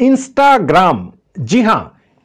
Instagram जी हां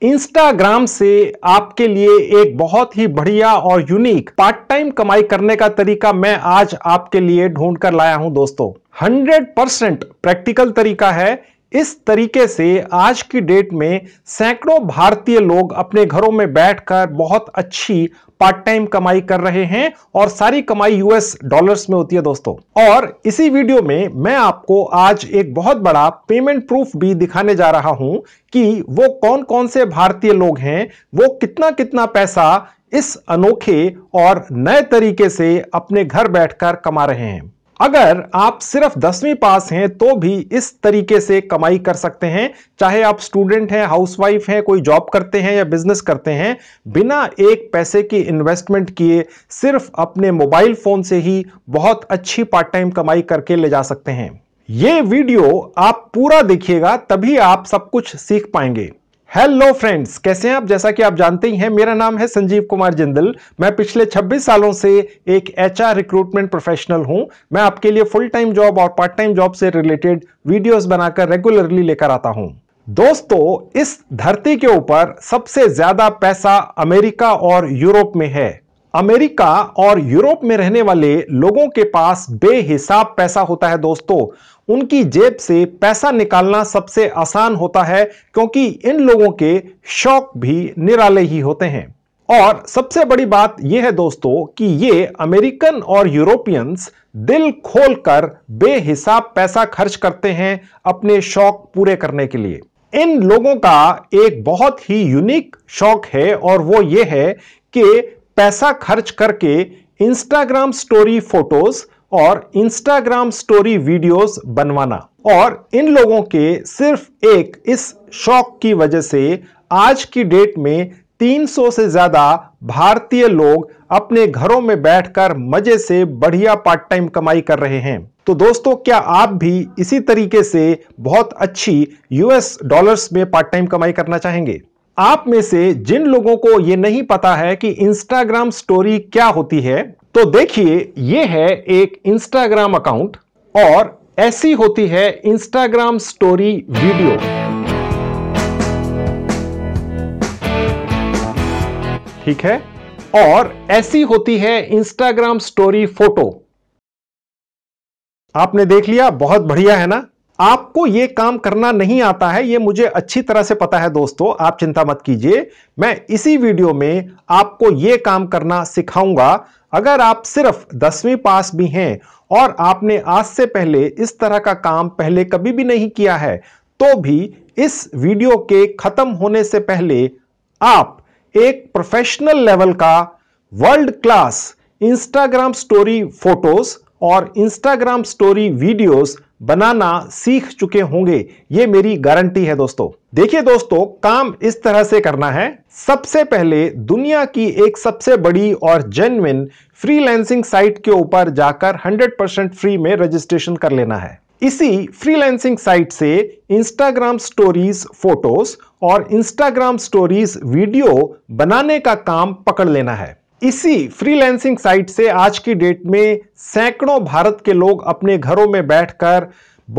Instagram से आपके लिए एक बहुत ही बढ़िया और यूनिक पार्ट टाइम कमाई करने का तरीका मैं आज आपके लिए ढूंढ कर लाया हूं दोस्तों 100 परसेंट प्रैक्टिकल तरीका है इस तरीके से आज की डेट में सैकड़ों भारतीय लोग अपने घरों में बैठकर बहुत अच्छी पार्ट टाइम कमाई कर रहे हैं और सारी कमाई यूएस डॉलर्स में होती है दोस्तों और इसी वीडियो में मैं आपको आज एक बहुत बड़ा पेमेंट प्रूफ भी दिखाने जा रहा हूं कि वो कौन कौन से भारतीय लोग हैं वो कितना कितना पैसा इस अनोखे और नए तरीके से अपने घर बैठकर कमा रहे हैं अगर आप सिर्फ दसवीं पास हैं तो भी इस तरीके से कमाई कर सकते हैं चाहे आप स्टूडेंट हैं हाउसवाइफ हैं कोई जॉब करते हैं या बिजनेस करते हैं बिना एक पैसे की इन्वेस्टमेंट किए सिर्फ अपने मोबाइल फोन से ही बहुत अच्छी पार्ट टाइम कमाई करके ले जा सकते हैं ये वीडियो आप पूरा देखिएगा तभी आप सब कुछ सीख पाएंगे हेलो फ्रेंड्स कैसे हैं आप जैसा कि आप जानते ही हैं मेरा नाम है संजीव कुमार जिंदल मैं पिछले 26 सालों से एक एचआर रिक्रूटमेंट प्रोफेशनल हूं मैं आपके लिए फुल टाइम जॉब और पार्ट टाइम जॉब से रिलेटेड वीडियोस बनाकर रेगुलरली लेकर आता हूं दोस्तों इस धरती के ऊपर सबसे ज्यादा पैसा अमेरिका और यूरोप में है अमेरिका और यूरोप में रहने वाले लोगों के पास बेहिसाब पैसा होता है दोस्तों उनकी जेब से पैसा निकालना सबसे आसान होता है क्योंकि इन लोगों के शौक भी निराले ही होते हैं और सबसे बड़ी बात यह है दोस्तों कि ये अमेरिकन और यूरोपियंस दिल खोलकर बेहिसाब पैसा खर्च करते हैं अपने शौक पूरे करने के लिए इन लोगों का एक बहुत ही यूनिक शौक है और वो ये है कि पैसा खर्च करके इंस्टाग्राम स्टोरी फोटोज और इंस्टाग्राम स्टोरी वीडियोस बनवाना और इन लोगों के सिर्फ एक इस शौक की वजह से आज की डेट में 300 से ज्यादा भारतीय लोग अपने घरों में बैठकर मजे से बढ़िया पार्ट टाइम कमाई कर रहे हैं तो दोस्तों क्या आप भी इसी तरीके से बहुत अच्छी यूएस डॉलर्स में पार्ट टाइम कमाई करना चाहेंगे आप में से जिन लोगों को यह नहीं पता है कि इंस्टाग्राम स्टोरी क्या होती है तो देखिए यह है एक इंस्टाग्राम अकाउंट और ऐसी होती है इंस्टाग्राम स्टोरी वीडियो ठीक है और ऐसी होती है इंस्टाग्राम स्टोरी फोटो आपने देख लिया बहुत बढ़िया है ना आपको ये काम करना नहीं आता है ये मुझे अच्छी तरह से पता है दोस्तों आप चिंता मत कीजिए मैं इसी वीडियो में आपको ये काम करना सिखाऊंगा अगर आप सिर्फ दसवीं पास भी हैं और आपने आज से पहले इस तरह का काम पहले कभी भी नहीं किया है तो भी इस वीडियो के खत्म होने से पहले आप एक प्रोफेशनल लेवल का world class Instagram story photos और इंस्टाग्राम स्टोरी वीडियोस बनाना सीख चुके होंगे ये मेरी गारंटी है दोस्तों देखिए दोस्तों काम इस तरह से करना है सबसे पहले दुनिया की एक सबसे बड़ी और जेनविन फ्रीलैंसिंग साइट के ऊपर जाकर 100% फ्री में रजिस्ट्रेशन कर लेना है इसी फ्रीलैंसिंग साइट से इंस्टाग्राम स्टोरीज फोटोज और इंस्टाग्राम स्टोरीज वीडियो बनाने का काम पकड़ लेना है इसी फ्रीलैंसिंग साइट से आज की डेट में सैकड़ों भारत के लोग अपने घरों में बैठकर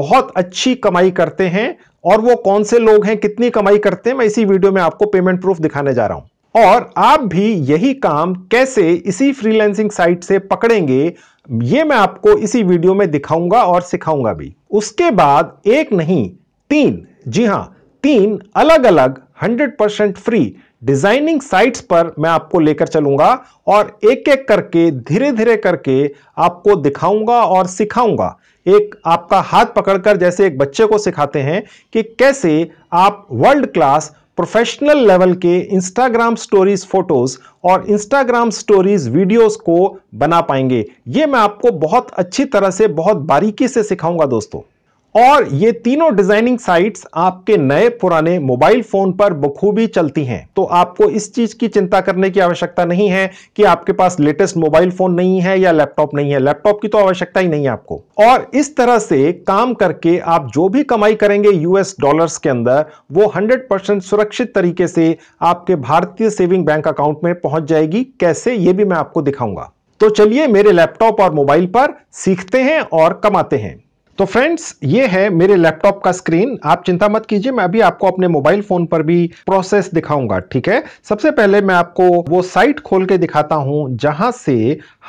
बहुत अच्छी कमाई करते हैं और वो कौन से लोग हैं कितनी कमाई करते हैं मैं इसी वीडियो में आपको पेमेंट प्रूफ दिखाने जा रहा हूं और आप भी यही काम कैसे इसी फ्रीलैंसिंग साइट से पकड़ेंगे ये मैं आपको इसी वीडियो में दिखाऊंगा और सिखाऊंगा भी उसके बाद एक नहीं तीन जी हां तीन अलग अलग 100% फ्री डिजाइनिंग साइट्स पर मैं आपको लेकर चलूंगा और एक एक करके धीरे धीरे करके आपको दिखाऊंगा और सिखाऊंगा एक आपका हाथ पकड़कर जैसे एक बच्चे को सिखाते हैं कि कैसे आप वर्ल्ड क्लास प्रोफेशनल लेवल के इंस्टाग्राम स्टोरीज फोटोज और इंस्टाग्राम स्टोरीज वीडियोस को बना पाएंगे ये मैं आपको बहुत अच्छी तरह से बहुत बारीकी से सिखाऊंगा दोस्तों और ये तीनों डिजाइनिंग साइट्स आपके नए पुराने मोबाइल फोन पर बखूबी चलती हैं तो आपको इस चीज की चिंता करने की आवश्यकता नहीं है कि आपके पास लेटेस्ट मोबाइल फोन नहीं है या लैपटॉप नहीं है लैपटॉप की तो आवश्यकता ही नहीं है आपको और इस तरह से काम करके आप जो भी कमाई करेंगे यूएस डॉलर्स के अंदर वो हंड्रेड सुरक्षित तरीके से आपके भारतीय सेविंग बैंक अकाउंट में पहुंच जाएगी कैसे ये भी मैं आपको दिखाऊंगा तो चलिए मेरे लैपटॉप और मोबाइल पर सीखते हैं और कमाते हैं तो फ्रेंड्स ये है मेरे लैपटॉप का स्क्रीन आप चिंता मत कीजिए मैं अभी आपको अपने मोबाइल फोन पर भी प्रोसेस दिखाऊंगा ठीक है सबसे पहले मैं आपको वो साइट खोल के दिखाता हूं जहां से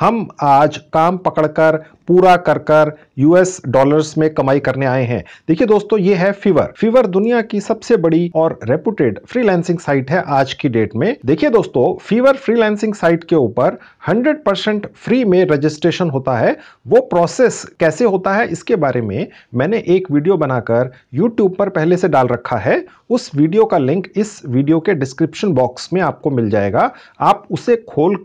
हम आज काम पकड़कर पूरा कर कर यूएस डॉलर्स में कमाई करने आए हैं देखिए दोस्तों ये है फीवर फीवर दुनिया की सबसे बड़ी और रेपुटेड फ्रीलैंसिंग साइट है आज की डेट में देखिए दोस्तों फीवर फ्रीलैंसिंग साइट के ऊपर 100 परसेंट फ्री में रजिस्ट्रेशन होता है वो प्रोसेस कैसे होता है इसके बारे में मैंने एक वीडियो बनाकर यूट्यूब पर पहले से डाल रखा है उस वीडियो का लिंक इस वीडियो के डिस्क्रिप्शन बॉक्स में आपको मिल जाएगा आप उसे खोल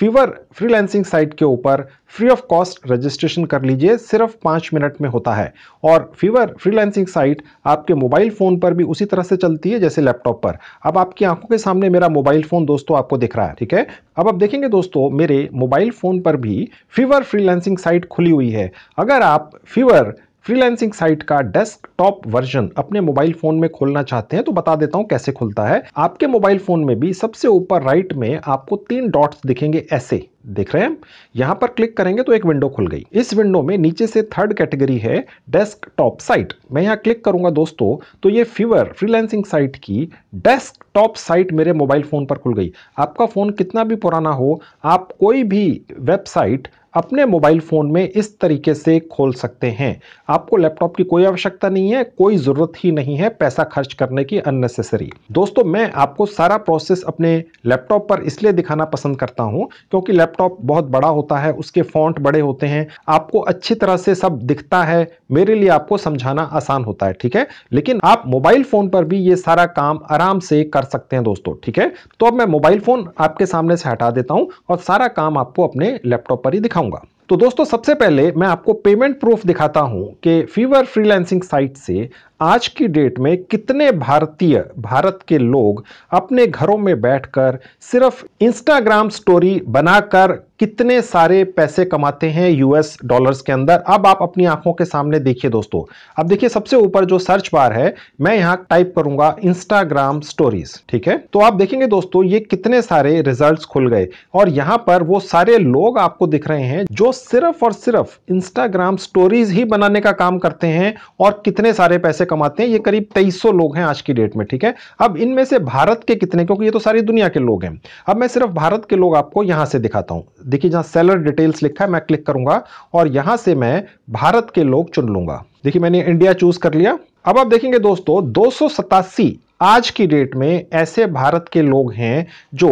फीवर फ्रीलैंसिंग साइट के ऊपर फ्री ऑफ कॉस्ट रजिस्ट्रेशन कर लीजिए सिर्फ पाँच मिनट में होता है और फीवर फ्रीलैंसिंग साइट आपके मोबाइल फ़ोन पर भी उसी तरह से चलती है जैसे लैपटॉप पर अब आपकी आंखों के सामने मेरा मोबाइल फ़ोन दोस्तों आपको दिख रहा है ठीक है अब आप देखेंगे दोस्तों मेरे मोबाइल फ़ोन पर भी फीवर फ्रीलैंसिंग साइट खुली हुई है अगर आप फीवर फ्रीलांसिंग साइट का डेस्कटॉप वर्जन अपने मोबाइल फोन में खोलना चाहते हैं तो बता देता हूं कैसे खुलता है आपके मोबाइल फोन में भी सबसे ऊपर राइट में आपको तीन डॉट्स दिखेंगे ऐसे देख रहे हैं यहां पर क्लिक करेंगे तो एक विंडो खुल गई इस विंडो में नीचे से थर्ड कैटेगरी है डेस्क टॉप साइट मैं यहां क्लिक करूंगा दोस्तों तो ये फीवर फ्रीलांसिंग साइट की डेस्क टॉप साइट मेरे मोबाइल फोन पर खुल गई आपका फोन कितना भी पुराना हो आप कोई भी वेबसाइट अपने मोबाइल फ़ोन में इस तरीके से खोल सकते हैं आपको लैपटॉप की कोई आवश्यकता नहीं है कोई ज़रूरत ही नहीं है पैसा खर्च करने की अननेसेसरी दोस्तों मैं आपको सारा प्रोसेस अपने लैपटॉप पर इसलिए दिखाना पसंद करता हूँ क्योंकि लैपटॉप बहुत बड़ा होता है उसके फॉन्ट बड़े होते हैं आपको अच्छी तरह से सब दिखता है मेरे लिए आपको समझाना आसान होता है ठीक है लेकिन आप मोबाइल फ़ोन पर भी ये सारा काम आराम से कर सकते हैं दोस्तों ठीक है तो अब मैं मोबाइल फ़ोन आपके सामने से हटा देता हूँ और सारा काम आपको अपने लैपटॉप पर ही दिखाऊँ दिखाऊंगा तो दोस्तों सबसे पहले मैं आपको पेमेंट प्रूफ दिखाता हूं कि फीवर फ्रीलैंसिंग साइट से आज की डेट में कितने भारतीय भारत के लोग अपने घरों में बैठकर सिर्फ इंस्टाग्राम स्टोरी बनाकर कितने सारे पैसे कमाते हैं यूएस डॉलर्स के अंदर अब आप अपनी आंखों के सामने देखिए दोस्तों अब देखिए सबसे ऊपर जो सर्च बार है मैं यहां टाइप करूंगा इंस्टाग्राम स्टोरीज ठीक है तो आप देखेंगे दोस्तों ये कितने सारे रिजल्ट्स खुल गए और यहां पर वो सारे लोग आपको दिख रहे हैं जो सिर्फ और सिर्फ इंस्टाग्राम स्टोरीज ही बनाने का काम करते हैं और कितने सारे पैसे पैसे कमाते हैं ये करीब तेईस लोग हैं आज की डेट में ठीक है अब इनमें से भारत के कितने क्योंकि ये तो सारी दुनिया के लोग हैं अब मैं सिर्फ भारत के लोग आपको यहां से दिखाता हूं देखिए जहां सेलर डिटेल्स लिखा है मैं क्लिक करूंगा और यहां से मैं भारत के लोग चुन लूंगा देखिए मैंने इंडिया चूज़ कर लिया अब आप देखेंगे दोस्तों दो आज की डेट में ऐसे भारत के लोग हैं जो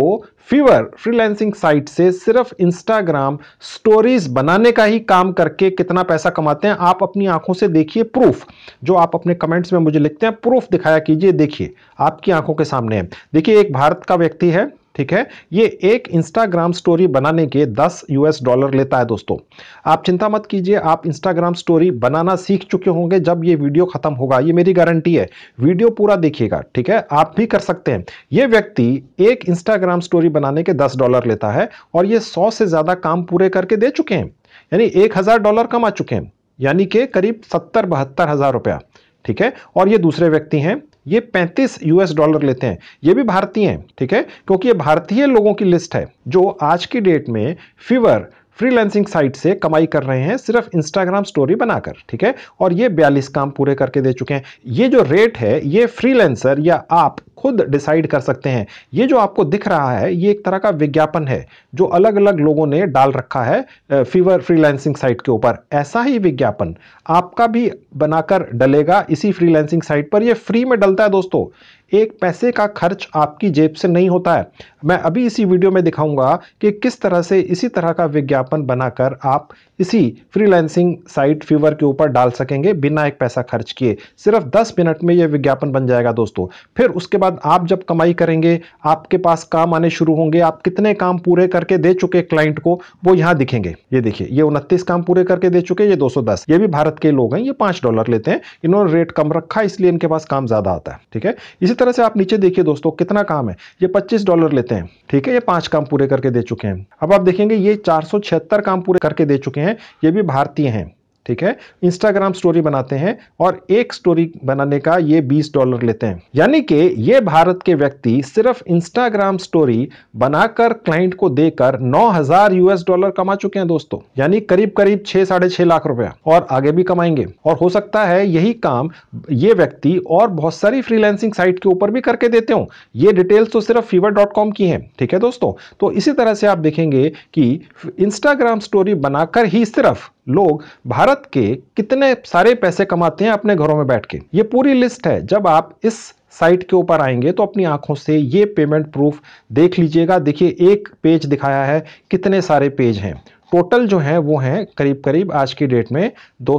फीवर फ्रीलैंसिंग साइट से सिर्फ इंस्टाग्राम स्टोरीज बनाने का ही काम करके कितना पैसा कमाते हैं आप अपनी आंखों से देखिए प्रूफ जो आप अपने कमेंट्स में मुझे लिखते हैं प्रूफ दिखाया कीजिए देखिए आपकी आंखों के सामने है देखिए एक भारत का व्यक्ति है ठीक है ये एक इंस्टाग्राम स्टोरी बनाने के 10 यूएस डॉलर लेता है दोस्तों आप चिंता मत कीजिए आप इंस्टाग्राम स्टोरी बनाना सीख चुके होंगे जब ये वीडियो खत्म होगा ये मेरी गारंटी है वीडियो पूरा देखिएगा ठीक है आप भी कर सकते हैं ये व्यक्ति एक इंस्टाग्राम स्टोरी बनाने के दस डॉलर लेता है और ये सौ से ज़्यादा काम पूरे करके दे चुके हैं यानी एक हज़ार डॉलर कमा चुके हैं यानी कि करीब सत्तर बहत्तर हज़ार रुपया ठीक है और ये दूसरे व्यक्ति हैं ये 35 यूएस डॉलर लेते हैं ये भी भारतीय हैं ठीक है क्योंकि ये भारतीय लोगों की लिस्ट है जो आज की डेट में फीवर फ्रीलैंसिंग साइट से कमाई कर रहे हैं सिर्फ इंस्टाग्राम स्टोरी बनाकर ठीक है और ये बयालीस काम पूरे करके दे चुके हैं ये जो रेट है ये फ्रीलैंसर या आप खुद डिसाइड कर सकते हैं ये जो आपको दिख रहा है ये एक तरह का विज्ञापन है जो अलग अलग लोगों ने डाल रखा है फीवर फ्रीलैंसिंग साइट के ऊपर ऐसा ही विज्ञापन आपका भी बनाकर डलेगा इसी फ्रीलैंसिंग साइट पर ये फ्री में डलता है दोस्तों एक पैसे का खर्च आपकी जेब से नहीं होता है मैं अभी इसी वीडियो में दिखाऊंगा कि किस तरह से इसी तरह का विज्ञापन बनाकर आप इसी फ्रीलांसिंग साइट फीवर के ऊपर डाल सकेंगे बिना एक पैसा खर्च किए सिर्फ 10 मिनट में यह विज्ञापन बन जाएगा दोस्तों फिर उसके बाद आप जब कमाई करेंगे आपके पास काम आने शुरू होंगे आप कितने काम पूरे करके दे चुके क्लाइंट को वो यहाँ दिखेंगे ये देखिए ये उनतीस काम पूरे करके दे चुके ये दो ये भी भारत के लोग हैं ये पांच डॉलर लेते हैं इन्होंने रेट कम रखा इसलिए इनके पास काम ज़्यादा आता है ठीक है इसी तरह से आप नीचे देखिए दोस्तों कितना काम है ये 25 डॉलर लेते हैं ठीक है ये पांच काम पूरे करके दे चुके हैं अब आप देखेंगे ये चार काम पूरे करके दे चुके हैं ये भी भारतीय हैं ठीक है इंस्टाग्राम स्टोरी बनाते हैं और एक स्टोरी बनाने का ये 20 डॉलर लेते हैं यानी कि ये भारत के व्यक्ति सिर्फ इंस्टाग्राम स्टोरी बनाकर क्लाइंट को देकर 9000 यूएस डॉलर कमा चुके हैं दोस्तों यानी करीब करीब छह साढ़े छह लाख रुपया और आगे भी कमाएंगे और हो सकता है यही काम ये व्यक्ति और बहुत सारी फ्रीलैंसिंग साइट के ऊपर भी करके देते हो ये डिटेल्स तो सिर्फ फीवर की है ठीक है दोस्तों तो इसी तरह से आप देखेंगे कि इंस्टाग्राम स्टोरी बनाकर ही सिर्फ लोग भारत के कितने सारे पैसे कमाते हैं अपने घरों में बैठ के ये पूरी लिस्ट है जब आप इस साइट के ऊपर आएंगे तो अपनी आंखों से ये पेमेंट प्रूफ देख लीजिएगा देखिए एक पेज दिखाया है कितने सारे पेज हैं टोटल जो है वो हैं करीब करीब आज की डेट में दो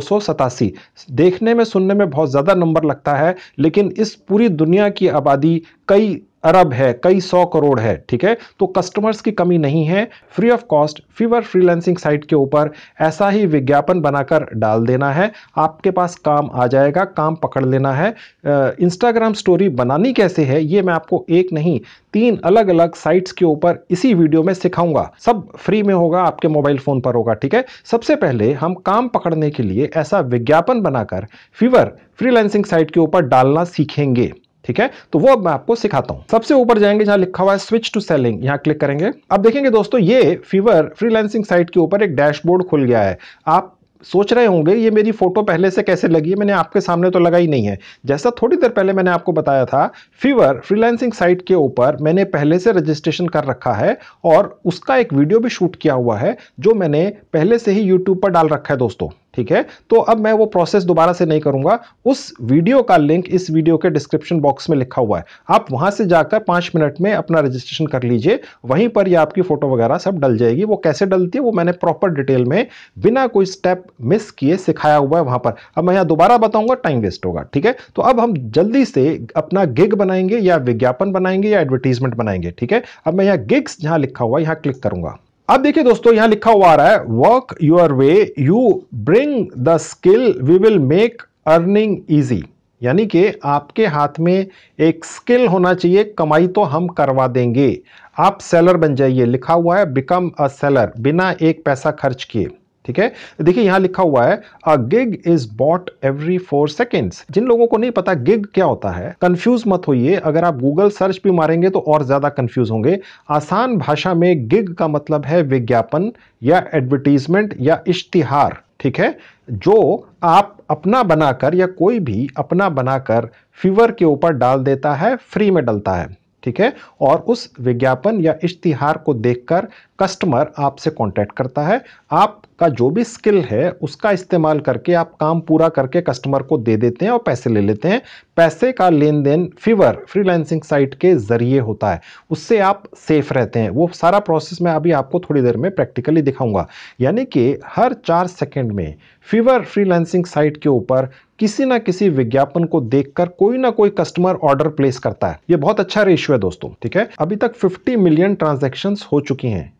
देखने में सुनने में बहुत ज़्यादा नंबर लगता है लेकिन इस पूरी दुनिया की आबादी कई अरब है कई सौ करोड़ है ठीक है तो कस्टमर्स की कमी नहीं है free of cost Fiverr freelancing site के ऊपर ऐसा ही विज्ञापन बनाकर डाल देना है आपके पास काम आ जाएगा काम पकड़ लेना है इंस्टाग्राम स्टोरी बनानी कैसे है ये मैं आपको एक नहीं तीन अलग अलग साइट्स के ऊपर इसी वीडियो में सिखाऊंगा सब फ्री में होगा आपके मोबाइल फ़ोन पर होगा ठीक है सबसे पहले हम काम पकड़ने के लिए ऐसा विज्ञापन बनाकर फीवर फ्रीलैंसिंग साइट के ऊपर डालना सीखेंगे ठीक है तो वो अब मैं आपको सिखाता हूँ सबसे ऊपर जाएंगे जहाँ लिखा हुआ है स्विच टू सेलिंग यहाँ क्लिक करेंगे अब देखेंगे दोस्तों ये फीवर फ्रीलांसिंग साइट के ऊपर एक डैशबोर्ड खुल गया है आप सोच रहे होंगे ये मेरी फ़ोटो पहले से कैसे लगी है मैंने आपके सामने तो लगाई नहीं है जैसा थोड़ी देर पहले मैंने आपको बताया था फीवर फ्रीलांसिंग साइट के ऊपर मैंने पहले से रजिस्ट्रेशन कर रखा है और उसका एक वीडियो भी शूट किया हुआ है जो मैंने पहले से ही यूट्यूब पर डाल रखा है दोस्तों ठीक है तो अब मैं वो प्रोसेस दोबारा से नहीं करूंगा उस वीडियो का लिंक इस वीडियो के डिस्क्रिप्शन बॉक्स में लिखा हुआ है आप वहां से जाकर पांच मिनट में अपना रजिस्ट्रेशन कर लीजिए वहीं पर ये आपकी फ़ोटो वगैरह सब डल जाएगी वो कैसे डलती है वो मैंने प्रॉपर डिटेल में बिना कोई स्टेप मिस किए सिखाया हुआ है वहां पर अब मैं यहाँ दोबारा बताऊंगा टाइम वेस्ट होगा ठीक है तो अब हम जल्दी से अपना गिग बनाएंगे या विज्ञापन बनाएंगे या एडवर्टीजमेंट बनाएंगे ठीक है अब मैं यहाँ गिग्स जहाँ लिखा हुआ है यहाँ क्लिक करूंगा अब देखिए दोस्तों यहां लिखा हुआ आ रहा है work your way you bring the skill we will make earning easy यानी कि आपके हाथ में एक स्किल होना चाहिए कमाई तो हम करवा देंगे आप सेलर बन जाइए लिखा हुआ है बिकम अ सेलर बिना एक पैसा खर्च किए ठीक है देखिए यहां लिखा हुआ है a gig is bought every four seconds जिन लोगों को नहीं पता गिग क्या होता है कंफ्यूज मत होइए अगर आप गूगल सर्च भी मारेंगे तो और ज्यादा कंफ्यूज होंगे आसान भाषा में गिग का मतलब है विज्ञापन या एडवर्टीजमेंट या इश्तिहार ठीक है जो आप अपना बनाकर या कोई भी अपना बनाकर फीवर के ऊपर डाल देता है फ्री में डलता है ठीक है और उस विज्ञापन या इश्तिहार को देखकर कस्टमर आपसे कांटेक्ट करता है आपका जो भी स्किल है उसका इस्तेमाल करके आप काम पूरा करके कस्टमर को दे देते हैं और पैसे ले लेते हैं पैसे का लेन देन फीवर फ्रीलांसिंग साइट के ज़रिए होता है उससे आप सेफ रहते हैं वो सारा प्रोसेस मैं अभी आपको थोड़ी देर में प्रैक्टिकली दिखाऊंगा यानी कि हर चार सेकेंड में फीवर फ्रीलांसिंग साइट के ऊपर किसी ना किसी विज्ञापन को देखकर कोई ना कोई कस्टमर ऑर्डर प्लेस करता है ये बहुत अच्छा रेशियो है दोस्तों ठीक है अभी तक 50 मिलियन ट्रांजेक्शन हो चुकी हैं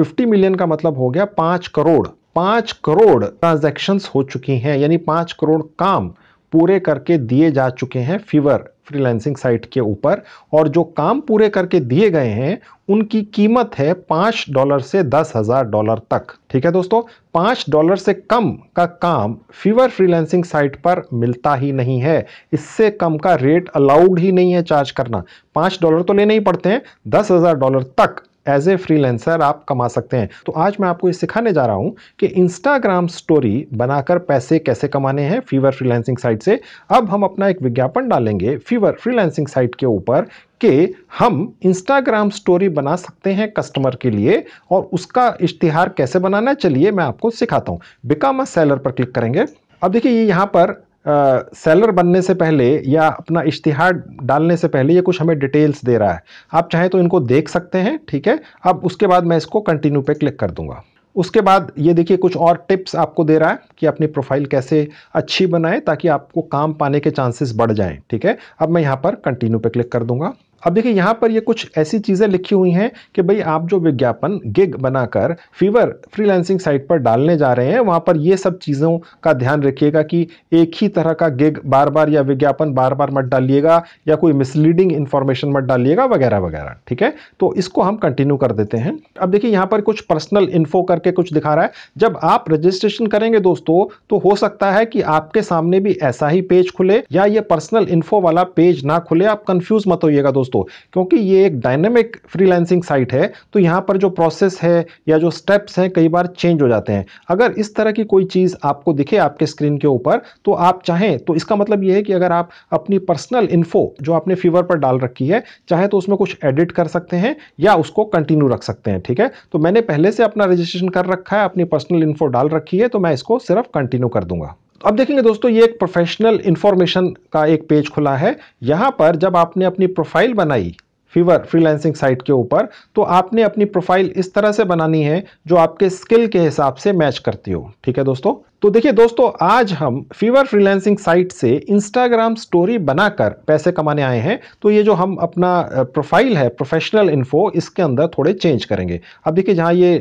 50 मिलियन का मतलब हो गया पांच करोड़ पांच करोड़ ट्रांजेक्शन हो चुकी हैं यानी पांच करोड़ काम पूरे करके दिए जा चुके हैं फीवर फ्रीलांसिंग साइट के ऊपर और जो काम पूरे करके दिए गए हैं उनकी कीमत है पाँच डॉलर से दस हज़ार डॉलर तक ठीक है दोस्तों पाँच डॉलर से कम का काम फीवर फ्रीलांसिंग साइट पर मिलता ही नहीं है इससे कम का रेट अलाउड ही नहीं है चार्ज करना पाँच डॉलर तो लेने ही पड़ते हैं दस हज़ार डॉलर तक एज ए फ्रीलेंसर आप कमा सकते हैं तो आज मैं आपको ये सिखाने जा रहा हूँ कि इंस्टाग्राम स्टोरी बनाकर पैसे कैसे कमाने हैं फीवर फ्रीलेंसिंग साइट से अब हम अपना एक विज्ञापन डालेंगे फीवर फ्रीलेंसिंग साइट के ऊपर कि हम इंस्टाग्राम स्टोरी बना सकते हैं कस्टमर के लिए और उसका इश्तिहार कैसे बनाना है चलिए मैं आपको सिखाता हूँ बिकम अ सेलर पर क्लिक करेंगे अब देखिए ये यहाँ पर सेलर बनने से पहले या अपना इश्तिहार डालने से पहले ये कुछ हमें डिटेल्स दे रहा है आप चाहें तो इनको देख सकते हैं ठीक है अब उसके बाद मैं इसको कंटिन्यू पे क्लिक कर दूंगा उसके बाद ये देखिए कुछ और टिप्स आपको दे रहा है कि अपनी प्रोफाइल कैसे अच्छी बनाएं ताकि आपको काम पाने के चांसेस बढ़ जाएं ठीक है अब मैं यहाँ पर कंटिन्यू पे क्लिक कर दूंगा अब देखिए यहाँ पर ये कुछ ऐसी चीज़ें लिखी हुई हैं कि भाई आप जो विज्ञापन गिग बनाकर फीवर फ्रीलांसिंग साइट पर डालने जा रहे हैं वहाँ पर ये सब चीज़ों का ध्यान रखिएगा कि एक ही तरह का गिग बार बार या विज्ञापन बार बार मत डालिएगा या कोई मिसलीडिंग इन्फॉर्मेशन मत डालिएगा वगैरह वगैरह ठीक है तो इसको हम कंटिन्यू कर देते हैं अब देखिए यहाँ पर कुछ पर्सनल इन्फो करके कुछ दिखा रहा है जब आप रजिस्ट्रेशन करेंगे दोस्तों तो हो सकता है कि आपके सामने भी ऐसा ही पेज खुले या ये पर्सनल इन्फो वाला पेज ना खुले आप कन्फ्यूज़ मत होइएगा दोस्तों दोस्तों क्योंकि ये एक डायनेमिक फ्रीलांसिंग साइट है तो यहाँ पर जो प्रोसेस है या जो स्टेप्स हैं कई बार चेंज हो जाते हैं अगर इस तरह की कोई चीज़ आपको दिखे आपके स्क्रीन के ऊपर तो आप चाहें तो इसका मतलब ये है कि अगर आप अपनी पर्सनल इन्फो जो आपने फीवर पर डाल रखी है चाहे तो उसमें कुछ एडिट कर सकते हैं या उसको कंटिन्यू रख सकते हैं ठीक है तो मैंने पहले से अपना रजिस्ट्रेशन कर रखा है अपनी पर्सनल इन्फो डाल रखी है तो मैं इसको सिर्फ कंटिन्यू कर दूंगा अब देखेंगे दोस्तों ये एक प्रोफेशनल इन्फॉर्मेशन का एक पेज खुला है यहाँ पर जब आपने अपनी प्रोफाइल बनाई फीवर फ्रीलांसिंग साइट के ऊपर तो आपने अपनी प्रोफाइल इस तरह से बनानी है जो आपके स्किल के हिसाब से मैच करती हो ठीक है दोस्तों तो देखिए दोस्तों आज हम फीवर फ्रीलांसिंग साइट से इंस्टाग्राम स्टोरी बनाकर पैसे कमाने आए हैं तो ये जो हम अपना प्रोफाइल है प्रोफेशनल इन्फो इसके अंदर थोड़े चेंज करेंगे अब देखिए जहाँ ये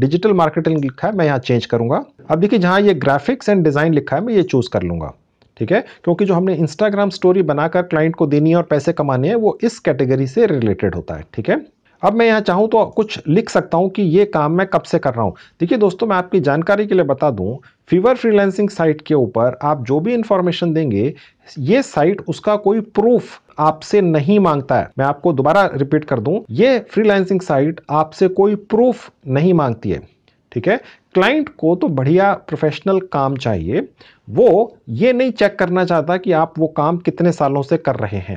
डिजिटल मार्केटिंग लिखा है मैं यहाँ चेंज करूंगा अब देखिए जहाँ ये ग्राफिक्स एंड डिज़ाइन लिखा है मैं ये चूज़ कर लूंगा ठीक है क्योंकि जो हमने इंस्टाग्राम स्टोरी बनाकर क्लाइंट को देनी है और पैसे कमाने हैं वो इस कैटेगरी से रिलेटेड होता है ठीक है अब मैं यहाँ चाहूँ तो कुछ लिख सकता हूँ कि ये काम मैं कब से कर रहा हूँ देखिए दोस्तों मैं आपकी जानकारी के लिए बता दूँ फीवर फ्रीलैंसिंग साइट के ऊपर आप जो भी इंफॉर्मेशन देंगे ये साइट उसका कोई प्रूफ आपसे नहीं मांगता है मैं आपको दोबारा रिपीट कर दूँ ये फ्रीलैंसिंग साइट आपसे कोई प्रूफ नहीं मांगती है ठीक है क्लाइंट को तो बढ़िया प्रोफेशनल काम चाहिए वो ये नहीं चेक करना चाहता कि आप वो काम कितने सालों से कर रहे हैं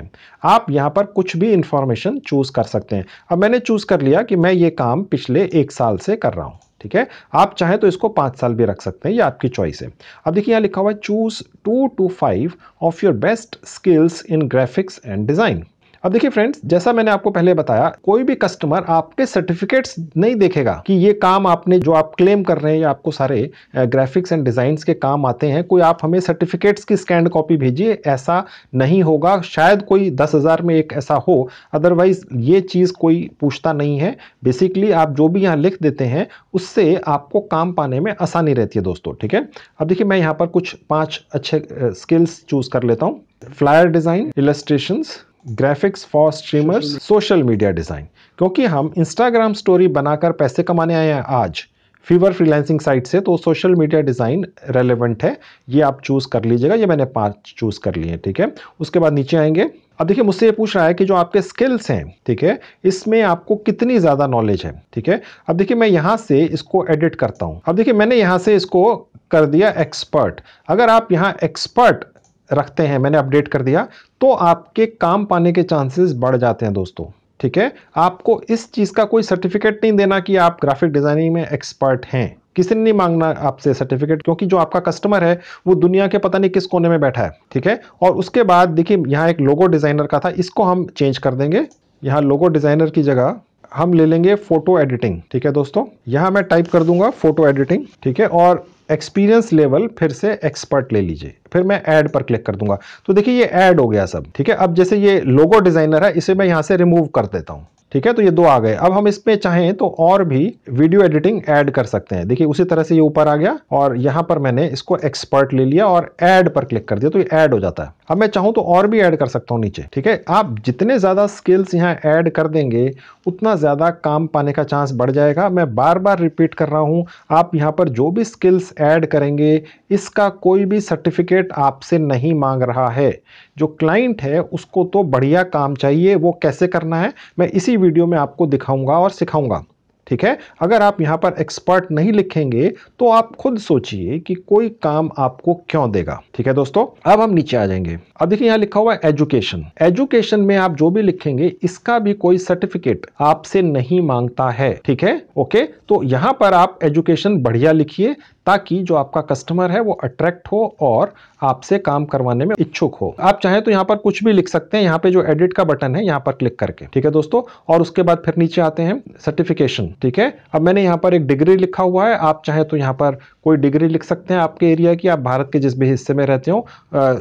आप यहाँ पर कुछ भी इन्फॉर्मेशन चूज़ कर सकते हैं अब मैंने चूज़ कर लिया कि मैं ये काम पिछले एक साल से कर रहा हूँ ठीक है आप चाहें तो इसको पाँच साल भी रख सकते हैं ये आपकी चॉइस है अब देखिए यहाँ लिखा हुआ है choose two to five of your best skills in graphics and design अब देखिए फ्रेंड्स जैसा मैंने आपको पहले बताया कोई भी कस्टमर आपके सर्टिफिकेट्स नहीं देखेगा कि ये काम आपने जो आप क्लेम कर रहे हैं या आपको सारे ग्राफिक्स एंड डिज़ाइंस के काम आते हैं कोई आप हमें सर्टिफिकेट्स की स्कैंड कॉपी भेजिए ऐसा नहीं होगा शायद कोई दस हज़ार में एक ऐसा हो अदरवाइज़ ये चीज़ कोई पूछता नहीं है बेसिकली आप जो भी यहाँ लिख देते हैं उससे आपको काम पाने में आसानी रहती है दोस्तों ठीक है अब देखिए मैं यहाँ पर कुछ पाँच अच्छे स्किल्स चूज़ कर लेता हूँ flyer design illustration graphics for streamers social media design क्योंकि हम इंस्टाग्राम स्टोरी बनाकर पैसे कमाने आए हैं आज फीवर फ्रीलांसिंग साइट से तो सोशल मीडिया डिज़ाइन रेलेवेंट है ये आप चूज़ कर लीजिएगा ये मैंने पांच चूज़ कर लिए हैं ठीक है उसके बाद नीचे आएंगे अब देखिए मुझसे ये पूछ रहा है कि जो आपके स्किल्स हैं ठीक है इसमें आपको कितनी ज़्यादा नॉलेज है ठीक है अब देखिए मैं यहाँ से इसको एडिट करता हूँ अब देखिए मैंने यहाँ से इसको कर दिया एक्सपर्ट अगर आप यहाँ एक्सपर्ट रखते हैं मैंने अपडेट कर दिया तो आपके काम पाने के चांसेस बढ़ जाते हैं दोस्तों ठीक है आपको इस चीज़ का कोई सर्टिफिकेट नहीं देना कि आप ग्राफिक डिज़ाइनिंग में एक्सपर्ट हैं किसी ने नहीं मांगना आपसे सर्टिफिकेट क्योंकि जो आपका कस्टमर है वो दुनिया के पता नहीं किस कोने में बैठा है ठीक है और उसके बाद देखिए यहाँ एक लोगो डिज़ाइनर का था इसको हम चेंज कर देंगे यहाँ लोगो डिज़ाइनर की जगह हम ले लेंगे फोटो एडिटिंग ठीक है दोस्तों यहाँ मैं टाइप कर दूंगा फोटो एडिटिंग ठीक है और एक्सपीरियंस लेवल फिर से एक्सपर्ट ले लीजिए फिर मैं ऐड पर क्लिक कर दूंगा तो देखिए ये ऐड हो गया सब ठीक है अब जैसे ये लोगो डिज़ाइनर है इसे मैं यहाँ से रिमूव कर देता हूँ ठीक है तो ये दो आ गए अब हम इसमें चाहें तो और भी वीडियो एडिटिंग ऐड कर सकते हैं देखिए उसी तरह से ये ऊपर आ गया और यहाँ पर मैंने इसको एक्सपर्ट ले लिया और ऐड पर क्लिक कर दिया तो ये ऐड हो जाता है अब मैं चाहूँ तो और भी ऐड कर सकता हूँ नीचे ठीक है आप जितने ज़्यादा स्किल्स यहाँ ऐड कर देंगे उतना ज़्यादा काम पाने का चांस बढ़ जाएगा मैं बार बार रिपीट कर रहा हूँ आप यहाँ पर जो भी स्किल्स ऐड करेंगे इसका कोई भी सर्टिफिकेट आपसे नहीं मांग रहा है जो क्लाइंट है उसको तो बढ़िया काम चाहिए वो कैसे करना है मैं इसी वीडियो में आपको दिखाऊँगा और सिखाऊँगा ठीक है अगर आप यहाँ पर एक्सपर्ट नहीं लिखेंगे तो आप खुद सोचिए कि कोई काम आपको क्यों देगा ठीक है दोस्तों अब हम नीचे आ जाएंगे अब देखिए यहाँ लिखा हुआ है एजुकेशन एजुकेशन में आप जो भी लिखेंगे इसका भी कोई सर्टिफिकेट आपसे नहीं मांगता है ठीक है ओके तो यहाँ पर आप एजुकेशन बढ़िया लिखिए ताकि जो आपका कस्टमर है वो अट्रैक्ट हो और आपसे काम करवाने में इच्छुक हो आप चाहें तो यहाँ पर कुछ भी लिख सकते हैं यहाँ पे जो एडिट का बटन है यहाँ पर क्लिक करके ठीक है दोस्तों और उसके बाद फिर नीचे आते हैं सर्टिफिकेशन ठीक है अब मैंने यहाँ पर एक डिग्री लिखा हुआ है आप चाहें तो यहाँ पर कोई डिग्री लिख सकते हैं आपके एरिया की आप भारत के जिस भी हिस्से में रहते हो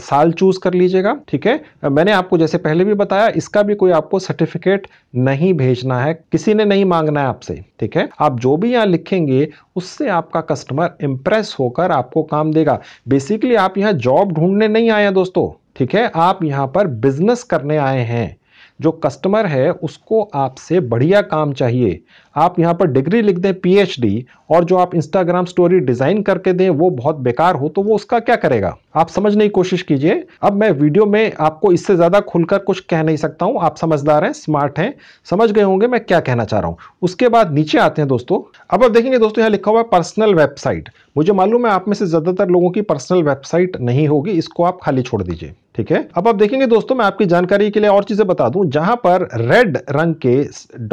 साल चूज कर लीजिए लीजिएगा ठीक है मैंने आपको जैसे पहले भी बताया इसका भी कोई आपको सर्टिफिकेट नहीं भेजना है किसी ने नहीं मांगना है आपसे ठीक है आप जो भी यहाँ लिखेंगे उससे आपका कस्टमर इंप्रेस होकर आपको काम देगा बेसिकली आप यहाँ जॉब ढूंढने नहीं आए हैं दोस्तों ठीक है आप यहाँ पर बिजनेस करने आए हैं जो कस्टमर है उसको आपसे बढ़िया काम चाहिए आप यहाँ पर डिग्री लिख दें पीएचडी और जो आप इंस्टाग्राम स्टोरी डिज़ाइन करके दें वो बहुत बेकार हो तो वो उसका क्या करेगा आप समझने की कोशिश कीजिए अब मैं वीडियो में आपको इससे ज़्यादा खुलकर कुछ कह नहीं सकता हूँ आप समझदार हैं स्मार्ट हैं समझ गए होंगे मैं क्या कहना चाह रहा हूँ उसके बाद नीचे आते हैं दोस्तों अब आप देखेंगे दोस्तों यहाँ लिखा हुआ है पर्सनल वेबसाइट मुझे मालूम है आप में से ज़्यादातर लोगों की पर्सनल वेबसाइट नहीं होगी इसको आप खाली छोड़ दीजिए ठीक है अब आप देखेंगे दोस्तों मैं आपकी जानकारी के लिए और चीजें बता दूं जहां पर रेड रंग के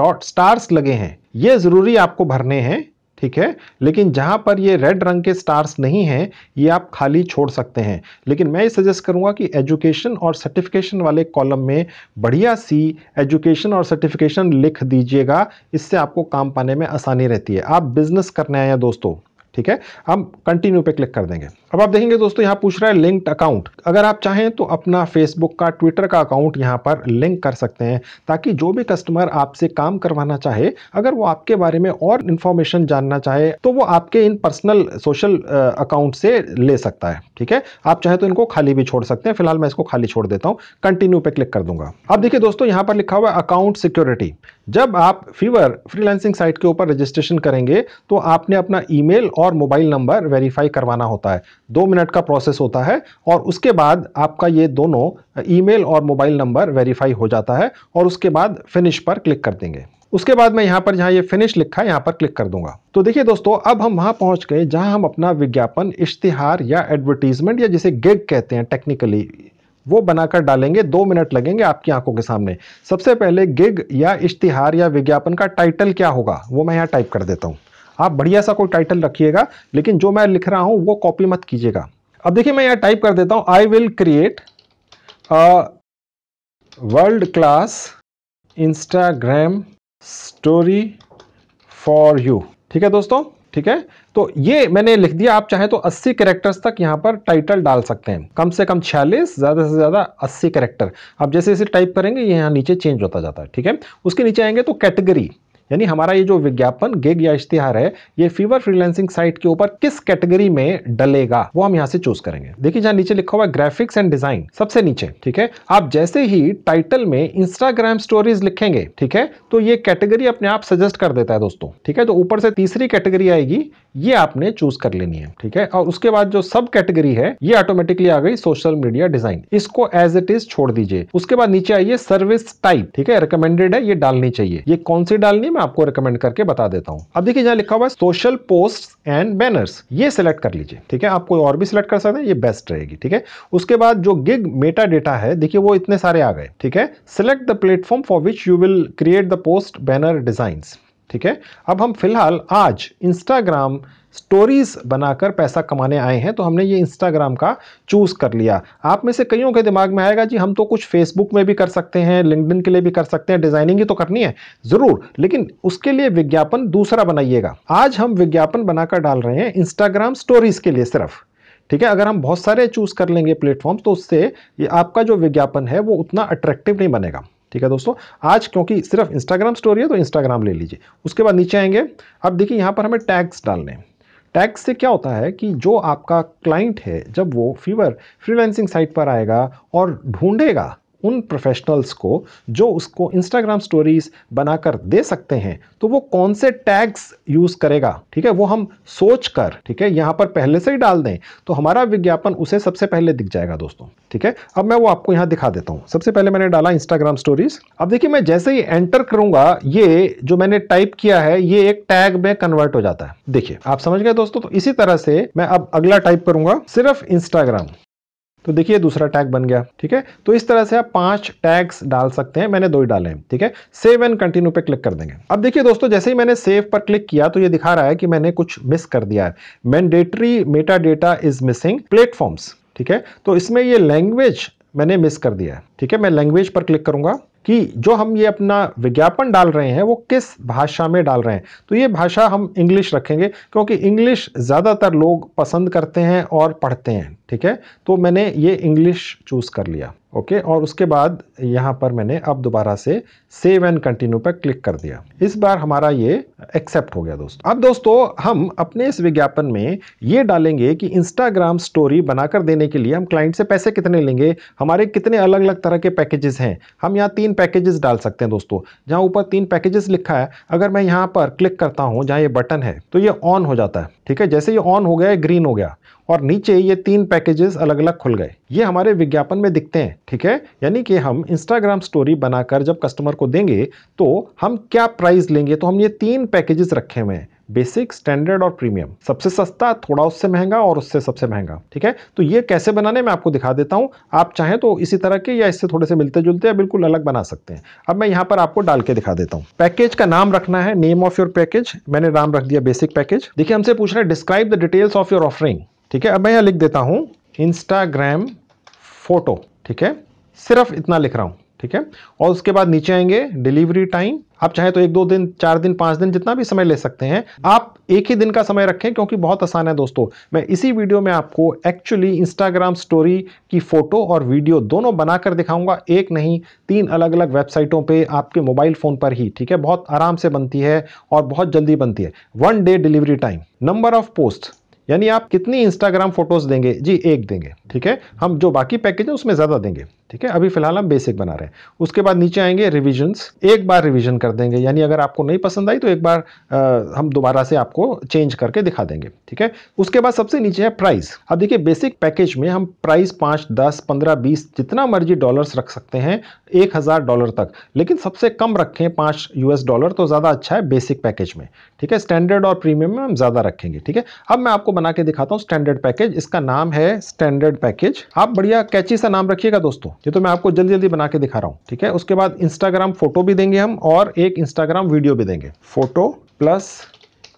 डॉट स्टार्स लगे हैं ये जरूरी आपको भरने हैं ठीक है लेकिन जहां पर ये रेड रंग के स्टार्स नहीं हैं ये आप खाली छोड़ सकते हैं लेकिन मैं ये सजेस्ट करूंगा कि एजुकेशन और सर्टिफिकेशन वाले कॉलम में बढ़िया सी एजुकेशन और सर्टिफिकेशन लिख दीजिएगा इससे आपको काम पाने में आसानी रहती है आप बिजनेस करने आए हैं दोस्तों ठीक है हम कंटिन्यू पे क्लिक कर देंगे अब आप देखेंगे दोस्तों यहाँ पूछ रहा है लिंक्ड अकाउंट अगर आप चाहें तो अपना फेसबुक का ट्विटर का अकाउंट यहाँ पर लिंक कर सकते हैं ताकि जो भी कस्टमर आपसे काम करवाना चाहे अगर वो आपके बारे में और इन्फॉर्मेशन जानना चाहे तो वो आपके इन पर्सनल सोशल अकाउंट से ले सकता है ठीक है आप चाहे तो इनको खाली भी छोड़ सकते हैं फिलहाल मैं इसको खाली छोड़ देता हूँ कंटिन्यू पे क्लिक कर दूंगा अब देखिए दोस्तों यहाँ पर लिखा हुआ अकाउंट सिक्योरिटी जब आप फीवर फ्रीलांसिंग साइट के ऊपर रजिस्ट्रेशन करेंगे तो आपने अपना ईमेल और और मोबाइल नंबर वेरीफाई करवाना होता है दो मिनट का प्रोसेस होता है और उसके बाद आपका ये दोनों ईमेल और मोबाइल नंबर वेरीफाई हो जाता है और उसके बाद फिनिश पर क्लिक कर देंगे उसके बाद मैं यहाँ पर जहाँ ये फिनिश लिखा है यहाँ पर क्लिक कर दूंगा तो देखिए दोस्तों अब हम वहाँ पहुँच गए जहाँ हम अपना विज्ञापन इश्तिहार या एडवर्टीजमेंट या जिसे गिग कहते हैं टेक्निकली वो बनाकर डालेंगे दो मिनट लगेंगे आपकी आंखों के सामने सबसे पहले गिग या इश्तिहार या विज्ञापन का टाइटल क्या होगा वो मैं यहाँ टाइप कर देता हूँ आप बढ़िया सा कोई टाइटल रखिएगा लेकिन जो मैं लिख रहा हूँ वो कॉपी मत कीजिएगा अब देखिए मैं यहाँ टाइप कर देता हूँ I will create world class Instagram story for you ठीक है दोस्तों ठीक है तो ये मैंने लिख दिया आप चाहे तो 80 कैरेक्टर्स तक यहाँ पर टाइटल डाल सकते हैं कम से कम 46 ज़्यादा से ज़्यादा 80 कैरेक्टर आप जैसे जैसे टाइप करेंगे ये यहाँ नीचे चेंज होता जाता है ठीक है उसके नीचे आएंगे तो कैटेगरी यानी हमारा ये जो विज्ञापन गिग या इश्तिहार है ये फीवर फ्रीलैंसिंग साइट के ऊपर किस कैटेगरी में डलेगा वो हम यहाँ से चूज करेंगे देखिए जहाँ नीचे लिखा हुआ ग्राफिक्स एंड डिजाइन सबसे नीचे ठीक है आप जैसे ही टाइटल में इंस्टाग्राम स्टोरीज लिखेंगे ठीक है तो ये कैटेगरी अपने आप सजेस्ट कर देता है दोस्तों ठीक है तो ऊपर से तीसरी कैटेगरी आएगी ये आपने चूज कर लेनी है ठीक है और उसके बाद जो सब कैटेगरी है ये ऑटोमेटिकली आ गई सोशल मीडिया डिजाइन इसको एज इट इज छोड़ दीजिए उसके बाद नीचे आइए सर्विस टाइप ठीक है रिकमेंडेड है ये डालनी चाहिए ये कौन सी डालनी मैं आपको रिकमेंड करके बता देता हूं अब देखिए यहां लिखा हुआ है सोशल पोस्ट एंड बैनर्स ये सिलेक्ट कर लीजिए ठीक है आप कोई और भी सिलेक्ट कर सकते हैं ये बेस्ट रहेगी ठीक है उसके बाद जो गिग मेटा डेटा है देखिए वो इतने सारे आ गए ठीक है select the platform for which you will create the post banner design ठीक है अब हम फिलहाल आज इंस्टाग्राम स्टोरीज़ बनाकर पैसा कमाने आए हैं तो हमने ये इंस्टाग्राम का चूज़ कर लिया आप में से कईयों के दिमाग में आएगा जी हम तो कुछ फेसबुक में भी कर सकते हैं लिंकडिन के लिए भी कर सकते हैं डिज़ाइनिंग ही तो करनी है ज़रूर लेकिन उसके लिए विज्ञापन दूसरा बनाइएगा आज हम विज्ञापन बनाकर डाल रहे हैं इंस्टाग्राम स्टोरीज़ के लिए सिर्फ ठीक है अगर हम बहुत सारे चूज़ कर लेंगे प्लेटफॉर्म तो उससे ये आपका जो विज्ञापन है वो उतना अट्रैक्टिव नहीं बनेगा ठीक है दोस्तों आज क्योंकि सिर्फ इंस्टाग्राम स्टोरी है तो इंस्टाग्राम ले लीजिए उसके बाद नीचे आएंगे अब देखिए यहाँ पर हमें टैग्स डालने हैं टैक्स से क्या होता है कि जो आपका क्लाइंट है जब वो फीवर फ्रीलैंसिंग साइट पर आएगा और ढूंढेगा उन प्रोफेशनल्स को जो उसको इंस्टाग्राम स्टोरीज बनाकर दे सकते हैं तो वो कौन से टैग्स यूज़ करेगा ठीक है वो हम सोच कर ठीक है यहाँ पर पहले से ही डाल दें तो हमारा विज्ञापन उसे सबसे पहले दिख जाएगा दोस्तों ठीक है अब मैं वो आपको यहाँ दिखा देता हूँ सबसे पहले मैंने डाला इंस्टाग्राम स्टोरीज अब देखिए मैं जैसे ही एंटर करूंगा ये जो मैंने टाइप किया है ये एक टैग में कन्वर्ट हो जाता है देखिए आप समझ गए दोस्तों तो इसी तरह से मैं अब अगला टाइप करूंगा सिर्फ इंस्टाग्राम तो देखिए दूसरा टैग बन गया ठीक है तो इस तरह से आप पांच टैग्स डाल सकते हैं मैंने दो ही डाले हैं ठीक है सेव एंड कंटिन्यू पे क्लिक कर देंगे अब देखिए दोस्तों जैसे ही मैंने सेव पर क्लिक किया तो ये दिखा रहा है कि मैंने कुछ मिस कर दिया है mandatory meta data is missing platforms ठीक है तो इसमें ये लैंग्वेज मैंने मिस कर दिया है ठीक है मैं लैंग्वेज पर क्लिक करूँगा कि जो हम ये अपना विज्ञापन डाल रहे हैं वो किस भाषा में डाल रहे हैं तो ये भाषा हम इंग्लिश रखेंगे क्योंकि इंग्लिश ज़्यादातर लोग पसंद करते हैं और पढ़ते हैं ठीक है तो मैंने ये इंग्लिश चूज़ कर लिया ओके और उसके बाद यहाँ पर मैंने अब दोबारा से सेव एंड कंटिन्यू पर क्लिक कर दिया इस बार हमारा ये एक्सेप्ट हो गया दोस्तों अब दोस्तों हम अपने इस विज्ञापन में ये डालेंगे कि इंस्टाग्राम स्टोरी बनाकर देने के लिए हम क्लाइंट से पैसे कितने लेंगे हमारे कितने अलग अलग तरह के पैकेजेस हैं हम यहाँ तीन पैकेजेस डाल सकते हैं दोस्तों जहाँ ऊपर तीन पैकेजेस लिखा है अगर मैं यहाँ पर क्लिक करता हूँ जहाँ ये बटन है तो ये ऑन हो जाता है ठीक है जैसे ये ऑन हो गया ग्रीन हो गया और नीचे ये तीन पैकेजेस अलग अलग खुल गए ये हमारे विज्ञापन में दिखते हैं ठीक है यानी कि हम इंस्टाग्राम स्टोरी बनाकर जब कस्टमर को देंगे तो हम क्या प्राइस लेंगे तो हम ये तीन पैकेजेस रखे हुए हैं बेसिक स्टैंडर्ड और प्रीमियम सबसे सस्ता थोड़ा उससे महंगा और उससे सबसे महंगा ठीक है तो ये कैसे बनाने मैं आपको दिखा देता हूँ आप चाहें तो इसी तरह के या इससे थोड़े से मिलते जुलते या बिल्कुल अलग बना सकते हैं अब मैं यहाँ पर आपको डाल के दिखा देता हूँ पैकेज का नाम रखना है नेम ऑफ योर पैकेज मैंने नाम रख दिया बेसिक पैकेज देखिए हमसे पूछ रहे हैं describe the details of your offering ठीक है अब मैं यहाँ लिख देता हूँ इंस्टाग्राम फोटो ठीक है सिर्फ इतना लिख रहा हूँ ठीक है और उसके बाद नीचे आएंगे डिलीवरी टाइम आप चाहे तो एक दो दिन चार दिन पाँच दिन जितना भी समय ले सकते हैं आप एक ही दिन का समय रखें क्योंकि बहुत आसान है दोस्तों मैं इसी वीडियो में आपको एक्चुअली इंस्टाग्राम स्टोरी की फ़ोटो और वीडियो दोनों बनाकर दिखाऊंगा एक नहीं तीन अलग अलग वेबसाइटों पे आपके मोबाइल फ़ोन पर ही ठीक है बहुत आराम से बनती है और बहुत जल्दी बनती है one day delivery time number of post यानी आप कितनी इंस्टाग्राम फोटोज देंगे जी एक देंगे ठीक है हम जो बाकी पैकेज है उसमें ज़्यादा देंगे ठीक है अभी फिलहाल हम बेसिक बना रहे हैं उसके बाद नीचे आएंगे रिविजन्स एक बार रिविजन कर देंगे यानी अगर आपको नहीं पसंद आई तो एक बार आ, हम दोबारा से आपको चेंज करके दिखा देंगे ठीक है उसके बाद सबसे नीचे है प्राइस अब देखिए बेसिक पैकेज में हम प्राइस पाँच दस पंद्रह बीस जितना मर्जी डॉलर्स रख सकते हैं एक हज़ार डॉलर तक लेकिन सबसे कम रखें पाँच यूएस डॉलर तो ज़्यादा अच्छा है बेसिक पैकेज में ठीक है स्टैंडर्ड और प्रीमियम में हम ज़्यादा रखेंगे ठीक है अब मैं आपको बना के दिखाता हूँ स्टैंडर्ड पैकेज इसका नाम है स्टैंडर्ड पैकेज आप बढ़िया कैची सा नाम रखिएगा दोस्तों ये तो मैं आपको जल्दी जल्दी बना के दिखा रहा हूँ ठीक है उसके बाद इंस्टाग्राम फोटो भी देंगे हम और एक इंस्टाग्राम वीडियो भी देंगे फोटो प्लस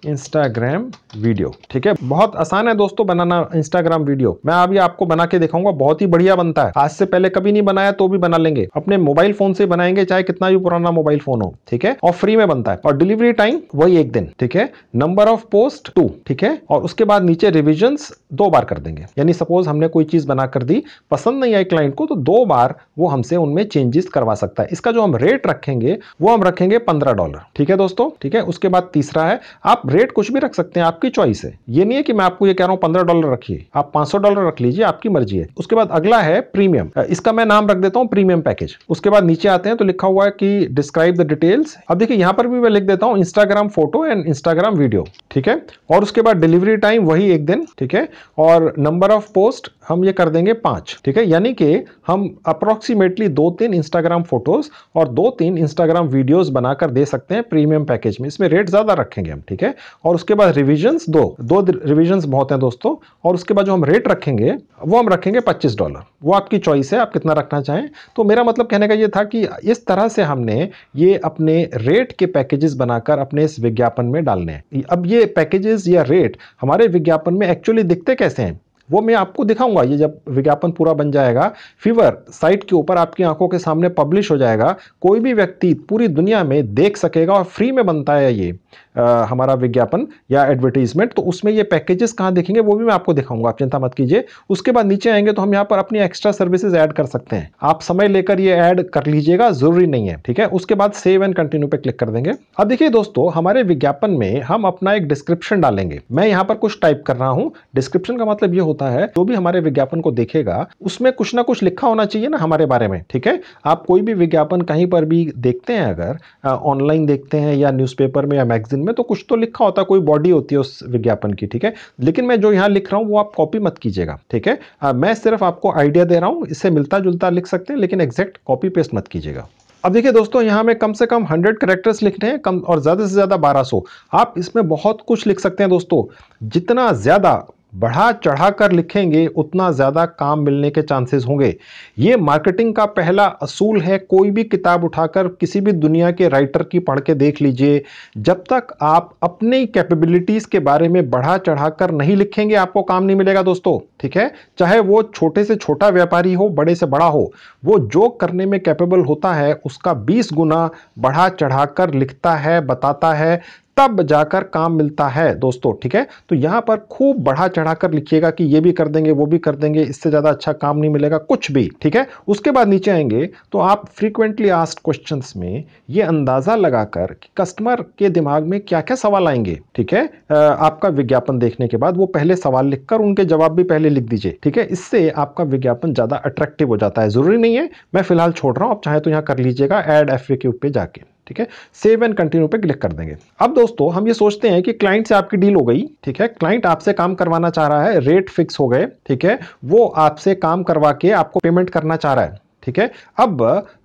इंस्टाग्राम वीडियो ठीक है बहुत आसान है दोस्तों बनाना इंस्टाग्राम वीडियो मैं अभी आपको बना के दिखाऊंगा बहुत ही बढ़िया बनता है आज से पहले कभी नहीं बनाया तो भी बना लेंगे अपने मोबाइल फोन से बनाएंगे चाहे कितना भी पुराना मोबाइल फोन हो ठीक है और फ्री में बनता है और डिलीवरी टाइम वही एक दिन ठीक है नंबर ऑफ पोस्ट टू ठीक है और उसके बाद नीचे रिविजन दो बार कर देंगे यानी सपोज हमने कोई चीज बना कर दी पसंद नहीं आई क्लाइंट को तो दो बार वो हमसे उनमें चेंजेस करवा सकता है इसका जो हम रेट रखेंगे वो हम रखेंगे पंद्रह डॉलर ठीक है दोस्तों ठीक है उसके बाद तीसरा है आप रेट कुछ भी रख सकते हैं आपकी चॉइस है ये नहीं है कि मैं आपको ये कह रहा हूँ पंद्रह डॉलर रखिए आप पांच सौ डॉलर रख लीजिए आपकी मर्जी है उसके बाद अगला है प्रीमियम इसका मैं नाम रख देता हूँ प्रीमियम पैकेज उसके बाद नीचे आते हैं तो लिखा हुआ है कि डिस्क्राइब द डिटेल्स अब देखिए यहाँ पर भी मैं लिख देता हूँ Instagram photo and Instagram video ठीक है और उसके बाद डिलीवरी टाइम वही एक दिन ठीक है और नंबर ऑफ पोस्ट हम ये कर देंगे पाँच ठीक है यानी कि हम अप्रॉक्सीमेटली दो तीन इंस्टाग्राम फोटोज़ और दो तीन इंस्टाग्राम वीडियोज़ बनाकर दे सकते हैं प्रीमियम पैकेज में इसमें रेट ज़्यादा रखेंगे हम ठीक है और उसके बाद रिविजन्स दो दो रिविजन्स बहुत हैं दोस्तों और उसके बाद जो हम रेट रखेंगे वो हम रखेंगे पच्चीस डॉलर वो आपकी चॉइस है आप कितना रखना चाहें तो मेरा मतलब कहने का ये था कि इस तरह से हमने ये अपने रेट के पैकेजेस बनाकर अपने इस विज्ञापन में डालने हैं अब ये पैकेजेस या रेट हमारे विज्ञापन में एक्चुअली दिखते कैसे हैं वो मैं आपको दिखाऊंगा ये जब विज्ञापन पूरा बन जाएगा फीवर साइट के ऊपर आपकी आंखों के सामने पब्लिश हो जाएगा कोई भी व्यक्ति पूरी दुनिया में देख सकेगा और फ्री में बनता है ये आ, हमारा विज्ञापन या एडवर्टीजमेंट तो उसमें ये पैकेजेस कहाँ देखेंगे वो भी मैं आपको दिखाऊंगा आप चिंता मत कीजिए उसके बाद नीचे आएंगे तो हम यहाँ पर अपनी एक्स्ट्रा सर्विसेज ऐड कर सकते हैं आप समय लेकर ये ऐड कर लीजिएगा जरूरी नहीं है ठीक है उसके बाद सेव एंड कंटिन्यू पे क्लिक कर देंगे अब देखिए दोस्तों हमारे विज्ञापन में हम अपना एक डिस्क्रिप्शन डालेंगे मैं यहाँ पर कुछ टाइप कर रहा हूँ डिस्क्रिप्शन का मतलब ये होता है जो भी हमारे विज्ञापन को देखेगा उसमें कुछ ना कुछ लिखा होना चाहिए ना हमारे बारे में ठीक है आप कोई भी विज्ञापन कहीं पर भी देखते हैं अगर ऑनलाइन देखते हैं या न्यूज़ में या मैगजीन में तो कुछ तो लिखा होता है कोई बॉडी होती है उस विज्ञापन की ठीक है लेकिन मैं जो यहाँ लिख रहा हूँ वो आप कॉपी मत कीजिएगा ठीक है मैं सिर्फ आपको आइडिया दे रहा हूँ इससे मिलता जुलता लिख सकते हैं लेकिन एग्जैक्ट कॉपी पेस्ट मत कीजिएगा अब देखिए दोस्तों यहाँ में कम से कम 100 करेक्टर्स लिखने हैं कम और ज़्यादा से ज़्यादा 1200 आप इसमें बहुत कुछ लिख सकते हैं दोस्तों जितना ज़्यादा बढ़ा चढ़ा कर लिखेंगे उतना ज़्यादा काम मिलने के चांसेस होंगे ये मार्केटिंग का पहला असूल है कोई भी किताब उठाकर किसी भी दुनिया के राइटर की पढ़ के देख लीजिए जब तक आप अपनी कैपेबिलिटीज़ के बारे में बढ़ा चढ़ा कर नहीं लिखेंगे आपको काम नहीं मिलेगा दोस्तों ठीक है चाहे वो छोटे से छोटा व्यापारी हो बड़े से बड़ा हो वो जो करने में कैपेबल होता है उसका बीस गुना बढ़ा चढ़ा कर लिखता है बताता है तब जाकर काम मिलता है दोस्तों ठीक है तो यहाँ पर खूब बढ़ा चढ़ा कर लिखिएगा कि ये भी कर देंगे वो भी कर देंगे इससे ज़्यादा अच्छा काम नहीं मिलेगा कुछ भी ठीक है उसके बाद नीचे आएंगे तो आप फ्रीक्वेंटली आस्ट क्वेश्चन में ये अंदाज़ा लगाकर कस्टमर के दिमाग में क्या क्या सवाल आएंगे ठीक है आपका विज्ञापन देखने के बाद वो पहले सवाल लिखकर उनके जवाब भी पहले लिख दीजिए ठीक है इससे आपका विज्ञापन ज़्यादा अट्रैक्टिव हो जाता है ज़रूरी नहीं है मैं फिलहाल छोड़ रहा हूँ आप चाहे तो यहाँ कर लीजिएगा एड एफ पे जाके ठीक है सेव एंड कंटिन्यू पे क्लिक कर देंगे अब दोस्तों हम ये सोचते हैं कि क्लाइंट से आपकी डील हो गई ठीक है क्लाइंट आपसे काम करवाना चाह रहा है रेट फिक्स हो गए ठीक है वो आपसे काम करवा के आपको पेमेंट करना चाह रहा है ठीक है अब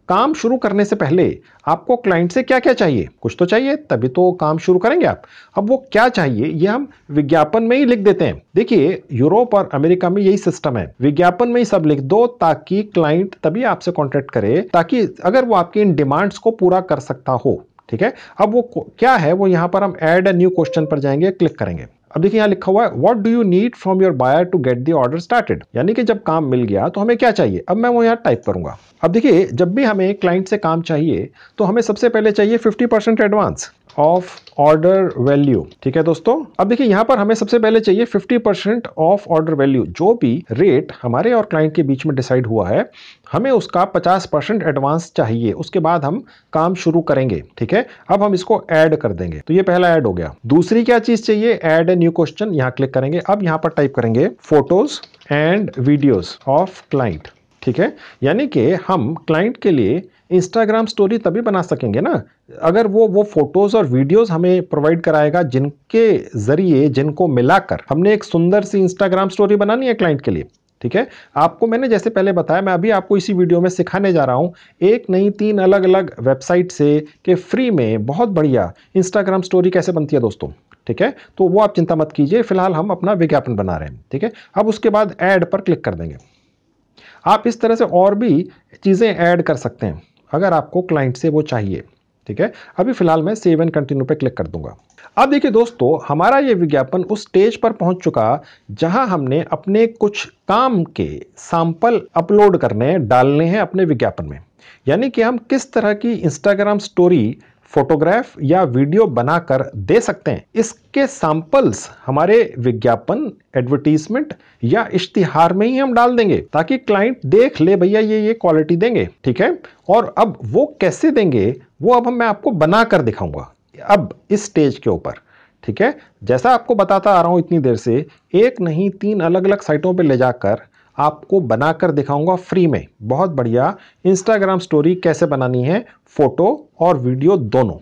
काम शुरू करने से पहले आपको क्लाइंट से क्या क्या चाहिए कुछ तो चाहिए तभी तो काम शुरू करेंगे आप अब वो क्या चाहिए ये हम विज्ञापन में ही लिख देते हैं देखिए यूरोप और अमेरिका में यही सिस्टम है विज्ञापन में ही सब लिख दो ताकि क्लाइंट तभी आपसे कॉन्टेक्ट करे ताकि अगर वो आपकी इन डिमांड्स को पूरा कर सकता हो ठीक है अब वो क्या है वो यहाँ पर हम एड ए न्यू क्वेश्चन पर जाएंगे क्लिक करेंगे अब देखिए यहाँ लिखा हुआ है what do you need from your buyer to get the order started यानी कि जब काम मिल गया तो हमें क्या चाहिए अब मैं वो यहाँ टाइप करूंगा अब देखिए जब भी हमें क्लाइंट से काम चाहिए तो हमें सबसे पहले चाहिए 50 percent advance of order value ठीक है दोस्तों अब देखिए यहाँ पर हमें सबसे पहले चाहिए 50% परसेंट ऑफ ऑर्डर वैल्यू जो भी रेट हमारे और क्लाइंट के बीच में डिसाइड हुआ है हमें उसका 50% परसेंट एडवांस चाहिए उसके बाद हम काम शुरू करेंगे ठीक है अब हम इसको ऐड कर देंगे तो ये पहला ऐड हो गया दूसरी क्या चीज चाहिए एड ए न्यू क्वेश्चन यहाँ क्लिक करेंगे अब यहाँ पर टाइप करेंगे photos and videos of client ठीक है यानी कि हम क्लाइंट के लिए इंस्टाग्राम स्टोरी तभी बना सकेंगे ना अगर वो वो फोटोज़ और वीडियोस हमें प्रोवाइड कराएगा जिनके ज़रिए जिनको मिलाकर हमने एक सुंदर सी इंस्टाग्राम स्टोरी बनानी है क्लाइंट के लिए ठीक है आपको मैंने जैसे पहले बताया मैं अभी आपको इसी वीडियो में सिखाने जा रहा हूँ एक नई तीन अलग अलग वेबसाइट से के फ्री में बहुत बढ़िया इंस्टाग्राम स्टोरी कैसे बनती है दोस्तों ठीक है तो वो आप चिंता मत कीजिए फिलहाल हम अपना विज्ञापन बना रहे हैं ठीक है अब उसके बाद ऐड पर क्लिक कर देंगे आप इस तरह से और भी चीज़ें ऐड कर सकते हैं अगर आपको क्लाइंट से वो चाहिए ठीक है अभी फिलहाल मैं सेव एंड कंटिन्यू पे क्लिक कर दूंगा अब देखिए दोस्तों हमारा ये विज्ञापन उस स्टेज पर पहुंच चुका जहां हमने अपने कुछ काम के सैंपल अपलोड करने डालने हैं अपने विज्ञापन में यानी कि हम किस तरह की इंस्टाग्राम स्टोरी फोटोग्राफ या वीडियो बनाकर दे सकते हैं इसके सैंपल्स हमारे विज्ञापन एडवर्टीजमेंट या इश्तिहार में ही हम डाल देंगे ताकि क्लाइंट देख ले भैया ये ये क्वालिटी देंगे ठीक है और अब वो कैसे देंगे वो अब हम मैं आपको बना कर दिखाऊंगा अब इस स्टेज के ऊपर ठीक है जैसा आपको बताता आ रहा हूँ इतनी देर से एक नहीं तीन अलग अलग साइटों पर ले जाकर आपको बनाकर दिखाऊंगा फ्री में बहुत बढ़िया इंस्टाग्राम स्टोरी कैसे बनानी है फोटो और वीडियो दोनों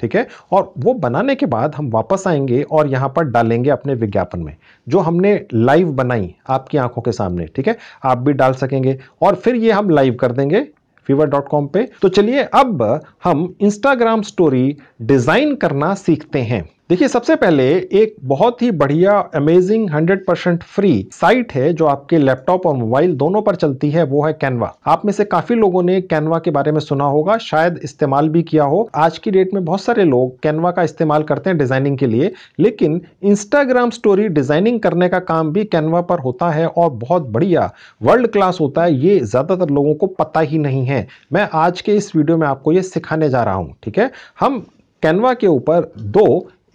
ठीक है और वो बनाने के बाद हम वापस आएंगे और यहाँ पर डालेंगे अपने विज्ञापन में जो हमने लाइव बनाई आपकी आंखों के सामने ठीक है आप भी डाल सकेंगे और फिर ये हम लाइव कर देंगे फीवर डॉट कॉम पर तो चलिए अब हम इंस्टाग्राम स्टोरी डिज़ाइन करना सीखते हैं देखिए सबसे पहले एक बहुत ही बढ़िया अमेजिंग 100% फ्री साइट है जो आपके लैपटॉप और मोबाइल दोनों पर चलती है वो है कैनवा आप में से काफी लोगों ने कैनवा के बारे में सुना होगा शायद इस्तेमाल भी किया हो आज की डेट में बहुत सारे लोग कैनवा का इस्तेमाल करते हैं डिजाइनिंग के लिए लेकिन इंस्टाग्राम स्टोरी डिजाइनिंग करने का काम भी कैनवा पर होता है और बहुत बढ़िया वर्ल्ड क्लास होता है ये ज्यादातर लोगों को पता ही नहीं है मैं आज के इस वीडियो में आपको ये सिखाने जा रहा हूँ ठीक है हम कैनवा के ऊपर दो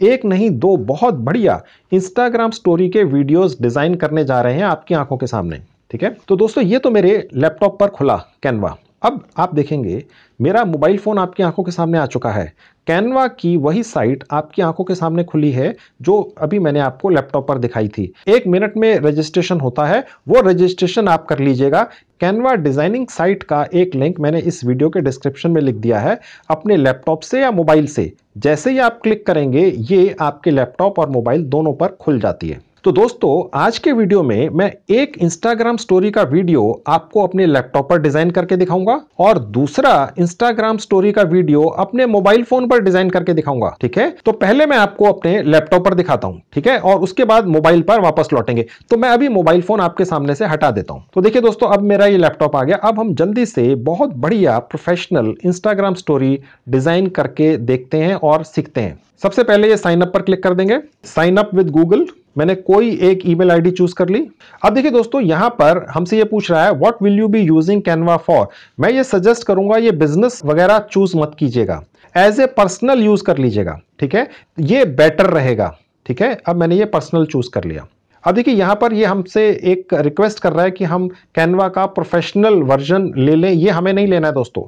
एक नहीं दो बहुत बढ़िया इंस्टाग्राम स्टोरी के वीडियोस डिज़ाइन करने जा रहे हैं आपकी आंखों के सामने ठीक है तो दोस्तों ये तो मेरे लैपटॉप पर खुला कैनवा अब आप देखेंगे मेरा मोबाइल फ़ोन आपकी आंखों के सामने आ चुका है कैनवा की वही साइट आपकी आंखों के सामने खुली है जो अभी मैंने आपको लैपटॉप पर दिखाई थी एक मिनट में रजिस्ट्रेशन होता है वो रजिस्ट्रेशन आप कर लीजिएगा कैनवा डिज़ाइनिंग साइट का एक लिंक मैंने इस वीडियो के डिस्क्रिप्शन में लिख दिया है अपने लैपटॉप से या मोबाइल से जैसे ही आप क्लिक करेंगे ये आपके लैपटॉप और मोबाइल दोनों पर खुल जाती है तो दोस्तों आज के वीडियो में मैं एक इंस्टाग्राम स्टोरी का वीडियो आपको अपने लैपटॉप पर डिजाइन करके दिखाऊंगा और दूसरा इंस्टाग्राम स्टोरी का वीडियो अपने मोबाइल फोन पर डिजाइन करके दिखाऊंगा ठीक है तो पहले मैं आपको अपने लैपटॉप पर दिखाता हूँ ठीक है और उसके बाद मोबाइल पर वापस लौटेंगे तो मैं अभी मोबाइल फोन आपके सामने से हटा देता हूँ तो देखिये दोस्तों अब मेरा ये लैपटॉप आ गया अब हम जल्दी से बहुत बढ़िया प्रोफेशनल इंस्टाग्राम स्टोरी डिजाइन करके देखते हैं और सीखते हैं सबसे पहले ये साइन अप पर क्लिक कर देंगे साइन अप विद गूगल मैंने कोई एक ईमेल आईडी चूज कर ली अब देखिए दोस्तों यहाँ पर हमसे ये पूछ रहा है what will you be using Canva for मैं ये सजेस्ट करूंगा ये बिजनेस वगैरह चूज मत कीजिएगा एज ए पर्सनल यूज कर लीजिएगा ठीक है ये बेटर रहेगा ठीक है अब मैंने ये पर्सनल चूज कर लिया अब देखिए यहाँ पर ये हमसे एक रिक्वेस्ट कर रहा है कि हम कैनवा का प्रोफेशनल वर्जन ले लें ये हमें नहीं लेना है दोस्तों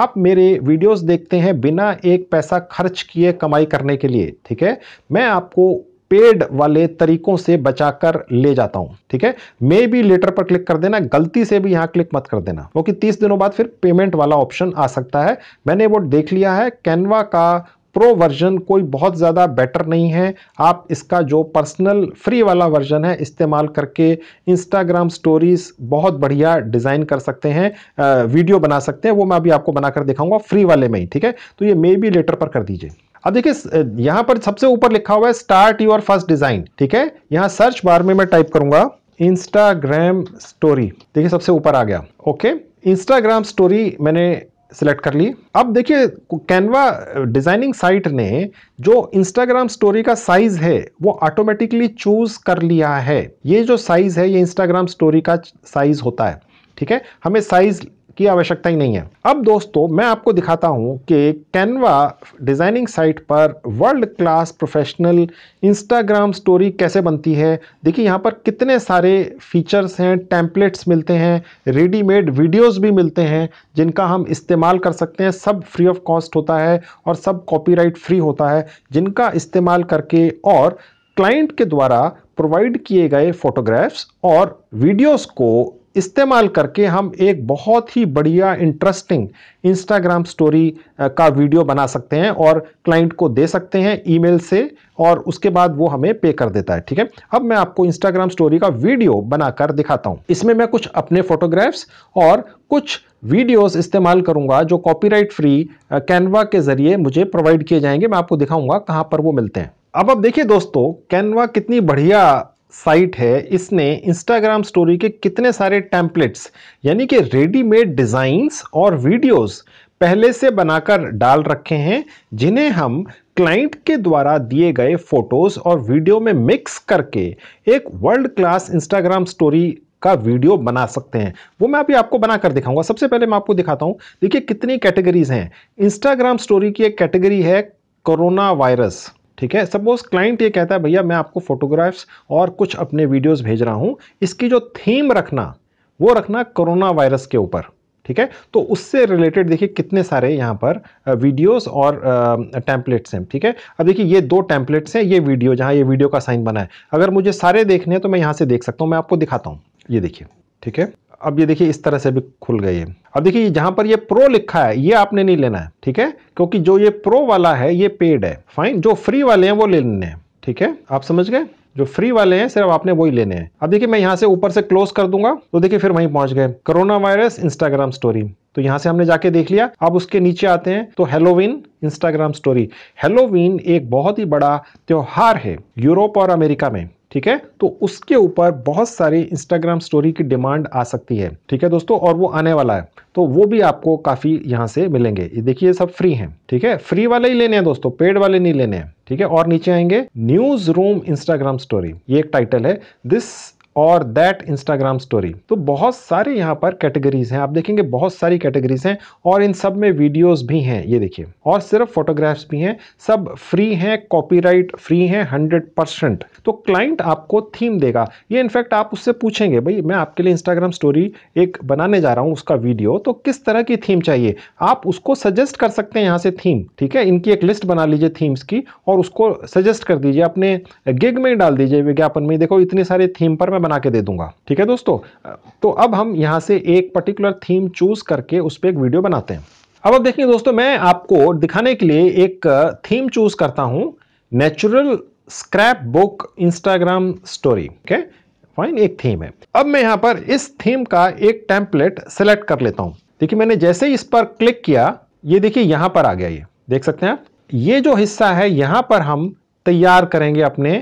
आप मेरे वीडियोस देखते हैं बिना एक पैसा खर्च किए कमाई करने के लिए ठीक है मैं आपको पेड वाले तरीकों से बचाकर ले जाता हूं ठीक है मे भी लेटर पर क्लिक कर देना गलती से भी यहां क्लिक मत कर देना क्योंकि तीस दिनों बाद फिर पेमेंट वाला ऑप्शन आ सकता है मैंने वो देख लिया है कैनवा का प्रो वर्जन कोई बहुत ज़्यादा बेटर नहीं है आप इसका जो पर्सनल फ्री वाला वर्जन है इस्तेमाल करके इंस्टाग्राम स्टोरीज़ बहुत बढ़िया डिज़ाइन कर सकते हैं वीडियो बना सकते हैं वो मैं अभी आपको बनाकर दिखाऊंगा फ्री वाले में ही ठीक है तो ये मे बी लेटर पर कर दीजिए अब देखिए यहां पर सबसे ऊपर लिखा हुआ है स्टार्ट योर फर्स्ट डिज़ाइन ठीक है यहाँ सर्च बार में मैं टाइप करूंगा इंस्टाग्राम स्टोरी देखिए सबसे ऊपर आ गया ओके इंस्टाग्राम स्टोरी मैंने सिलेक्ट कर ली अब देखिए कैनवा डिज़ाइनिंग साइट ने जो इंस्टाग्राम स्टोरी का साइज़ है वो ऑटोमेटिकली चूज़ कर लिया है ये जो साइज़ है ये इंस्टाग्राम स्टोरी का साइज़ होता है ठीक है हमें साइज़ की आवश्यकता ही नहीं है अब दोस्तों मैं आपको दिखाता हूँ कि कैनवा डिज़ाइनिंग साइट पर world class professional Instagram story कैसे बनती है देखिए यहाँ पर कितने सारे फीचर्स हैं टैंपलेट्स मिलते हैं रेडीमेड वीडियोस भी मिलते हैं जिनका हम इस्तेमाल कर सकते हैं सब फ्री ऑफ कॉस्ट होता है और सब कॉपी फ्री होता है जिनका इस्तेमाल करके और क्लाइंट के द्वारा प्रोवाइड किए गए फोटोग्राफ्स और वीडियोस को इस्तेमाल करके हम एक बहुत ही बढ़िया इंटरेस्टिंग इंस्टाग्राम स्टोरी का वीडियो बना सकते हैं और क्लाइंट को दे सकते हैं ईमेल से और उसके बाद वो हमें पे कर देता है ठीक है अब मैं आपको इंस्टाग्राम स्टोरी का वीडियो बनाकर दिखाता हूँ इसमें मैं कुछ अपने फोटोग्राफ्स और कुछ वीडियोस इस्तेमाल करूंगा जो कॉपीराइट फ्री कैनवा के जरिए मुझे प्रोवाइड किए जाएंगे मैं आपको दिखाऊंगा कहाँ पर वो मिलते हैं अब अब देखिए दोस्तों कैनवा कितनी बढ़िया साइट है इसने इंस्टाग्राम स्टोरी के कितने सारे टैंपलेट्स यानी कि रेडीमेड डिज़ाइंस और वीडियोस पहले से बनाकर डाल रखे हैं जिन्हें हम क्लाइंट के द्वारा दिए गए फ़ोटोज़ और वीडियो में मिक्स करके एक वर्ल्ड क्लास इंस्टाग्राम स्टोरी का वीडियो बना सकते हैं वो मैं अभी आपको बनाकर दिखाऊंगा सबसे पहले मैं आपको दिखाता हूँ देखिए कितनी कैटेगरीज हैं इंस्टाग्राम स्टोरी की एक कैटेगरी है कोरोना वायरस ठीक है सपोज क्लाइंट ये कहता है भैया मैं आपको फोटोग्राफ्स और कुछ अपने वीडियोस भेज रहा हूँ इसकी जो थीम रखना वो रखना कोरोना वायरस के ऊपर ठीक है तो उससे रिलेटेड देखिए कितने सारे यहाँ पर वीडियोस और टैंपलेट्स हैं ठीक है अब देखिए ये दो टैंपलेट्स हैं ये वीडियो जहाँ ये वीडियो का साइन बना है अगर मुझे सारे देखने हैं तो मैं यहाँ से देख सकता हूँ मैं आपको दिखाता हूँ ये देखिए ठीक है अब ये देखिए इस तरह से भी खुल गई है अब देखिए जहां पर ये प्रो लिखा है ये आपने नहीं लेना है ठीक है क्योंकि जो ये प्रो वाला है ये पेड है फाइन जो फ्री वाले हैं वो लेने हैं ठीक है आप समझ गए जो फ्री वाले हैं सिर्फ आपने वही लेने हैं अब देखिए मैं यहाँ से ऊपर से क्लोज कर दूंगा तो देखिए फिर वहीं पहुंच गए कोरोना वायरस इंस्टाग्राम स्टोरी तो यहाँ से हमने जाके देख लिया अब उसके नीचे आते हैं तो हेलोविन इंस्टाग्राम स्टोरी हेलोविन एक बहुत ही बड़ा त्योहार है यूरोप और अमेरिका में ठीक है तो उसके ऊपर बहुत सारी इंस्टाग्राम स्टोरी की डिमांड आ सकती है ठीक है दोस्तों और वो आने वाला है तो वो भी आपको काफ़ी यहाँ से मिलेंगे ये देखिए सब फ्री हैं ठीक है फ्री वाले ही लेने हैं दोस्तों पेड वाले नहीं लेने हैं ठीक है और नीचे आएंगे न्यूज रूम इंस्टाग्राम स्टोरी ये एक टाइटल है दिस और दैट इंस्टाग्राम स्टोरी तो बहुत सारे यहाँ पर कैटेगरीज हैं आप देखेंगे बहुत सारी कैटेगरीज हैं और इन सब में वीडियोस भी हैं ये देखिए और सिर्फ फोटोग्राफ्स भी हैं सब फ्री हैं कॉपीराइट फ्री हैं हंड्रेड परसेंट तो क्लाइंट आपको थीम देगा ये इनफैक्ट आप उससे पूछेंगे भाई मैं आपके लिए इंस्टाग्राम स्टोरी एक बनाने जा रहा हूँ उसका वीडियो तो किस तरह की थीम चाहिए आप उसको सजेस्ट कर सकते हैं यहाँ से थीम ठीक है इनकी एक लिस्ट बना लीजिए थीम्स की और उसको सजेस्ट कर दीजिए अपने गिग में डाल दीजिए विज्ञापन में देखो इतने सारी थीम पर मैं मैं बना के दे दूंगा ठीक है दोस्तों तो अब हम यहाँ से एक पर्टिकुलर थीम चूज करके उस पर एक वीडियो बनाते हैं अब अब देखिए दोस्तों मैं आपको दिखाने के लिए एक थीम चूज करता हूँ natural scrapbook Instagram story ठीक फाइन एक थीम है अब मैं यहाँ पर इस थीम का एक टेम्पलेट सेलेक्ट कर लेता हूँ देखिए मैंने जैसे ही इस पर क्लिक किया ये देखिए यहाँ पर आ गया ये देख सकते हैं आप ये जो हिस्सा है यहाँ पर हम तैयार करेंगे अपने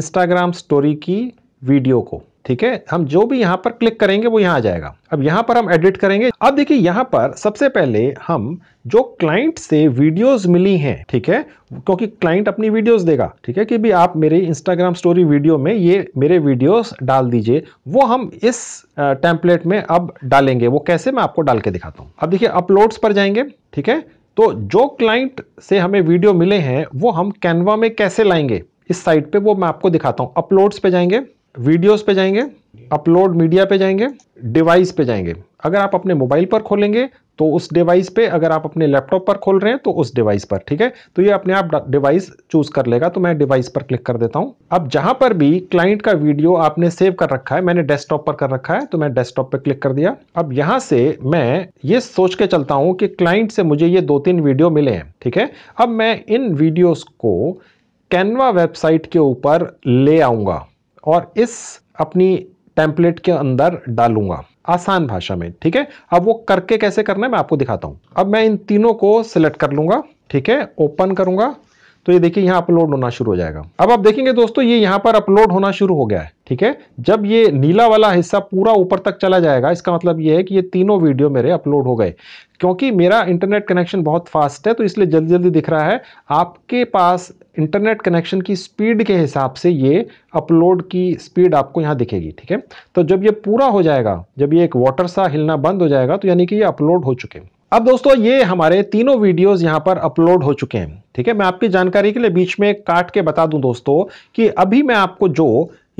इंस्टाग्राम स्टोरी की वीडियो को ठीक है हम जो भी यहाँ पर क्लिक करेंगे वो यहाँ आ जाएगा अब यहाँ पर हम एडिट करेंगे अब देखिए यहाँ पर सबसे पहले हम जो क्लाइंट से वीडियोस मिली हैं ठीक है क्योंकि क्लाइंट अपनी वीडियोस देगा ठीक है कि भी आप मेरे इंस्टाग्राम स्टोरी वीडियो में ये मेरे वीडियोस डाल दीजिए वो हम इस टेम्पलेट में अब डालेंगे वो कैसे मैं आपको डाल के दिखाता हूँ अब देखिए अपलोड्स पर जाएंगे ठीक है तो जो क्लाइंट से हमें वीडियो मिले हैं वो हम कैनवा में कैसे लाएंगे इस साइट पे वो मैं आपको दिखाता हूँ अपलोड्स पे जाएंगे वीडियोस पे जाएंगे अपलोड मीडिया पे जाएंगे डिवाइस पे जाएंगे अगर आप अपने मोबाइल पर खोलेंगे तो उस डिवाइस पे अगर आप अपने लैपटॉप पर खोल रहे हैं तो उस डिवाइस पर ठीक है तो ये अपने आप डिवाइस चूज कर लेगा तो मैं डिवाइस पर क्लिक कर देता हूँ अब जहां पर भी क्लाइंट का वीडियो आपने सेव कर रखा है मैंने डेस्कटॉप पर कर रखा है तो मैं डेस्कटॉप पर क्लिक कर दिया अब यहाँ से मैं ये सोच के चलता हूँ कि क्लाइंट से मुझे ये दो तीन वीडियो मिले हैं ठीक है अब मैं इन वीडियोज को कैनवा वेबसाइट के ऊपर ले आऊँगा और इस अपनी टेम्पलेट के अंदर डालूंगा आसान भाषा में ठीक है अब वो करके कैसे करना है मैं आपको दिखाता हूँ अब मैं इन तीनों को सिलेक्ट कर लूँगा ठीक है ओपन करूँगा तो ये देखिए यहाँ अपलोड होना शुरू हो जाएगा अब आप देखेंगे दोस्तों ये यहाँ पर अपलोड होना शुरू हो गया है ठीक है जब ये नीला वाला हिस्सा पूरा ऊपर तक चला जाएगा इसका मतलब ये है कि ये तीनों वीडियो मेरे अपलोड हो गए क्योंकि मेरा इंटरनेट कनेक्शन बहुत फास्ट है तो इसलिए जल्दी जल्दी दिख रहा है आपके पास इंटरनेट कनेक्शन की स्पीड के हिसाब से ये अपलोड की स्पीड आपको यहाँ दिखेगी ठीक है तो जब ये पूरा हो जाएगा जब ये एक वाटर सा हिलना बंद हो जाएगा तो यानी कि ये अपलोड हो चुके हैं अब दोस्तों ये हमारे तीनों वीडियोस यहाँ पर अपलोड हो चुके हैं ठीक है मैं आपकी जानकारी के लिए बीच में काट के बता दूं दोस्तों कि अभी मैं आपको जो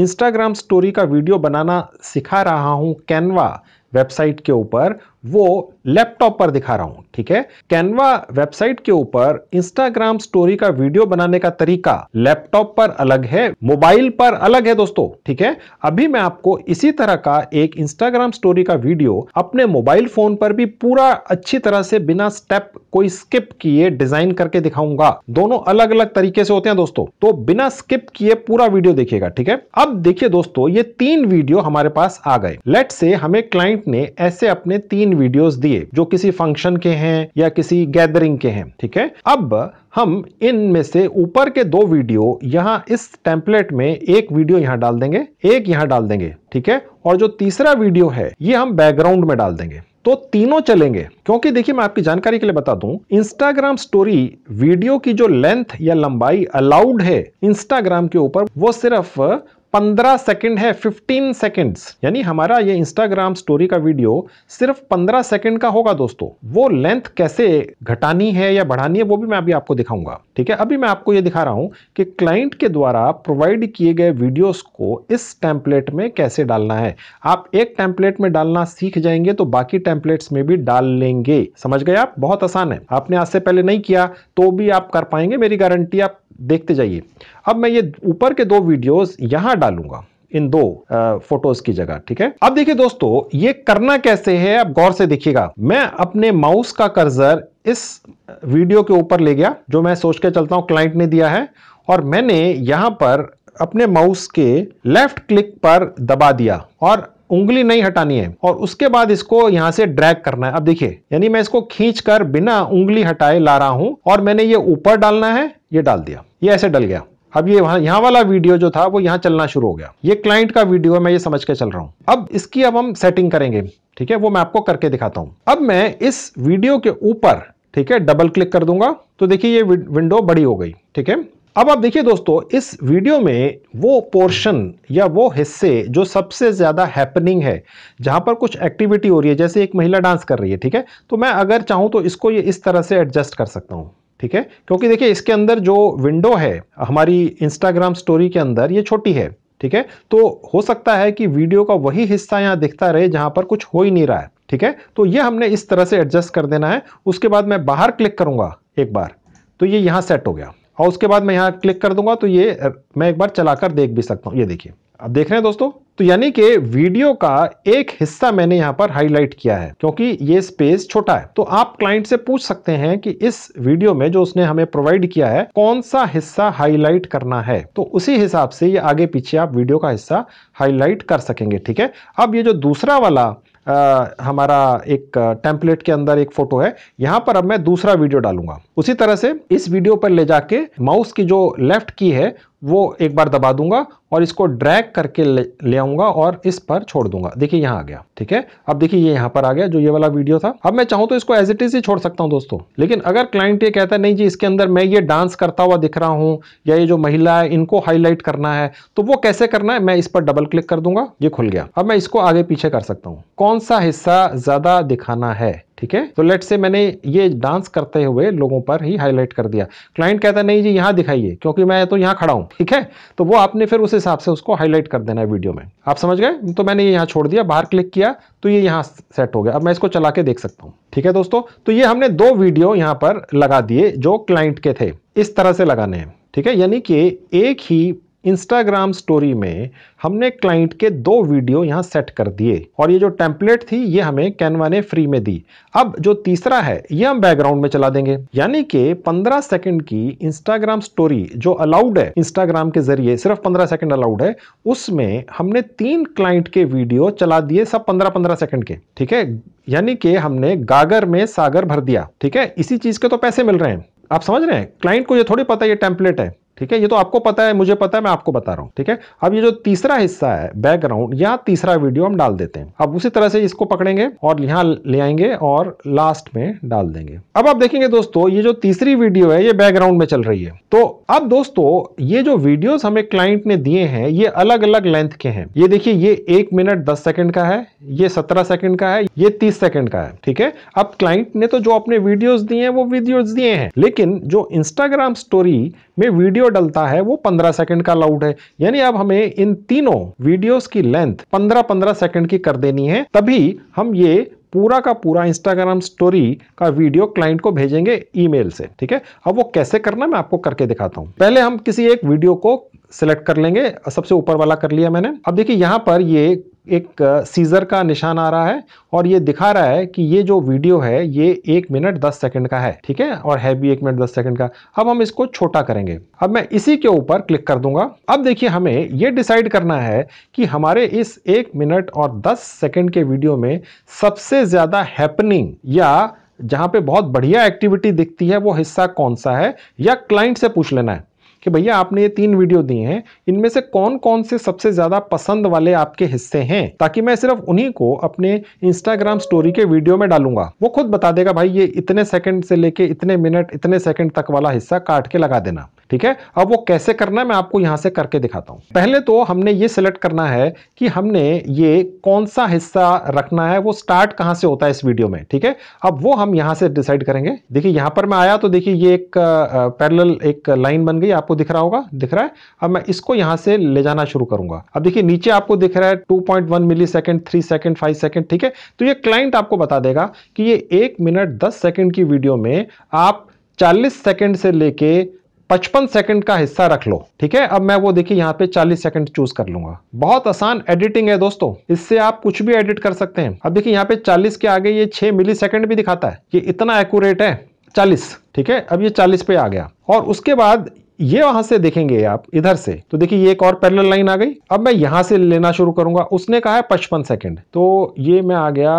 इंस्टाग्राम स्टोरी का वीडियो बनाना सिखा रहा हूँ कैनवा वेबसाइट के ऊपर वो लैपटॉप पर दिखा रहा हूं ठीक है कैनवा वेबसाइट के ऊपर इंस्टाग्राम स्टोरी का वीडियो बनाने का तरीका लैपटॉप पर अलग है मोबाइल पर अलग है दोस्तों ठीक है अभी मैं आपको इसी तरह का एक इंस्टाग्राम स्टोरी का वीडियो अपने मोबाइल फोन पर भी पूरा अच्छी तरह से बिना स्टेप कोई स्किप किए डिजाइन करके दिखाऊंगा दोनों अलग अलग तरीके से होते हैं दोस्तों तो बिना स्किप किए पूरा वीडियो देखिएगा ठीक है अब देखिए दोस्तों ये तीन वीडियो हमारे पास आ गए लेट से हमें क्लाइंट ने ऐसे अपने तीन तीन वीडियोस दिए जो किसी फंक्शन के हैं या किसी गैदरिंग के हैं ठीक है अब हम इन में से ऊपर के दो वीडियो यहाँ इस टेम्पलेट में एक वीडियो यहाँ डाल देंगे एक यहाँ डाल देंगे ठीक है और जो तीसरा वीडियो है ये हम बैकग्राउंड में डाल देंगे तो तीनों चलेंगे क्योंकि देखिए मैं आपकी जानकारी के लिए बता दूं इंस्टाग्राम स्टोरी वीडियो की जो लेंथ या लंबाई अलाउड है इंस्टाग्राम के ऊपर वो सिर्फ 15 सेकंड है 15 सेकंड्स यानी हमारा ये इंस्टाग्राम स्टोरी का वीडियो सिर्फ 15 सेकंड का होगा दोस्तों वो लेंथ कैसे घटानी है या बढ़ानी है वो भी मैं अभी आपको दिखाऊंगा ठीक है अभी मैं आपको ये दिखा रहा हूं कि क्लाइंट के द्वारा प्रोवाइड किए गए वीडियोस को इस टेम्पलेट में कैसे डालना है आप एक टेम्पलेट में डालना सीख जाएंगे तो बाकी टेम्पलेट्स में भी डाल लेंगे समझ गए आप बहुत आसान है आपने आज से पहले नहीं किया तो भी आप कर पाएंगे मेरी गारंटी आप देखते जाइए अब मैं ये ऊपर के दो वीडियोस यहां डालूंगा इन दो फोटोज की जगह ठीक है अब देखिए दोस्तों ये करना कैसे है आप गौर से देखिएगा मैं अपने माउस का कर्जर इस वीडियो के ऊपर ले गया जो मैं सोच के चलता हूं क्लाइंट ने दिया है और मैंने यहां पर अपने माउस के लेफ्ट क्लिक पर दबा दिया और उंगली नहीं हटानी है और उसके बाद इसको यहां से ड्रैग करना है अब देखिए यानी मैं इसको खींच कर बिना उंगली हटाए ला रहा हूं और मैंने ये ऊपर डालना है ये डाल दिया ये ऐसे डल गया अब ये वहाँ यहाँ वाला वीडियो जो था वो यहाँ चलना शुरू हो गया ये क्लाइंट का वीडियो है मैं ये समझ के चल रहा हूँ अब इसकी अब हम सेटिंग करेंगे ठीक है वो मैं आपको करके दिखाता हूँ अब मैं इस वीडियो के ऊपर ठीक है डबल क्लिक कर दूंगा तो देखिए ये विंडो बड़ी हो गई ठीक है अब आप देखिए दोस्तों इस वीडियो में वो पोर्शन या वो हिस्से जो सबसे ज़्यादा हैपनिंग है जहां पर कुछ एक्टिविटी हो रही है जैसे एक महिला डांस कर रही है ठीक है तो मैं अगर चाहूं तो इसको ये इस तरह से एडजस्ट कर सकता हूँ ठीक है क्योंकि देखिए इसके अंदर जो विंडो है हमारी इंस्टाग्राम स्टोरी के अंदर ये छोटी है ठीक है तो हो सकता है कि वीडियो का वही हिस्सा यहाँ दिखता रहे जहाँ पर कुछ हो ही नहीं रहा है ठीक है तो ये हमने इस तरह से एडजस्ट कर देना है उसके बाद मैं बाहर क्लिक करूँगा एक बार तो ये यहाँ सेट हो गया और उसके बाद मैं यहाँ क्लिक कर दूंगा तो ये मैं एक बार चलाकर देख भी सकता हूँ ये देखिए आप देख रहे हैं दोस्तों तो यानी कि वीडियो का एक हिस्सा मैंने यहाँ पर हाईलाइट किया है क्योंकि ये स्पेस छोटा है तो आप क्लाइंट से पूछ सकते हैं कि इस वीडियो में जो उसने हमें प्रोवाइड किया है कौन सा हिस्सा हाईलाइट करना है तो उसी हिसाब से ये आगे पीछे आप वीडियो का हिस्सा हाईलाइट कर सकेंगे ठीक है अब ये जो दूसरा वाला आ, हमारा एक टेम्पलेट के अंदर एक फोटो है यहाँ पर अब मैं दूसरा वीडियो डालूंगा उसी तरह से इस वीडियो पर ले जाके माउस की जो लेफ्ट की है वो एक बार दबा दूंगा और इसको ड्रैग करके ले, ले आऊंगा और इस पर छोड़ दूंगा देखिए यहाँ आ गया ठीक है अब देखिए ये यहाँ पर आ गया जो ये वाला वीडियो था अब मैं चाहूँ तो इसको एज इट इज ही छोड़ सकता हूँ दोस्तों लेकिन अगर क्लाइंट ये कहता है नहीं जी इसके अंदर मैं ये डांस करता हुआ दिख रहा हूँ या ये जो महिला है इनको हाईलाइट करना है तो वो कैसे करना है मैं इस पर डबल क्लिक कर दूंगा ये खुल गया अब मैं इसको आगे पीछे कर सकता हूँ कौन सा हिस्सा ज्यादा दिखाना है ठीक है तो लेट से मैंने ये डांस करते हुए लोगों पर ही हाईलाइट कर दिया क्लाइंट कहता नहीं जी यहाँ दिखाइए क्योंकि मैं तो यहाँ खड़ा हूँ ठीक है तो वो आपने फिर उस हिसाब से उसको हाईलाइट कर देना है वीडियो में आप समझ गए तो मैंने ये यहाँ छोड़ दिया बाहर क्लिक किया तो ये यहाँ सेट हो गया अब मैं इसको चला के देख सकता हूँ ठीक है दोस्तों तो ये हमने दो वीडियो यहाँ पर लगा दिए जो क्लाइंट के थे इस तरह से लगाने हैं ठीक है यानी कि एक ही इंस्टाग्राम स्टोरी में हमने क्लाइंट के दो वीडियो यहाँ सेट कर दिए और ये जो टेम्पलेट थी ये हमें कैनवा ने फ्री में दी अब जो तीसरा है ये हम बैकग्राउंड में चला देंगे यानी कि 15 सेकंड की इंस्टाग्राम स्टोरी जो अलाउड है इंस्टाग्राम के जरिए सिर्फ 15 सेकंड अलाउड है उसमें हमने तीन क्लाइंट के वीडियो चला दिए सब पंद्रह पंद्रह सेकेंड के ठीक है यानी कि हमने गागर में सागर भर दिया ठीक है इसी चीज के तो पैसे मिल रहे हैं आप समझ रहे हैं क्लाइंट को ये थोड़ी पता है ये टेम्पलेट है ठीक है ये तो आपको पता है मुझे पता है मैं आपको बता रहा हूँ ठीक है अब ये जो तीसरा हिस्सा है बैकग्राउंड यहाँ तीसरा वीडियो हम डाल देते हैं अब उसी तरह से इसको पकड़ेंगे और यहाँ ले आएंगे और लास्ट में डाल देंगे अब आप देखेंगे दोस्तों ये जो तीसरी वीडियो है ये बैकग्राउंड में चल रही है तो अब दोस्तों ये जो वीडियोज हमें क्लाइंट ने दिए हैं ये अलग अलग लेंथ के हैं ये देखिए ये एक मिनट दस सेकंड का है ये सत्रह सेकंड का है ये तीस सेकंड का है ठीक है अब क्लाइंट ने तो जो अपने वीडियोज दिए हैं वो वीडियोज दिए हैं लेकिन जो इंस्टाग्राम स्टोरी में वीडियो डलता है वो 15 सेकंड का अलाउड है यानी अब हमें इन तीनों वीडियोस की लेंथ 15-15 सेकंड की कर देनी है तभी हम ये पूरा का पूरा इंस्टाग्राम स्टोरी का वीडियो क्लाइंट को भेजेंगे ईमेल से ठीक है अब वो कैसे करना मैं आपको करके दिखाता हूँ पहले हम किसी एक वीडियो को सिलेक्ट कर लेंगे सबसे ऊपर वाला कर लिया मैंने अब देखिए यहाँ पर ये एक सीज़र का निशान आ रहा है और ये दिखा रहा है कि ये जो वीडियो है ये एक मिनट दस सेकंड का है ठीक है और है भी एक मिनट दस सेकंड का अब हम इसको छोटा करेंगे अब मैं इसी के ऊपर क्लिक कर दूंगा अब देखिए हमें ये डिसाइड करना है कि हमारे इस एक मिनट और दस सेकेंड के वीडियो में सबसे ज़्यादा हैपनिंग या जहाँ पे बहुत बढ़िया एक्टिविटी दिखती है वो हिस्सा कौन सा है या क्लाइंट से पूछ लेना है कि भैया आपने ये तीन वीडियो दिए हैं इनमें से कौन कौन से सबसे ज़्यादा पसंद वाले आपके हिस्से हैं ताकि मैं सिर्फ उन्हीं को अपने इंस्टाग्राम स्टोरी के वीडियो में डालूंगा वो खुद बता देगा भाई ये इतने सेकंड से लेके इतने मिनट इतने सेकंड तक वाला हिस्सा काट के लगा देना ठीक है अब वो कैसे करना है मैं आपको यहां से करके दिखाता हूं पहले तो हमने ये सिलेक्ट करना है कि हमने ये कौन सा हिस्सा रखना है वो स्टार्ट कहां से होता है इस वीडियो में ठीक है अब वो हम यहां से डिसाइड करेंगे देखिए यहां पर मैं आया तो देखिए ये एक पैरल एक लाइन बन गई आपको दिख रहा होगा दिख रहा है अब मैं इसको यहां से ले जाना शुरू करूंगा अब देखिए नीचे आपको दिख रहा है two point one millisecond three second five second ठीक है तो ये क्लाइंट आपको बता देगा कि ये एक मिनट दस सेकेंड की वीडियो में आप चालीस सेकेंड से लेके पचपन सेकंड का हिस्सा रख लो ठीक है अब मैं वो देखिए यहाँ पे चालीस सेकंड चूज कर लूंगा बहुत आसान एडिटिंग है दोस्तों इससे आप कुछ भी एडिट कर सकते हैं अब देखिए यहाँ पे चालीस के आगे ये छह मिली भी दिखाता है ये इतना एक्यूरेट है चालीस ठीक है अब ये चालीस पे आ गया और उसके बाद ये वहां से देखेंगे आप इधर से तो देखिए ये एक और पैरल लाइन आ गई अब मैं यहां से लेना शुरू करूंगा उसने कहा है पचपन सेकंड तो ये मैं आ गया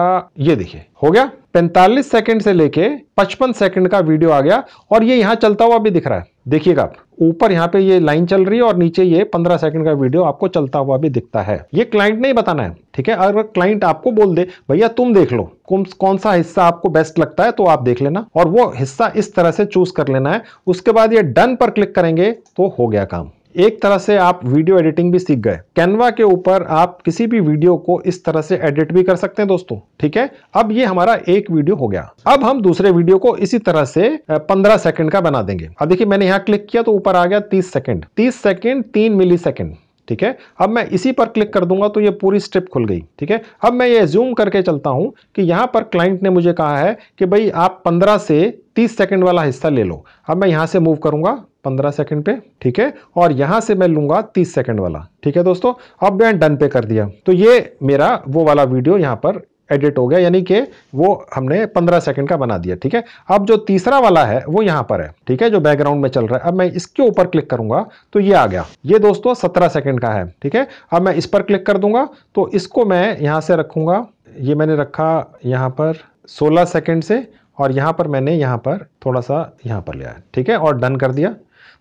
ये देखिए हो गया 45 सेकंड से लेके 55 सेकंड का वीडियो आ गया और ये यहाँ चलता हुआ भी दिख रहा है देखिएगा आप ऊपर यहाँ पे ये लाइन चल रही है और नीचे ये 15 सेकंड का वीडियो आपको चलता हुआ भी दिखता है ये क्लाइंट नहीं बताना है ठीक है अगर क्लाइंट आपको बोल दे भैया तुम देख लो कौन सा हिस्सा आपको बेस्ट लगता है तो आप देख लेना और वो हिस्सा इस तरह से चूज कर लेना है उसके बाद ये डन पर क्लिक करेंगे तो हो गया काम एक तरह से आप वीडियो एडिटिंग भी सीख गए कैनवा के ऊपर आप किसी भी वीडियो को इस तरह से एडिट भी कर सकते हैं दोस्तों ठीक है अब ये हमारा एक वीडियो हो गया अब हम दूसरे वीडियो को इसी तरह से 15 सेकंड का बना देंगे अब देखिए मैंने यहाँ क्लिक किया तो ऊपर आ गया 30 सेकंड 30 सेकंड 3 मिली सेकेंड ठीक है अब मैं इसी पर क्लिक कर दूंगा तो ये पूरी स्ट्रिप खुल गई ठीक है अब मैं ये जूम करके चलता हूं कि यहाँ पर क्लाइंट ने मुझे कहा है कि भाई आप 15 से 30 सेकंड वाला हिस्सा ले लो अब मैं यहाँ से मूव करूंगा पंद्रह सेकंड पे ठीक है और यहाँ से मैं लूँगा तीस सेकंड वाला ठीक है दोस्तों अब मैं डन पे कर दिया तो ये मेरा वो वाला वीडियो यहाँ पर एडिट हो गया यानी कि वो हमने 15 सेकंड का बना दिया ठीक है अब जो तीसरा वाला है वो यहाँ पर है ठीक है जो बैकग्राउंड में चल रहा है अब मैं इसके ऊपर क्लिक करूंगा तो ये आ गया ये दोस्तों सत्रह सेकंड का है ठीक है अब मैं इस पर क्लिक कर दूंगा तो इसको मैं यहाँ से रखूँगा ये मैंने रखा यहाँ पर सोलह सेकेंड से और यहाँ पर मैंने यहाँ पर थोड़ा सा यहाँ पर लिया ठीक है और डन कर दिया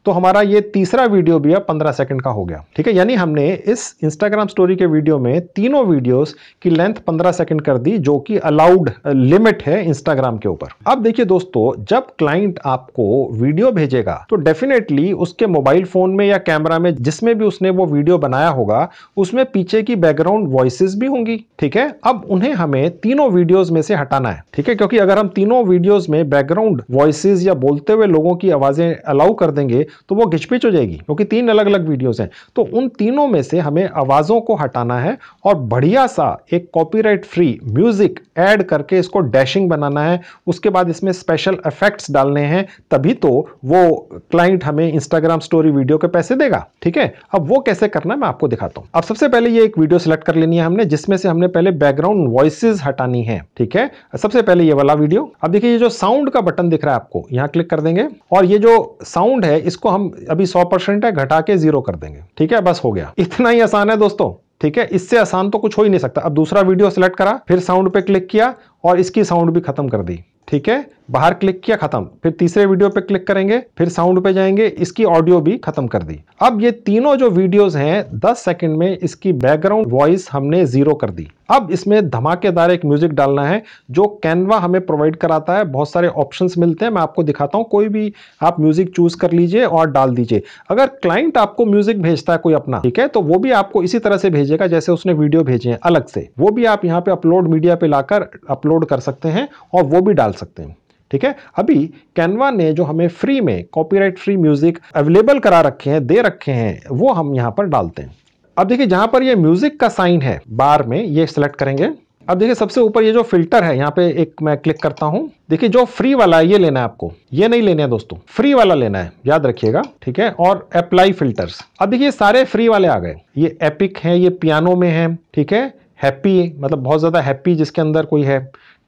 तो हमारा ये तीसरा वीडियो भी अब पंद्रह सेकंड का हो गया ठीक है यानी हमने इस इंस्टाग्राम स्टोरी के वीडियो में तीनों वीडियोस की लेंथ पंद्रह सेकंड कर दी जो कि अलाउड लिमिट uh, है इंस्टाग्राम के ऊपर अब देखिए दोस्तों जब क्लाइंट आपको वीडियो भेजेगा तो डेफिनेटली उसके मोबाइल फोन में या कैमरा में जिसमें भी उसने वो वीडियो बनाया होगा उसमें पीछे की बैकग्राउंड वॉइसिस भी होंगी ठीक है अब उन्हें हमें तीनों वीडियोज में से हटाना है ठीक है क्योंकि अगर हम तीनों वीडियोज में बैकग्राउंड वॉइसिस या बोलते हुए लोगों की आवाजें अलाउ कर देंगे तो वो घिचपिच हो जाएगी क्योंकि तीन अलग अलग वीडियोस हैं तो उन तीनों में से हमें आवाज़ों को हटाना है और बढ़िया सा एक कॉपीराइट फ्री म्यूज़िक ऐड करके इसको डैशिंग बनाना है उसके बाद इसमें स्पेशल इफेक्ट्स डालने हैं तभी तो वो क्लाइंट हमें इंस्टाग्राम स्टोरी वीडियो के पैसे देगा ठीक है अब वो कैसे करना है मैं आपको दिखाता हूँ अब सबसे पहले ये एक वीडियो सेलेक्ट कर लेनी है हमने जिसमें से हमने पहले बैकग्राउंड वॉइसेज हटानी है ठीक है सबसे पहले ये वाला वीडियो अब देखिए ये जो साउंड का बटन दिख रहा है आपको यहाँ क्लिक कर देंगे और ये जो साउंड है इसको इसको हम अभी सौ परसेंट है घटा के जीरो कर देंगे ठीक है बस हो गया इतना ही आसान है दोस्तों ठीक है इससे आसान तो कुछ हो ही नहीं सकता अब दूसरा वीडियो सेलेक्ट करा फिर साउंड पे क्लिक किया और इसकी साउंड भी खत्म कर दी ठीक है बाहर क्लिक किया खत्म फिर तीसरे वीडियो पे क्लिक करेंगे फिर साउंड पे जाएंगे इसकी ऑडियो भी खत्म कर दी अब ये तीनों जो वीडियोस हैं 10 सेकंड में इसकी बैकग्राउंड वॉइस हमने जीरो कर दी अब इसमें धमाकेदार एक म्यूज़िक डालना है जो कैनवा हमें प्रोवाइड कराता है बहुत सारे ऑप्शंस मिलते हैं मैं आपको दिखाता हूँ कोई भी आप म्यूज़िक चूज़ कर लीजिए और डाल दीजिए अगर क्लाइंट आपको म्यूज़िक भेजता है कोई अपना ठीक है तो वो भी आपको इसी तरह से भेजेगा जैसे उसने वीडियो भेजे हैं अलग से वो भी आप यहाँ पर अपलोड मीडिया पर लाकर अपलोड कर सकते हैं और वो भी डाल सकते हैं ठीक है अभी कैनवा ने जो हमें फ्री में कॉपीराइट फ्री म्यूज़िक अवेलेबल करा रखे हैं दे रखे हैं वो हम यहाँ पर डालते हैं अब देखिए जहां पर ये म्यूजिक का साइन है बार में ये सिलेक्ट करेंगे अब देखिए सबसे ऊपर ये जो फिल्टर है यहाँ पे एक मैं क्लिक करता हूँ देखिए जो फ्री वाला है ये लेना है आपको ये नहीं लेना है दोस्तों फ्री वाला लेना है याद रखिएगा ठीक है और अप्लाई फिल्टर्स अब देखिए सारे फ्री वाले आ गए ये एपिक है ये पियानो में है ठीक है हैप्पी मतलब बहुत ज़्यादा हैप्पी जिसके अंदर कोई है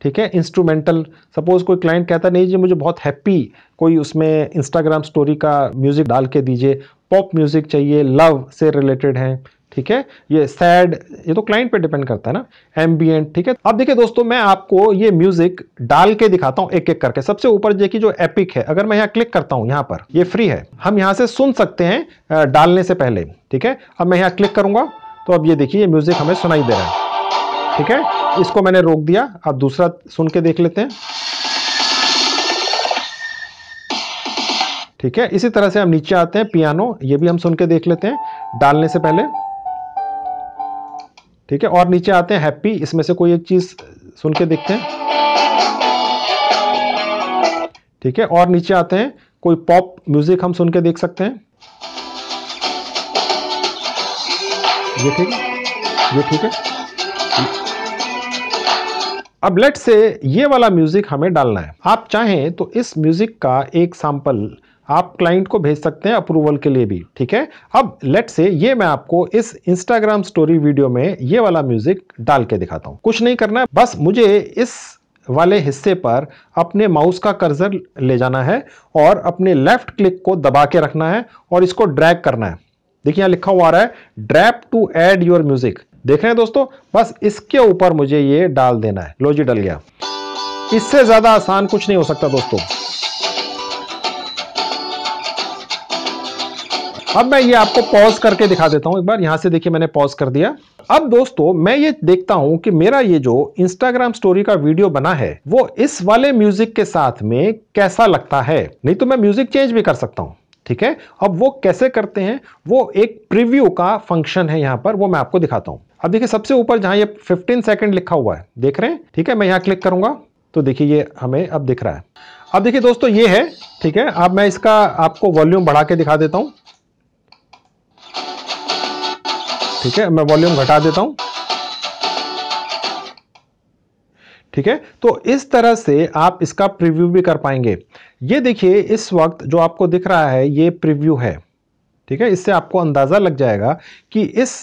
ठीक है इंस्ट्रूमेंटल सपोज कोई क्लाइंट कहता नहीं जी मुझे बहुत हैप्पी कोई उसमें इंस्टाग्राम स्टोरी का म्यूज़िक डाल के दीजिए पॉप म्यूज़िक चाहिए लव से रिलेटेड है ठीक है ये सैड ये तो क्लाइंट पे डिपेंड करता है ना एम्बियंट ठीक है अब देखिए दोस्तों मैं आपको ये म्यूजिक डाल के दिखाता हूँ एक एक करके सबसे ऊपर देखिए जो एपिक है अगर मैं यहाँ क्लिक करता हूँ यहाँ पर ये फ्री है हम यहाँ से सुन सकते हैं डालने से पहले ठीक है अब मैं यहाँ क्लिक करूंगा तो अब ये देखिए ये म्यूजिक हमें सुनाई दे रहा है ठीक है इसको मैंने रोक दिया अब दूसरा सुन के देख लेते हैं ठीक है इसी तरह से हम नीचे आते हैं पियानो ये भी हम सुन के देख लेते हैं डालने से पहले ठीक है और नीचे आते हैं हैप्पी इसमें से कोई एक चीज़ सुन के देखते हैं ठीक है और नीचे आते हैं कोई पॉप म्यूजिक हम सुन के देख सकते हैं ये ठीक है ये ठीक है अब लेट से ये वाला म्यूजिक हमें डालना है आप चाहें तो इस म्यूजिक का एक सैंपल आप क्लाइंट को भेज सकते हैं अप्रूवल के लिए भी ठीक है अब लेट से ये मैं आपको इस इंस्टाग्राम स्टोरी वीडियो में ये वाला म्यूजिक डाल के दिखाता हूं कुछ नहीं करना है बस मुझे इस वाले हिस्से पर अपने माउस का कर्जर ले जाना है और अपने लेफ्ट क्लिक को दबा के रखना है और इसको ड्रैग करना है देखिए यहां लिखा हुआ आ रहा है drag to add your music देख रहे हैं दोस्तों बस इसके ऊपर मुझे ये डाल देना है लो जी डल गया इससे ज़्यादा आसान कुछ नहीं हो सकता दोस्तों अब मैं ये आपको पॉज करके दिखा देता हूँ एक बार यहाँ से देखिए मैंने पॉज कर दिया अब दोस्तों मैं ये देखता हूँ कि मेरा ये जो इंस्टाग्राम स्टोरी का वीडियो बना है वो इस वाले म्यूजिक के साथ में कैसा लगता है नहीं तो मैं म्यूजिक चेंज भी कर सकता हूँ ठीक है अब वो कैसे करते हैं वो एक प्रिव्यू का फंक्शन है यहाँ पर वो मैं आपको दिखाता हूँ अब देखिए सबसे ऊपर जहाँ ये 15 सेकंड लिखा हुआ है देख रहे हैं ठीक है मैं यहाँ क्लिक करूंगा तो देखिए ये हमें अब दिख रहा है अब देखिए दोस्तों ये है ठीक है अब मैं इसका आपको वॉल्यूम बढ़ा के दिखा देता हूँ ठीक है मैं वॉल्यूम घटा देता हूं ठीक है तो इस तरह से आप इसका प्रीव्यू भी कर पाएंगे ये देखिए इस वक्त जो आपको दिख रहा है ये प्रीव्यू है ठीक है इससे आपको अंदाज़ा लग जाएगा कि इस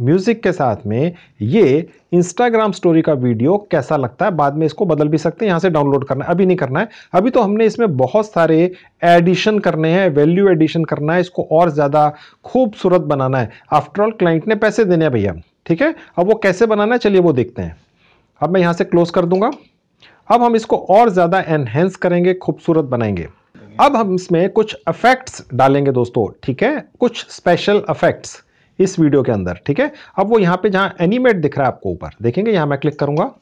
म्यूज़िक के साथ में ये इंस्टाग्राम स्टोरी का वीडियो कैसा लगता है बाद में इसको बदल भी सकते हैं यहाँ से डाउनलोड करना है अभी नहीं करना है अभी तो हमने इसमें बहुत सारे एडिशन करने हैं वैल्यू एडिशन करना है इसको और ज़्यादा खूबसूरत बनाना है आफ्टरऑल क्लाइंट ने पैसे देने हैं भैया ठीक है अब वो कैसे बनाना है चलिए वो देखते हैं अब मैं यहाँ से क्लोज कर दूंगा अब हम इसको और ज़्यादा एनहेंस करेंगे खूबसूरत बनाएंगे अब हम इसमें कुछ अफेक्ट्स डालेंगे दोस्तों ठीक है कुछ स्पेशल अफेक्ट्स इस वीडियो के अंदर ठीक है अब वो यहाँ पे जहाँ एनिमेट दिख रहा है आपको ऊपर देखेंगे यहाँ मैं क्लिक करूँगा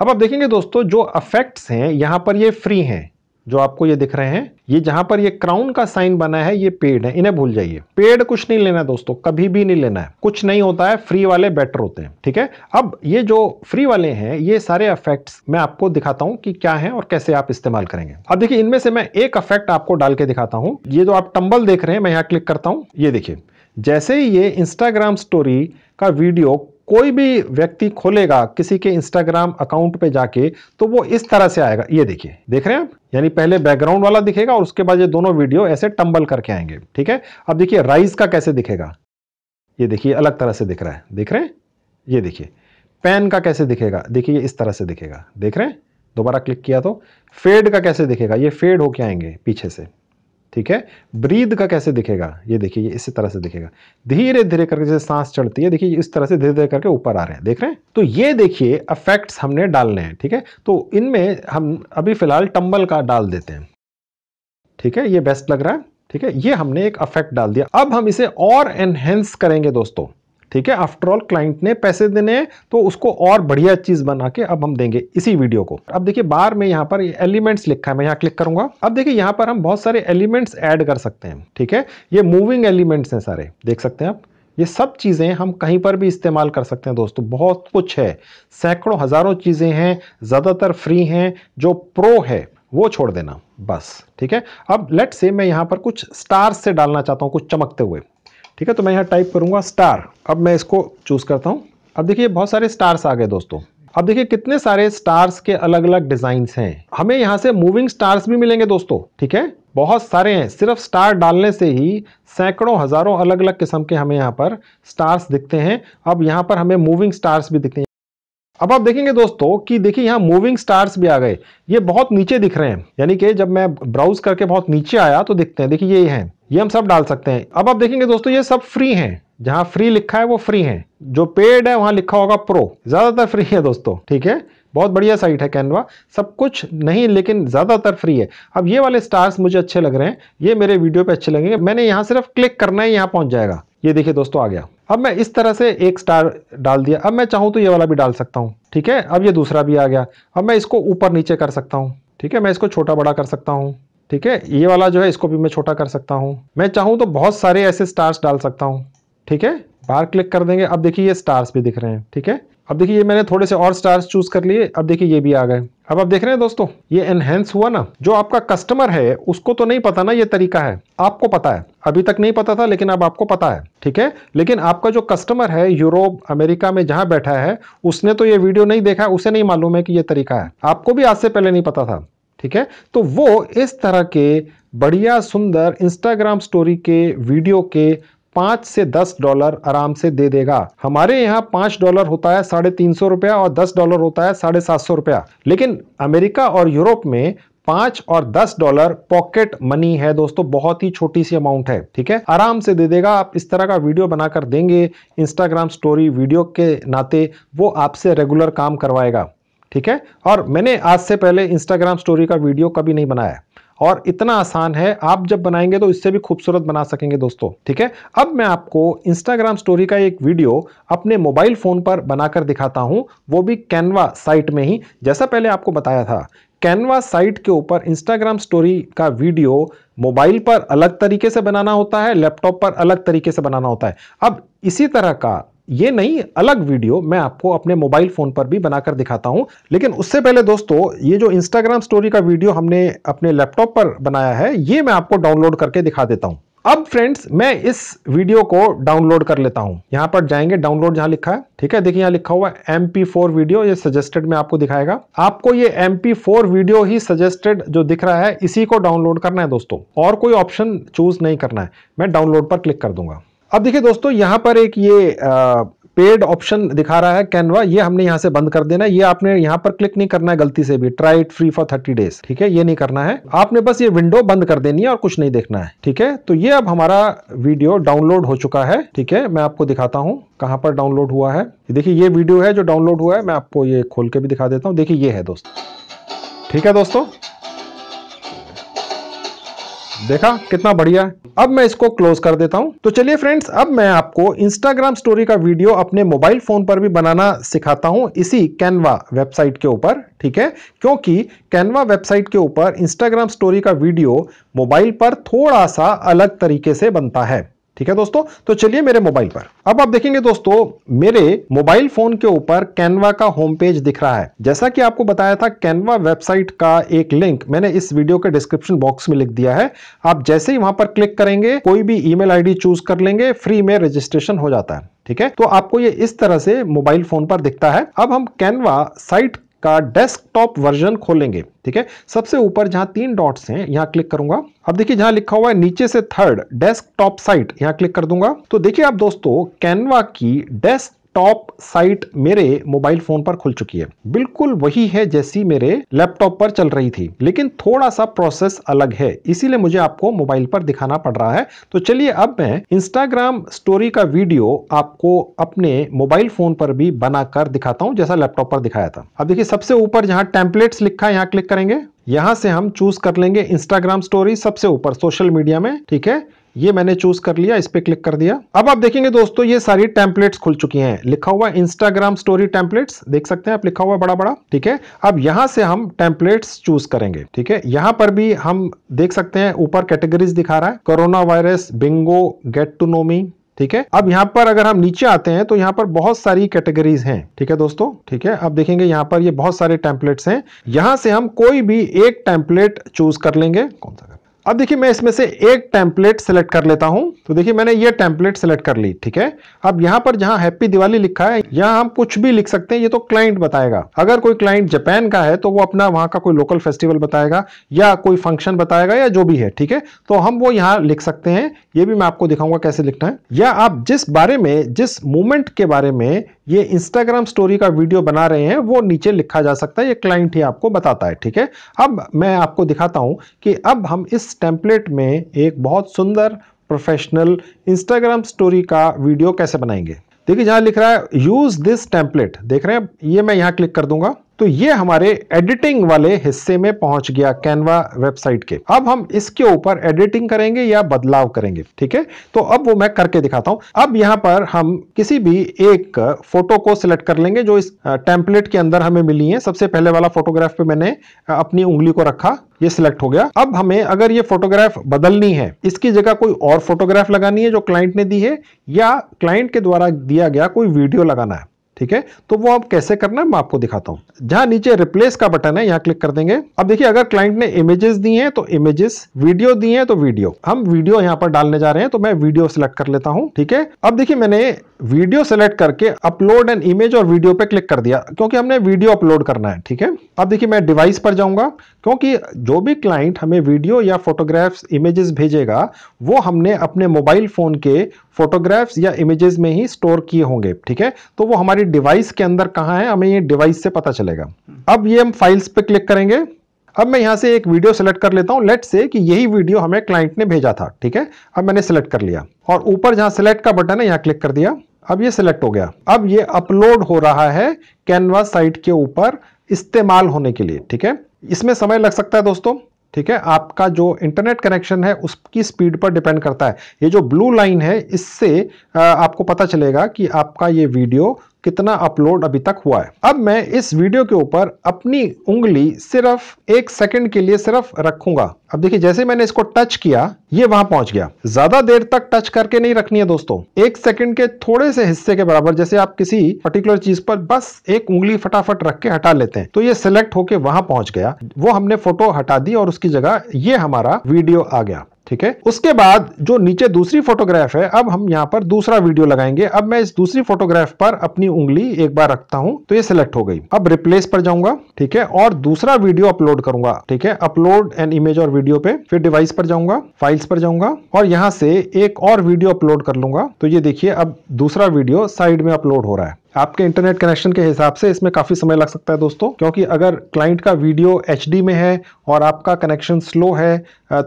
अब आप देखेंगे दोस्तों जो अफेक्ट्स हैं यहाँ पर ये फ्री हैं जो आपको ये दिख रहे हैं ये जहाँ पर ये क्राउन का साइन बना है ये पेड है इन्हें भूल जाइए पेड कुछ नहीं लेना है दोस्तों कभी भी नहीं लेना है कुछ नहीं होता है फ्री वाले बेटर होते हैं ठीक है अब ये जो फ्री वाले हैं ये सारे अफेक्ट्स मैं आपको दिखाता हूँ कि क्या हैं और कैसे आप इस्तेमाल करेंगे अब देखिए इनमें से मैं एक अफेक्ट आपको डाल के दिखाता हूँ ये जो आप टंबल देख रहे हैं मैं यहाँ क्लिक करता हूँ ये देखिए जैसे ही ये इंस्टाग्राम स्टोरी का वीडियो कोई भी व्यक्ति खोलेगा किसी के इंस्टाग्राम अकाउंट पे जाके तो वो इस तरह से आएगा ये देखिए देख रहे हैं आप यानी पहले बैकग्राउंड वाला दिखेगा और उसके बाद ये दोनों वीडियो ऐसे टंबल करके आएंगे ठीक है अब देखिए राइस का कैसे दिखेगा ये देखिए अलग तरह से दिख रहा है देख रहे हैं ये देखिए पैन का कैसे दिखेगा देखिए इस तरह से दिखेगा देख रहे हैं दोबारा क्लिक किया तो फेड का कैसे दिखेगा ये फेड होके आएंगे पीछे से ठीक है ब्रीद का कैसे दिखेगा ये देखिए इसी तरह से दिखेगा धीरे धीरे करके जैसे सांस चढ़ती है देखिए इस तरह से धीरे धीरे करके ऊपर आ रहे हैं देख रहे हैं तो ये देखिए अफेक्ट्स हमने डालने हैं ठीक है तो इनमें हम अभी फिलहाल टंबल का डाल देते हैं ठीक है ये बेस्ट लग रहा है ठीक है ये हमने एक अफेक्ट डाल दिया अब हम इसे और एनहेंस करेंगे दोस्तों ठीक है आफ्टर ऑल क्लाइंट ने पैसे देने हैं तो उसको और बढ़िया चीज़ बना के अब हम देंगे इसी वीडियो को अब देखिए बार में यहाँ पर एलिमेंट्स लिखा है मैं यहाँ क्लिक करूंगा अब देखिए यहाँ पर हम बहुत सारे एलिमेंट्स ऐड कर सकते हैं ठीक है ये मूविंग एलिमेंट्स हैं सारे देख सकते हैं आप ये सब चीज़ें हम कहीं पर भी इस्तेमाल कर सकते हैं दोस्तों बहुत कुछ है सैकड़ों हज़ारों चीज़ें हैं ज़्यादातर फ्री हैं जो प्रो है वो छोड़ देना बस ठीक है अब लेट से मैं यहाँ पर कुछ स्टार्स से डालना चाहता हूँ कुछ चमकते हुए ठीक है तो मैं यहाँ टाइप करूँगा स्टार अब मैं इसको चूज़ करता हूँ अब देखिए बहुत सारे स्टार्स आ गए दोस्तों अब देखिए कितने सारे स्टार्स के अलग अलग डिजाइन हैं हमें यहाँ से मूविंग स्टार्स भी मिलेंगे दोस्तों ठीक है बहुत सारे हैं सिर्फ स्टार डालने से ही सैकड़ों हजारों अलग अलग किस्म के हमें यहाँ पर स्टार्स दिखते हैं अब यहाँ पर हमें मूविंग स्टार्स भी दिखते हैं अब आप देखेंगे दोस्तों कि देखिए यहाँ मूविंग स्टार्स भी आ गए ये बहुत नीचे दिख रहे हैं यानी कि जब मैं ब्राउज करके बहुत नीचे आया तो दिखते हैं देखिए ये हैं ये हम सब डाल सकते हैं अब आप देखेंगे दोस्तों ये सब फ्री हैं जहाँ फ्री लिखा है वो फ्री है जो पेड है वहां लिखा होगा प्रो ज़्यादातर फ्री है दोस्तों ठीक है बहुत बढ़िया साइट है कैनवा सब कुछ नहीं लेकिन ज़्यादातर फ्री है अब ये वाले स्टार्स मुझे अच्छे लग रहे हैं ये मेरे वीडियो पे अच्छे लगेंगे मैंने यहाँ सिर्फ क्लिक करना है यहाँ पहुँच जाएगा ये देखिए दोस्तों आ गया अब मैं इस तरह से एक स्टार डाल दिया अब मैं चाहूँ तो ये वाला भी डाल सकता हूँ ठीक है अब ये दूसरा भी आ गया अब मैं इसको ऊपर नीचे कर सकता हूँ ठीक है मैं इसको छोटा बड़ा कर सकता हूँ ठीक है ये वाला जो है इसको भी मैं छोटा कर सकता हूँ मैं चाहूँ तो बहुत सारे ऐसे स्टार्स डाल सकता हूँ ठीक है बाहर क्लिक कर देंगे अब देखिए ये स्टार्स भी दिख रहे हैं ठीक है अब देखिए ये मैंने थोड़े से और स्टार्स चूज कर लिए अब देखिए ये भी आ गए अब आप देख रहे हैं दोस्तों ये एनहेंस हुआ ना जो आपका कस्टमर है उसको तो नहीं पता ना ये तरीका है आपको पता है अभी तक नहीं पता था लेकिन अब आपको पता है ठीक है लेकिन आपका जो कस्टमर है यूरोप अमेरिका में जहां बैठा है उसने तो ये वीडियो नहीं देखा उसे नहीं मालूम है कि ये तरीका है आपको भी आज से पहले नहीं पता था ठीक है तो वो इस तरह के बढ़िया सुंदर इंस्टाग्राम स्टोरी के वीडियो के पाँच से दस डॉलर आराम से दे देगा हमारे यहाँ पाँच डॉलर होता है साढ़े तीन सौ रुपया और दस डॉलर होता है साढ़े सात सौ रुपया लेकिन अमेरिका और यूरोप में पाँच और दस डॉलर पॉकेट मनी है दोस्तों बहुत ही छोटी सी अमाउंट है ठीक है आराम से दे देगा आप इस तरह का वीडियो बनाकर देंगे इंस्टाग्राम स्टोरी वीडियो के नाते वो आपसे रेगुलर काम करवाएगा ठीक है और मैंने आज से पहले इंस्टाग्राम स्टोरी का वीडियो कभी नहीं बनाया और इतना आसान है आप जब बनाएंगे तो इससे भी खूबसूरत बना सकेंगे दोस्तों ठीक है अब मैं आपको इंस्टाग्राम स्टोरी का एक वीडियो अपने मोबाइल फ़ोन पर बनाकर दिखाता हूँ वो भी कैनवा साइट में ही जैसा पहले आपको बताया था कैनवा साइट के ऊपर इंस्टाग्राम स्टोरी का वीडियो मोबाइल पर अलग तरीके से बनाना होता है लैपटॉप पर अलग तरीके से बनाना होता है अब इसी तरह का ये नहीं अलग वीडियो मैं आपको अपने मोबाइल फ़ोन पर भी बनाकर दिखाता हूं लेकिन उससे पहले दोस्तों ये जो इंस्टाग्राम स्टोरी का वीडियो हमने अपने लैपटॉप पर बनाया है ये मैं आपको डाउनलोड करके दिखा देता हूं अब फ्रेंड्स मैं इस वीडियो को डाउनलोड कर लेता हूं यहां पर जाएंगे डाउनलोड जहां लिखा है ठीक है देखिए यहां लिखा हुआ है एम वीडियो ये सजेस्टेड में आपको दिखाएगा आपको ये एम वीडियो ही सजेस्टेड जो दिख रहा है इसी को डाउनलोड करना है दोस्तों और कोई ऑप्शन चूज नहीं करना है मैं डाउनलोड पर क्लिक कर दूंगा अब देखिए दोस्तों यहाँ पर एक ये पेड ऑप्शन दिखा रहा है कैनवा ये हमने यहाँ से बंद कर देना है ये आपने यहाँ पर क्लिक नहीं करना है गलती से भी try it free for thirty days ठीक है ये नहीं करना है आपने बस ये विंडो बंद कर देनी है और कुछ नहीं देखना है ठीक है तो ये अब हमारा वीडियो डाउनलोड हो चुका है ठीक है मैं आपको दिखाता हूँ कहाँ पर डाउनलोड हुआ है देखिए ये वीडियो है जो डाउनलोड हुआ है मैं आपको ये खोल के भी दिखा देता हूँ देखिये ये है दोस्तों ठीक है दोस्तों देखा कितना बढ़िया है अब मैं इसको क्लोज कर देता हूँ तो चलिए फ्रेंड्स अब मैं आपको इंस्टाग्राम स्टोरी का वीडियो अपने मोबाइल फोन पर भी बनाना सिखाता हूँ इसी कैनवा वेबसाइट के ऊपर ठीक है क्योंकि कैनवा वेबसाइट के ऊपर इंस्टाग्राम स्टोरी का वीडियो मोबाइल पर थोड़ा सा अलग तरीके से बनता है ठीक है दोस्तों तो चलिए मेरे मोबाइल पर अब आप देखेंगे दोस्तों मेरे मोबाइल फोन के ऊपर कैनवा का होम पेज दिख रहा है जैसा कि आपको बताया था कैनवा वेबसाइट का एक लिंक मैंने इस वीडियो के डिस्क्रिप्शन बॉक्स में लिख दिया है आप जैसे ही वहां पर क्लिक करेंगे कोई भी ईमेल आईडी चूज कर लेंगे फ्री में रजिस्ट्रेशन हो जाता है ठीक है तो आपको ये इस तरह से मोबाइल फोन पर दिखता है अब हम कैनवा साइट का डेस्कटॉप वर्जन खोलेंगे ठीक है सबसे ऊपर जहां तीन डॉट्स हैं यहां क्लिक करूंगा अब देखिए जहां लिखा हुआ है नीचे से थर्ड डेस्कटॉप साइट यहां क्लिक कर दूंगा तो देखिए आप दोस्तों कैनवा की डेस्क टॉप साइट मेरे मोबाइल फोन पर खुल चुकी है बिल्कुल वही है जैसी मेरे लैपटॉप पर चल रही थी लेकिन थोड़ा सा प्रोसेस अलग है इसीलिए मुझे आपको मोबाइल पर दिखाना पड़ रहा है तो चलिए अब मैं इंस्टाग्राम स्टोरी का वीडियो आपको अपने मोबाइल फोन पर भी बनाकर दिखाता हूँ जैसा लैपटॉप पर दिखाया था अब देखिए सबसे ऊपर जहाँ टेम्पलेट्स लिखा है यहाँ क्लिक करेंगे यहां से हम चूज कर लेंगे इंस्टाग्राम स्टोरी सबसे ऊपर सोशल मीडिया में ठीक है ये मैंने चूज कर लिया इस पर क्लिक कर दिया अब आप देखेंगे दोस्तों ये सारी टेम्पलेट्स खुल चुकी हैं लिखा हुआ इंस्टाग्राम स्टोरी टेम्पलेट्स देख सकते हैं आप लिखा हुआ बड़ा बड़ा ठीक है अब यहाँ से हम टेम्पलेट्स चूज करेंगे ठीक है यहाँ पर भी हम देख सकते हैं ऊपर कैटेगरीज दिखा रहा है corona virus bingo get to know me ठीक है अब यहाँ पर अगर हम नीचे आते हैं तो यहाँ पर बहुत सारी कैटेगरीज हैं ठीक है दोस्तों ठीक है अब देखेंगे यहाँ पर ये बहुत सारे टेम्पलेट्स हैं यहाँ से हम कोई भी एक टेम्पलेट चूज कर लेंगे कौन सा अब देखिए मैं इसमें से एक टेम्पलेट सेलेक्ट कर लेता हूं तो देखिए मैंने ये टेम्पलेट सेलेक्ट कर ली ठीक है अब यहां पर जहाँ हैप्पी दिवाली लिखा है यहां हम कुछ भी लिख सकते हैं ये तो क्लाइंट बताएगा अगर कोई क्लाइंट जापान का है तो वो अपना वहां का कोई लोकल फेस्टिवल बताएगा या कोई फंक्शन बताएगा या जो भी है ठीक है तो हम वो यहाँ लिख सकते हैं ये भी मैं आपको दिखाऊंगा कैसे लिखना है या आप जिस बारे में जिस मूवमेंट के बारे में ये इंस्टाग्राम स्टोरी का वीडियो बना रहे हैं वो नीचे लिखा जा सकता है ये क्लाइंट ही आपको बताता है ठीक है अब मैं आपको दिखाता हूं कि अब हम इस टेम्पलेट में एक बहुत सुंदर प्रोफेशनल इंस्टाग्राम स्टोरी का वीडियो कैसे बनाएंगे देखिए जहां लिख रहा है यूज़ दिस टेम्पलेट देख रहे हैं ये मैं यहां क्लिक कर दूंगा तो ये हमारे एडिटिंग वाले हिस्से में पहुंच गया कैनवा वेबसाइट के अब हम इसके ऊपर एडिटिंग करेंगे या बदलाव करेंगे ठीक है तो अब वो मैं करके दिखाता हूं अब यहां पर हम किसी भी एक फोटो को सिलेक्ट कर लेंगे जो इस टेम्पलेट के अंदर हमें मिली है सबसे पहले वाला फोटोग्राफ पे मैंने अपनी उंगली को रखा ये सिलेक्ट हो गया अब हमें अगर ये फोटोग्राफ बदलनी है इसकी जगह कोई और फोटोग्राफ लगानी है जो क्लाइंट ने दी है या क्लाइंट के द्वारा दिया गया कोई वीडियो लगाना है ठीक है तो वो आप कैसे करना है मैं आपको दिखाता हूं जहां नीचे रिप्लेस का बटन है यहां क्लिक कर देंगे अब देखिए अगर क्लाइंट ने इमेजेस दी हैं तो इमेजेस वीडियो दी हैं तो वीडियो हम वीडियो यहां पर डालने जा रहे हैं तो मैं वीडियो सिलेक्ट कर लेता हूं ठीक है अब देखिए मैंने वीडियो सेलेक्ट करके अपलोड एंड इमेज और वीडियो पे क्लिक कर दिया क्योंकि हमने वीडियो अपलोड करना है ठीक है अब देखिए मैं डिवाइस पर जाऊंगा क्योंकि जो भी क्लाइंट हमें वीडियो या फोटोग्राफ्स इमेजेस भेजेगा वो हमने अपने मोबाइल फ़ोन के फोटोग्राफ्स या इमेजेस में ही स्टोर किए होंगे ठीक है तो वो हमारी डिवाइस के अंदर कहाँ है हमें ये डिवाइस से पता चलेगा अब ये हम फाइल्स पे क्लिक करेंगे अब मैं यहाँ से एक वीडियो सेलेक्ट कर लेता हूँ लेट से कि यही वीडियो हमें क्लाइंट ने भेजा था ठीक है अब मैंने सेलेक्ट कर लिया और ऊपर जहाँ सेलेक्ट का बटन है यहाँ क्लिक कर दिया अब ये सिलेक्ट हो गया अब ये अपलोड हो रहा है कैनवा साइट के ऊपर इस्तेमाल होने के लिए ठीक है इसमें समय लग सकता है दोस्तों ठीक है आपका जो इंटरनेट कनेक्शन है उसकी स्पीड पर डिपेंड करता है ये जो ब्लू लाइन है इससे आपको पता चलेगा कि आपका ये वीडियो कितना अपलोड अभी तक हुआ है अब मैं इस वीडियो के ऊपर अपनी उंगली सिर्फ एक सेकंड के लिए सिर्फ रखूंगा अब देखिए जैसे मैंने इसको टच किया ये वहां पहुंच गया ज्यादा देर तक टच करके नहीं रखनी है दोस्तों एक सेकंड के थोड़े से हिस्से के बराबर जैसे आप किसी पर्टिकुलर चीज पर बस एक उंगली फटाफट रख के हटा लेते हैं तो ये सिलेक्ट होके वहां पहुंच गया वो हमने फोटो हटा दी और उसकी जगह ये हमारा वीडियो आ गया ठीक है उसके बाद जो नीचे दूसरी फोटोग्राफ है अब हम यहाँ पर दूसरा वीडियो लगाएंगे अब मैं इस दूसरी फोटोग्राफ पर अपनी उंगली एक बार रखता हूँ तो ये सिलेक्ट हो गई अब रिप्लेस पर जाऊंगा ठीक है और दूसरा वीडियो अपलोड करूंगा ठीक है अपलोड एन इमेज और वीडियो पे फिर डिवाइस पर जाऊंगा फाइल्स पर जाऊंगा और यहाँ से एक और वीडियो अपलोड कर लूंगा तो ये देखिए अब दूसरा वीडियो साइड में अपलोड हो रहा है आपके इंटरनेट कनेक्शन के हिसाब से इसमें काफ़ी समय लग सकता है दोस्तों क्योंकि अगर क्लाइंट का वीडियो एच में है और आपका कनेक्शन स्लो है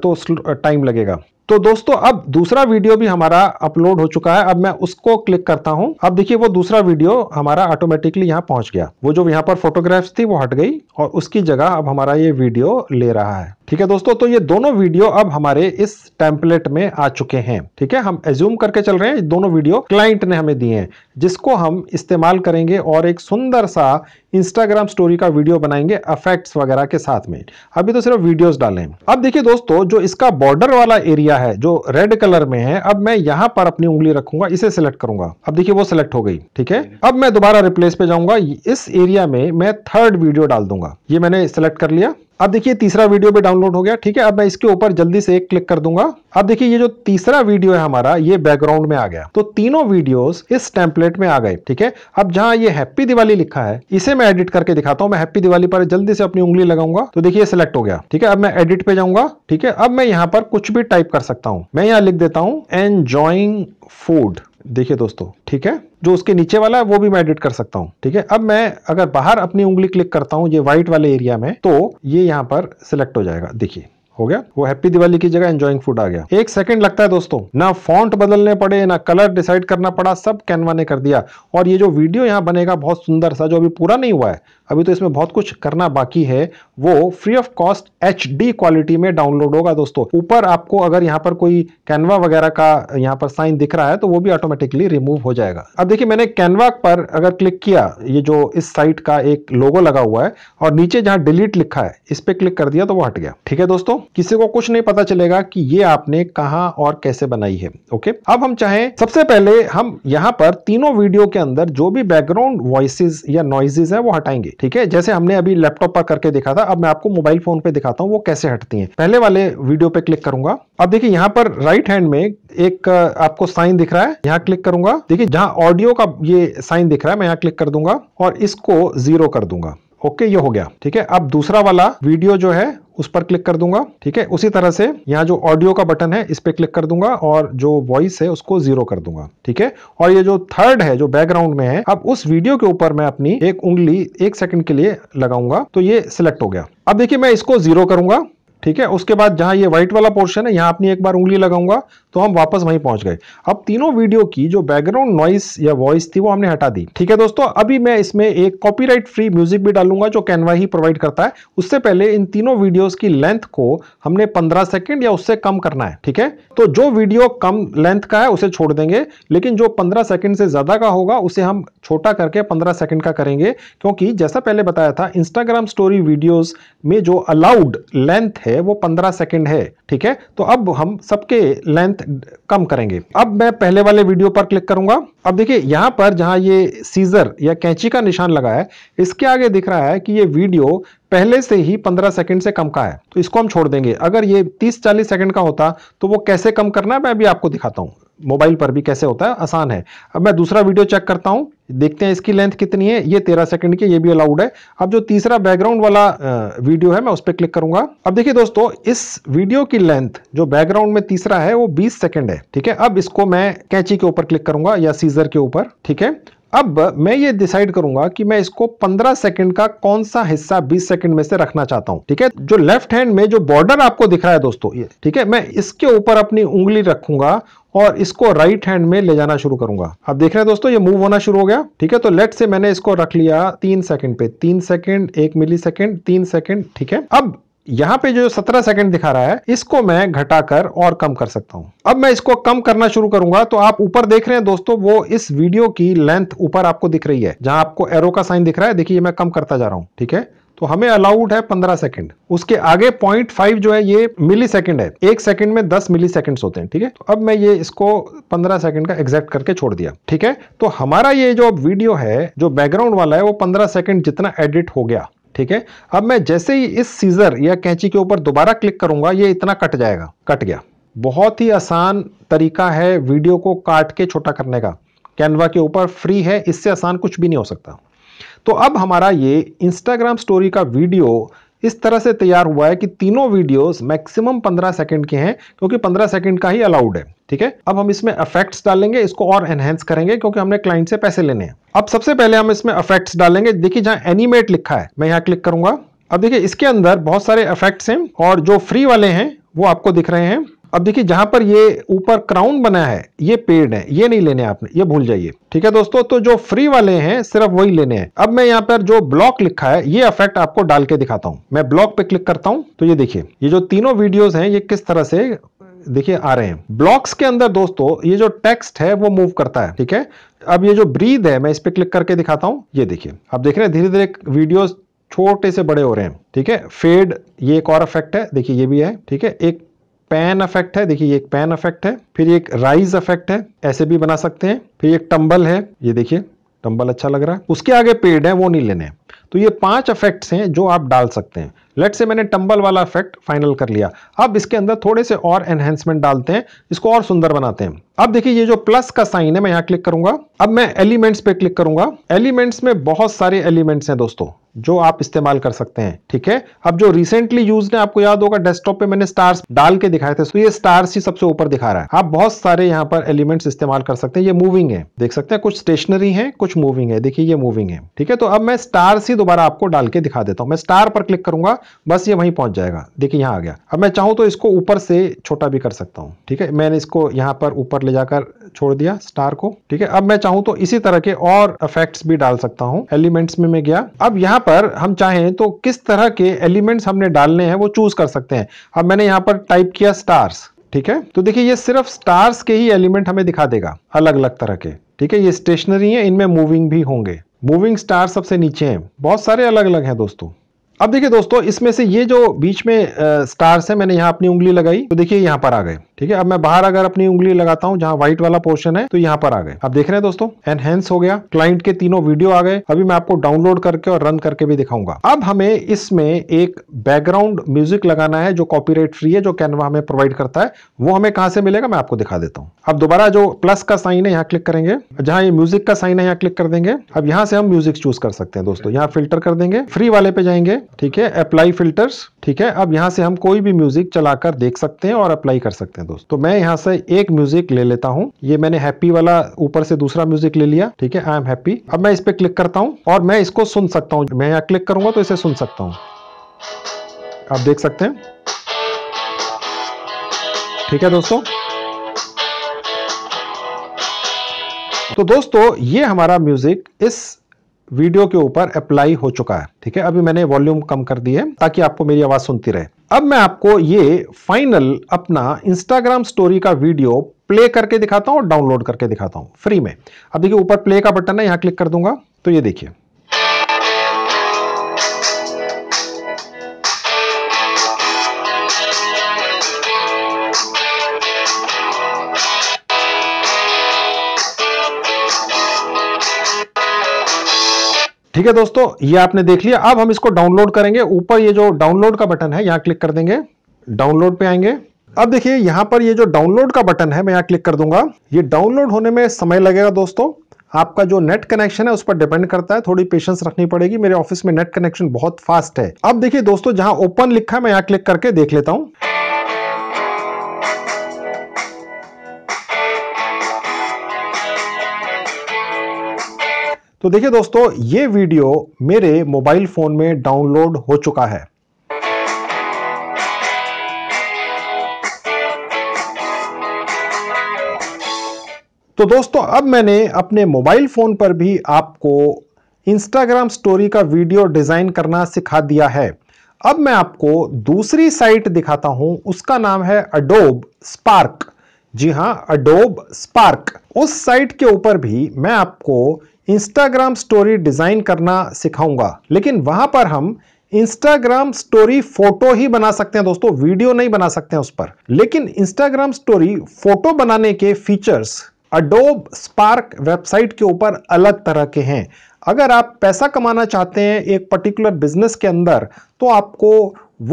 तो टाइम लगेगा तो दोस्तों अब दूसरा वीडियो भी हमारा अपलोड हो चुका है अब मैं उसको क्लिक करता हूं अब देखिए वो दूसरा वीडियो हमारा ऑटोमेटिकली यहाँ पहुंच गया वो जो यहाँ पर फोटोग्राफ्स थी वो हट गई और उसकी जगह अब हमारा ये वीडियो ले रहा है ठीक है दोस्तों तो ये दोनों वीडियो अब हमारे इस टेम्पलेट में आ चुके हैं ठीक है हम एज्यूम करके चल रहे हैं दोनों वीडियो क्लाइंट ने हमें दिए हैं जिसको हम इस्तेमाल करेंगे और एक सुंदर सा इंस्टाग्राम स्टोरी का वीडियो बनाएंगे अफेक्ट्स वगैरह के साथ में अभी तो सिर्फ वीडियोस डालें अब देखिए दोस्तों जो इसका बॉर्डर वाला एरिया है जो रेड कलर में है अब मैं यहाँ पर अपनी उंगली रखूंगा इसे सिलेक्ट करूंगा अब देखिए वो सिलेक्ट हो गई ठीक है अब मैं दोबारा रिप्लेस पे जाऊंगा इस एरिया में मैं थर्ड वीडियो डाल दूंगा ये मैंने सिलेक्ट कर लिया अब देखिए तीसरा वीडियो भी डाउनलोड हो गया ठीक है अब मैं इसके ऊपर जल्दी से एक क्लिक कर दूंगा अब देखिए ये जो तीसरा वीडियो है हमारा ये बैकग्राउंड में आ गया तो तीनों वीडियोस इस टेम्पलेट में आ गए ठीक है अब जहां ये हैप्पी दिवाली लिखा है इसे मैं एडिट करके दिखाता हूं मैं हैप्पी दिवाली पर जल्दी से अपनी उंगली लगाऊंगा तो देखिए सिलेक्ट हो गया ठीक है अब मैं एडिट पे जाऊंगा ठीक है अब मैं यहाँ पर कुछ भी टाइप कर सकता हूँ मैं यहाँ लिख देता हूँ एनजॉइंग फूड देखिए दोस्तों ठीक है जो उसके नीचे वाला है वो भी मैं एडिट कर सकता हूँ ठीक है अब मैं अगर बाहर अपनी उंगली क्लिक करता हूँ ये व्हाइट वाले एरिया में तो ये यहाँ पर सिलेक्ट हो जाएगा देखिए हो गया वो हैप्पी दिवाली की जगह एंजॉइंग फूड आ गया एक सेकंड लगता है दोस्तों ना फॉन्ट बदलने पड़े ना कलर डिसाइड करना पड़ा सब कैनवा ने कर दिया और ये जो वीडियो यहाँ बनेगा बहुत सुंदर सा जो अभी पूरा नहीं हुआ है अभी तो इसमें बहुत कुछ करना बाकी है वो free of cost H quality में डाउनलोड होगा दोस्तों ऊपर आपको अगर यहाँ पर कोई कैनवा वगैरह का यहाँ पर साइन दिख रहा है तो वो भी ऑटोमेटिकली रिमूव हो जाएगा अब देखिए मैंने कैनवा पर अगर क्लिक किया ये जो इस साइट का एक लोगो लगा हुआ है और नीचे जहाँ डिलीट लिखा है इस पर क्लिक कर दिया तो वो हट गया ठीक है दोस्तों किसी को कुछ नहीं पता चलेगा कि ये आपने कहाँ और कैसे बनाई है ओके अब हम चाहें सबसे पहले हम यहाँ पर तीनों वीडियो के अंदर जो भी बैकग्राउंड वॉइसिस या नॉइजेज है वो हटाएंगे ठीक है जैसे हमने अभी लैपटॉप पर करके देखा था अब मैं आपको मोबाइल फोन पे दिखाता हूँ वो कैसे हटती है पहले वाले वीडियो पे क्लिक करूंगा अब देखिए यहाँ पर राइट हैंड में एक आपको साइन दिख रहा है यहाँ क्लिक करूंगा देखिए जहाँ ऑडियो का ये साइन दिख रहा है मैं यहाँ क्लिक कर दूंगा और इसको जीरो कर दूंगा ओके okay, ये हो गया ठीक है अब दूसरा वाला वीडियो जो है उस पर क्लिक कर दूंगा ठीक है उसी तरह से यहाँ जो ऑडियो का बटन है इस पर क्लिक कर दूंगा और जो वॉइस है उसको जीरो कर दूंगा ठीक है और ये जो थर्ड है जो बैकग्राउंड में है अब उस वीडियो के ऊपर मैं अपनी एक उंगली एक सेकंड के लिए लगाऊंगा तो ये सिलेक्ट हो गया अब देखिए मैं इसको जीरो करूंगा ठीक है उसके बाद जहां ये व्हाइट वाला पोर्शन है यहाँ अपनी एक बार उंगली लगाऊंगा तो हम वापस वहीं पहुंच गए अब तीनों वीडियो की जो बैकग्राउंड नॉइस या वॉइस थी वो हमने हटा दी ठीक है दोस्तों अभी मैं इसमें एक कॉपीराइट फ्री म्यूजिक भी डालूंगा जो कैनवा ही प्रोवाइड करता है उससे पहले इन तीनों वीडियोस की लेंथ को हमने 15 सेकंड या उससे कम करना है ठीक है तो जो वीडियो कम लेंथ का है उसे छोड़ देंगे लेकिन जो पंद्रह सेकंड से ज़्यादा का होगा उसे हम छोटा करके पंद्रह सेकंड का करेंगे क्योंकि जैसा पहले बताया था इंस्टाग्राम स्टोरी वीडियोज में जो अलाउड लेंथ है वो पंद्रह सेकेंड है ठीक है तो अब हम सबके लेंथ कम करेंगे अब मैं पहले वाले वीडियो पर क्लिक करूंगा अब देखिए यहां पर जहां ये सीजर या कैंची का निशान लगा है इसके आगे दिख रहा है कि ये वीडियो पहले से ही 15 सेकंड से कम का है तो इसको हम छोड़ देंगे अगर ये 30-40 सेकंड का होता तो वो कैसे कम करना है मैं भी आपको दिखाता हूँ मोबाइल पर भी कैसे होता है आसान है अब मैं दूसरा वीडियो चेक करता हूँ देखते हैं इसकी लेंथ कितनी है ये तेरह सेकंड की ये भी अलाउड है अब जो तीसरा बैकग्राउंड वाला वीडियो है मैं उस पर क्लिक करूंगा अब देखिए दोस्तों इस वीडियो की लेंथ जो बैकग्राउंड में तीसरा है वो 20 सेकंड है ठीक है अब इसको मैं कैंची के ऊपर क्लिक करूंगा या सीजर के ऊपर ठीक है अब मैं ये डिसाइड करूंगा कि मैं इसको 15 सेकंड का कौन सा हिस्सा 20 सेकंड में से रखना चाहता हूं ठीक है जो लेफ्ट हैंड में जो बॉर्डर आपको दिख रहा है दोस्तों ये ठीक है मैं इसके ऊपर अपनी उंगली रखूंगा और इसको राइट हैंड में ले जाना शुरू करूंगा अब देख रहे हैं दोस्तों ये मूव होना शुरू हो गया ठीक है तो लेट से मैंने इसको रख लिया तीन सेकंड पे तीन सेकंड एक मिली सेकंड तीन सेकंड ठीक है अब यहाँ पे जो 17 सेकंड दिखा रहा है इसको मैं घटाकर और कम कर सकता हूं अब मैं इसको कम करना शुरू करूंगा तो आप ऊपर देख रहे हैं दोस्तों वो इस वीडियो की लेंथ ऊपर आपको दिख रही है जहां आपको एरो का साइन दिख रहा है देखिए मैं कम करता जा रहा हूं ठीक है तो हमें अलाउड है 15 सेकंड उसके आगे 0.5 जो है ये मिली सेकंड है एक सेकंड में 10 मिली सेकंड होते हैं ठीक है तो अब मैं ये इसको 15 सेकंड का एग्जैक्ट करके छोड़ दिया ठीक है तो हमारा ये जो वीडियो है जो बैकग्राउंड वाला है वो 15 सेकंड जितना एडिट हो गया ठीक है अब मैं जैसे ही इस सीज़र या कैंची के ऊपर दोबारा क्लिक करूंगा ये इतना कट जाएगा कट गया बहुत ही आसान तरीका है वीडियो को काट के छोटा करने का कैनवा के ऊपर फ्री है इससे आसान कुछ भी नहीं हो सकता तो अब हमारा ये इंस्टाग्राम स्टोरी का वीडियो इस तरह से तैयार हुआ है कि तीनों वीडियोस मैक्सिमम 15 सेकंड के हैं क्योंकि 15 सेकंड का ही अलाउड है ठीक है अब हम इसमें अफेक्ट्स डालेंगे इसको और एनहेंस करेंगे क्योंकि हमने क्लाइंट से पैसे लेने हैं अब सबसे पहले हम इसमें अफेक्ट्स डालेंगे देखिए जहां एनिमेट लिखा है मैं यहाँ क्लिक करूंगा अब देखिए इसके अंदर बहुत सारे अफेक्ट्स हैं और जो फ्री वाले हैं वो आपको दिख रहे हैं अब देखिए जहां पर ये ऊपर क्राउन बना है ये पेड है ये नहीं लेने आपने ये भूल जाइए ठीक है दोस्तों तो जो फ्री वाले हैं सिर्फ वही लेने हैं अब मैं यहाँ पर जो ब्लॉक लिखा है ये अफेक्ट आपको डाल के दिखाता हूँ मैं ब्लॉक पे क्लिक करता हूँ तो ये देखिए ये जो तीनों वीडियोज है ये किस तरह से देखिए आ रहे हैं ब्लॉक्स के अंदर दोस्तों ये जो टेक्स्ट है वो मूव करता है ठीक है अब ये जो ब्रीद है मैं इस पर क्लिक करके दिखाता हूँ ये देखिए आप देख रहे हैं धीरे धीरे वीडियोस छोटे से बड़े हो रहे हैं ठीक है फेड ये एक और इफेक्ट है देखिए ये भी है ठीक है एक पैन अफेक्ट है देखिए ये एक पैन अफेक्ट है फिर एक राइज अफेक्ट है ऐसे भी बना सकते हैं फिर एक टम्बल है ये देखिए टम्बल अच्छा लग रहा है उसके आगे पेड़ है वो नहीं लेने तो ये पांच अफेक्ट्स हैं जो आप डाल सकते हैं लेट से मैंने टंबल वाला इफेक्ट फाइनल कर लिया अब इसके अंदर थोड़े से और एनहेंसमेंट डालते हैं इसको और सुंदर बनाते हैं अब देखिए ये जो प्लस का साइन है मैं यहाँ क्लिक करूंगा अब मैं एलिमेंट्स पे क्लिक करूंगा एलिमेंट्स में बहुत सारे एलिमेंट्स हैं दोस्तों जो आप इस्तेमाल कर सकते हैं ठीक है अब जो रिसेंटली यूज ने आपको याद होगा डेस्कटॉप पे मैंने स्टार्स डाल के दिखाए थे तो ये स्टार्स ही सबसे ऊपर दिखा रहा है आप बहुत सारे यहाँ पर एलिमेंट्स इस्तेमाल कर सकते हैं ये मूविंग है देख सकते हैं कुछ स्टेशनरी है कुछ मूविंग है देखिए ये मूविंग है ठीक है तो अब मैं स्टार्स ही दोबारा आपको डाल के दिखा देता हूं मैं स्टार पर क्लिक करूंगा बस ये वहीं पहुंच जाएगा देखिए यहाँ आ गया अब मैं चाहूँ तो इसको ऊपर से छोटा भी कर सकता हूँ ठीक है मैंने इसको यहाँ पर ऊपर ले जाकर छोड़ दिया स्टार को ठीक है अब मैं चाहूँ तो इसी तरह के और इफेक्ट्स भी डाल सकता हूँ एलिमेंट्स में मैं गया अब यहाँ पर हम चाहें तो किस तरह के एलिमेंट्स हमने डालने हैं वो चूज कर सकते हैं अब मैंने यहाँ पर टाइप किया स्टार्स ठीक है तो देखिए ये सिर्फ स्टार्स के ही एलिमेंट हमें दिखा देगा अलग अलग तरह के ठीक है ये स्टेशनरी है इनमें मूविंग भी होंगे मूविंग स्टार सबसे नीचे हैं बहुत सारे अलग अलग हैं दोस्तों अब देखिए दोस्तों इसमें से ये जो बीच में स्टार्स है मैंने यहाँ अपनी उंगली लगाई तो देखिए यहाँ पर आ गए ठीक है अब मैं बाहर अगर अपनी उंगली लगाता हूँ जहाँ व्हाइट वाला पोर्शन है तो यहाँ पर आ गए आप देख रहे हैं दोस्तों एनहेंस हो गया क्लाइंट के तीनों वीडियो आ गए अभी मैं आपको डाउनलोड करके और रन करके भी दिखाऊंगा अब हमें इसमें एक बैकग्राउंड म्यूजिक लगाना है जो कॉपी फ्री है जो कैनवा हमें प्रोवाइड करता है वो हमें कहाँ से मिलेगा मैं आपको दिखा देता हूँ अब दोबारा जो प्लस का साइन है यहाँ क्लिक करेंगे जहाँ ये म्यूजिक का साइन है यहाँ क्लिक कर देंगे अब यहाँ से हम म्यूजिक चूज कर सकते हैं दोस्तों यहाँ फिल्टर कर देंगे फ्री वाले पे जाएंगे ठीक है अप्लाई फिल्टर्स ठीक है अब यहाँ से हम कोई भी म्यूजिक चलाकर देख सकते हैं और अप्लाई कर सकते हैं दोस्तों तो मैं यहाँ से एक म्यूजिक ले लेता हूँ ये मैंने हैप्पी वाला ऊपर से दूसरा म्यूजिक ले लिया ठीक है आई एम हैप्पी अब मैं इस पर क्लिक करता हूँ और मैं इसको सुन सकता हूँ मैं यहाँ क्लिक करूंगा तो इसे सुन सकता हूँ आप देख सकते हैं ठीक है दोस्तों तो दोस्तों ये हमारा म्यूजिक इस वीडियो के ऊपर अप्लाई हो चुका है ठीक है अभी मैंने वॉल्यूम कम कर दी है ताकि आपको मेरी आवाज सुनती रहे अब मैं आपको ये फाइनल अपना इंस्टाग्राम स्टोरी का वीडियो प्ले करके दिखाता हूं और डाउनलोड करके दिखाता हूं फ्री में अब देखिए ऊपर प्ले का बटन है यहां क्लिक कर दूंगा तो ये देखिए ठीक है दोस्तों ये आपने देख लिया अब हम इसको डाउनलोड करेंगे ऊपर ये जो डाउनलोड का बटन है यहाँ क्लिक कर देंगे डाउनलोड पे आएंगे अब देखिए यहाँ पर ये जो डाउनलोड का बटन है मैं यहाँ क्लिक कर दूंगा ये डाउनलोड होने में समय लगेगा दोस्तों आपका जो नेट कनेक्शन है उस पर डिपेंड करता है थोड़ी पेशेंस रखनी पड़ेगी मेरे ऑफिस में नेट कनेक्शन बहुत फास्ट है अब देखिए दोस्तों जहां ओपन लिखा है मैं यहाँ क्लिक करके देख लेता हूँ तो देखिए दोस्तों ये वीडियो मेरे मोबाइल फ़ोन में डाउनलोड हो चुका है तो दोस्तों अब मैंने अपने मोबाइल फ़ोन पर भी आपको इंस्टाग्राम स्टोरी का वीडियो डिज़ाइन करना सिखा दिया है अब मैं आपको दूसरी साइट दिखाता हूं उसका नाम है अडोब स्पार्क जी हाँ अडोब स्पार्क उस साइट के ऊपर भी मैं आपको इंस्टाग्राम स्टोरी डिज़ाइन करना सिखाऊंगा लेकिन वहां पर हम इंस्टाग्राम स्टोरी फोटो ही बना सकते हैं दोस्तों वीडियो नहीं बना सकते हैं उस पर लेकिन इंस्टाग्राम स्टोरी फोटो बनाने के फीचर्स अडोब स्पार्क वेबसाइट के ऊपर अलग तरह के हैं अगर आप पैसा कमाना चाहते हैं एक पर्टिकुलर बिजनेस के अंदर तो आपको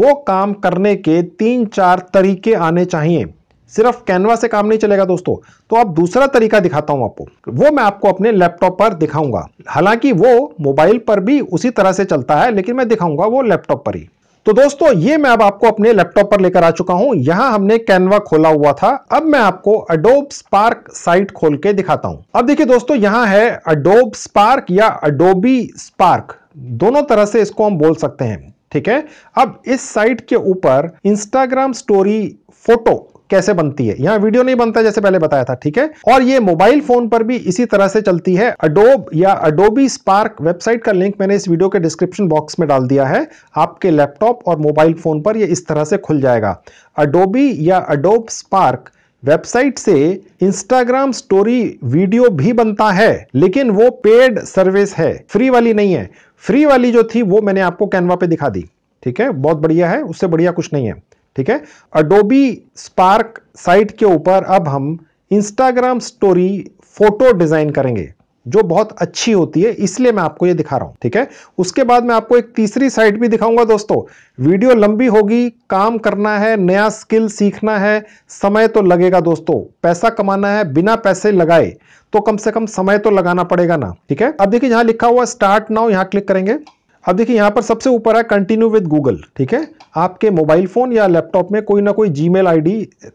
वो काम करने के तीन चार तरीके आने चाहिए सिर्फ कैनवा से काम नहीं चलेगा दोस्तों तो अब दूसरा तरीका दिखाता हूं आपको वो मैं आपको अपने लैपटॉप पर दिखाऊंगा हालांकि वो मोबाइल पर भी उसी तरह से चलता है लेकिन मैं दिखाऊंगा वो लैपटॉप पर ही तो दोस्तों ये मैं अब आपको अपने लैपटॉप पर लेकर आ चुका हूं यहां हमने कैनवा खोला हुआ था अब मैं आपको अडोब स्पार्क साइट खोल के दिखाता हूं अब देखिए दोस्तों यहां है अडोब स्पार्क या अडोबी स्पार्क दोनों तरह से इसको हम बोल सकते हैं ठीक है अब इस साइट के ऊपर इंस्टाग्राम स्टोरी फोटो कैसे बनती है यहाँ वीडियो नहीं बनता जैसे पहले बताया था ठीक है और ये मोबाइल फोन पर भी इसी तरह से चलती है अडोब या अडोबी स्पार्क वेबसाइट का लिंक मैंने इस वीडियो के डिस्क्रिप्शन बॉक्स में डाल दिया है आपके लैपटॉप और मोबाइल फोन पर यह इस तरह से खुल जाएगा अडोबी या अडोब स्पार्क वेबसाइट से इंस्टाग्राम स्टोरी वीडियो भी बनता है लेकिन वो पेड सर्विस है फ्री वाली नहीं है फ्री वाली जो थी वो मैंने आपको कैनवा पे दिखा दी ठीक है बहुत बढ़िया है उससे बढ़िया कुछ नहीं है ठीक है अडोबी स्पार्क साइट के ऊपर अब हम इंस्टाग्राम स्टोरी फोटो डिज़ाइन करेंगे जो बहुत अच्छी होती है इसलिए मैं आपको ये दिखा रहा हूं ठीक है उसके बाद मैं आपको एक तीसरी साइट भी दिखाऊंगा दोस्तों वीडियो लंबी होगी काम करना है नया स्किल सीखना है समय तो लगेगा दोस्तों पैसा कमाना है बिना पैसे लगाए तो कम से कम समय तो लगाना पड़ेगा ना ठीक है अब देखिए यहां लिखा हुआ स्टार्ट नाउ यहां क्लिक करेंगे अब देखिए यहाँ पर सबसे ऊपर है कंटिन्यू विद गूगल ठीक है आपके मोबाइल फ़ोन या लैपटॉप में कोई ना कोई जी मेल आई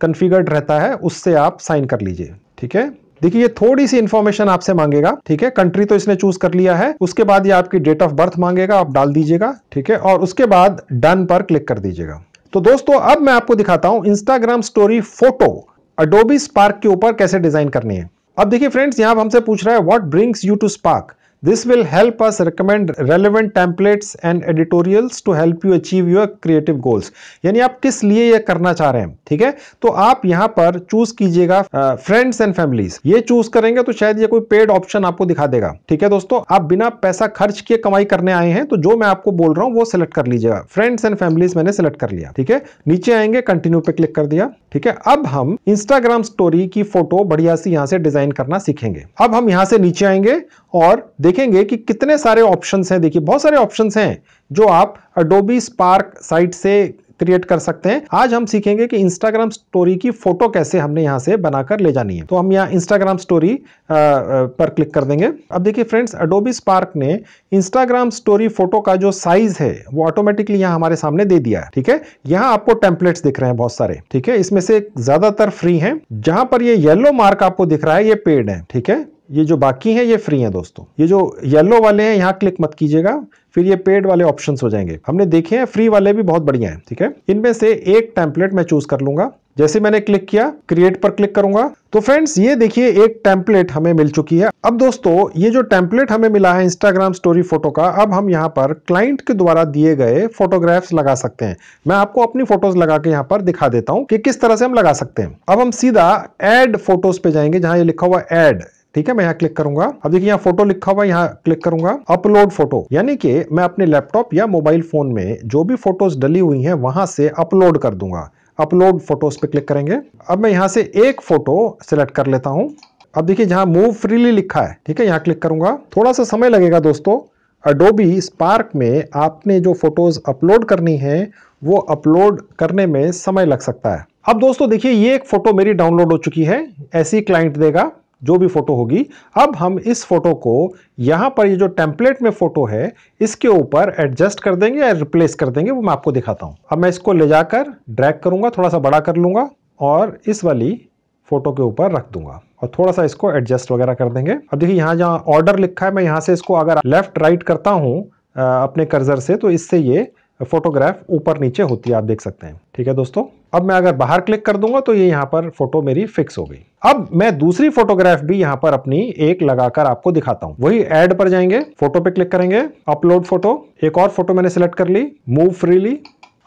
रहता है उससे आप साइन कर लीजिए ठीक है देखिए ये थोड़ी सी इन्फॉर्मेशन आपसे मांगेगा ठीक है कंट्री तो इसने चूज कर लिया है उसके बाद ये आपकी डेट ऑफ बर्थ मांगेगा आप डाल दीजिएगा ठीक है और उसके बाद डन पर क्लिक कर दीजिएगा तो दोस्तों अब मैं आपको दिखाता हूं Instagram story photo Adobe Spark के ऊपर कैसे डिजाइन करनी है अब देखिए फ्रेंड्स यहां हमसे पूछ रहा है what brings you to Spark This will help us recommend relevant templates and editorials to help you achieve your creative goals. यानी आप किस लिए ये करना चाह रहे हैं ठीक है तो आप यहाँ पर चूज कीजिएगा फ्रेंड्स एंड फैमिलीज ये चूज करेंगे तो शायद ये कोई पेड ऑप्शन आपको दिखा देगा ठीक है दोस्तों आप बिना पैसा खर्च किए कमाई करने आए हैं तो जो मैं आपको बोल रहा हूँ वो सिलेक्ट कर लीजिएगा फ्रेंड्स एंड फैमिलीज मैंने सिलेक्ट कर लिया ठीक है नीचे आएंगे कंटिन्यू पे क्लिक कर दिया ठीक है अब हम इंस्टाग्राम स्टोरी की फोटो बढ़िया सी यहाँ से डिजाइन करना सीखेंगे अब हम यहाँ से नीचे आएंगे और देखेंगे कि कितने सारे ऑप्शंस हैं देखिए बहुत सारे ऑप्शंस हैं जो आप अडोबी स्पार्क साइट से क्रिएट कर सकते हैं आज हम सीखेंगे कि इंस्टाग्राम स्टोरी की फोटो कैसे हमने यहाँ से बनाकर ले जानी है तो हम यहाँ इंस्टाग्राम स्टोरी पर क्लिक कर देंगे अब देखिए फ्रेंड्स अडोबी स्पार्क ने इंस्टाग्राम स्टोरी फोटो का जो साइज है वो ऑटोमेटिकली यहाँ हमारे सामने दे दिया है ठीक है यहाँ आपको टेम्पलेट्स दिख रहे हैं बहुत सारे ठीक है इसमें से ज्यादातर फ्री है जहां पर ये येलो मार्क आपको दिख रहा है ये पेड है ठीक है ये जो बाकी हैं ये फ्री हैं दोस्तों ये जो येलो वाले हैं यहाँ क्लिक मत कीजिएगा फिर ये पेड वाले ऑप्शन हो जाएंगे हमने देखे हैं फ्री वाले भी बहुत बढ़िया हैं ठीक है इनमें से एक टेम्पलेट मैं चूज कर लूंगा जैसे मैंने क्लिक किया क्रिएट पर क्लिक करूंगा तो फ्रेंड्स ये देखिए एक टेम्पलेट हमें मिल चुकी है अब दोस्तों ये जो टेम्पलेट हमें मिला है इंस्टाग्राम स्टोरी फोटो का अब हम यहाँ पर क्लाइंट के द्वारा दिए गए फोटोग्राफ्स लगा सकते हैं मैं आपको अपनी फोटोज लगा के यहाँ पर दिखा देता हूँ कि किस तरह से हम लगा सकते हैं अब हम सीधा एड फोटोज पे जाएंगे जहां ये लिखा हुआ एड ठीक है मैं यहाँ क्लिक करूंगा अब देखिए यहाँ फोटो लिखा हुआ है यहाँ क्लिक करूंगा अपलोड फोटो यानी कि मैं अपने लैपटॉप या मोबाइल फोन में जो भी फोटोज डली हुई हैं वहां से अपलोड कर दूंगा अपलोड फोटोज पे क्लिक करेंगे अब मैं यहाँ से एक फोटो सिलेक्ट कर लेता हूँ अब देखिए जहाँ मूव फ्रीली लिखा है ठीक है यहाँ क्लिक करूंगा थोड़ा सा समय लगेगा दोस्तों अडोबी स्पार्क में आपने जो फोटोज अपलोड करनी है वो अपलोड करने में समय लग सकता है अब दोस्तों देखिए ये एक फोटो मेरी डाउनलोड हो चुकी है ऐसी क्लाइंट देगा जो भी फ़ोटो होगी अब हम इस फ़ोटो को यहाँ पर ये जो टेम्पलेट में फ़ोटो है इसके ऊपर एडजस्ट कर देंगे या रिप्लेस कर देंगे वो मैं आपको दिखाता हूँ अब मैं इसको ले जाकर ड्रैग करूँगा थोड़ा सा बड़ा कर लूँगा और इस वाली फ़ोटो के ऊपर रख दूंगा और थोड़ा सा इसको एडजस्ट वगैरह कर देंगे अब देखिए यहाँ जहाँ ऑर्डर लिखा है मैं यहाँ से इसको अगर लेफ़्ट राइट करता हूँ अपने कर्जर से तो इससे ये फ़ोटोग्राफ ऊपर नीचे होती है आप देख सकते हैं ठीक है दोस्तों अब मैं अगर बाहर क्लिक कर दूंगा तो ये यहाँ पर फोटो मेरी फिक्स हो गई अब मैं दूसरी फोटोग्राफ भी यहाँ पर अपनी एक लगाकर आपको दिखाता हूँ वही एड पर जाएंगे फोटो पे क्लिक करेंगे अपलोड फोटो एक और फोटो मैंने सिलेक्ट कर ली मूव फ्रीली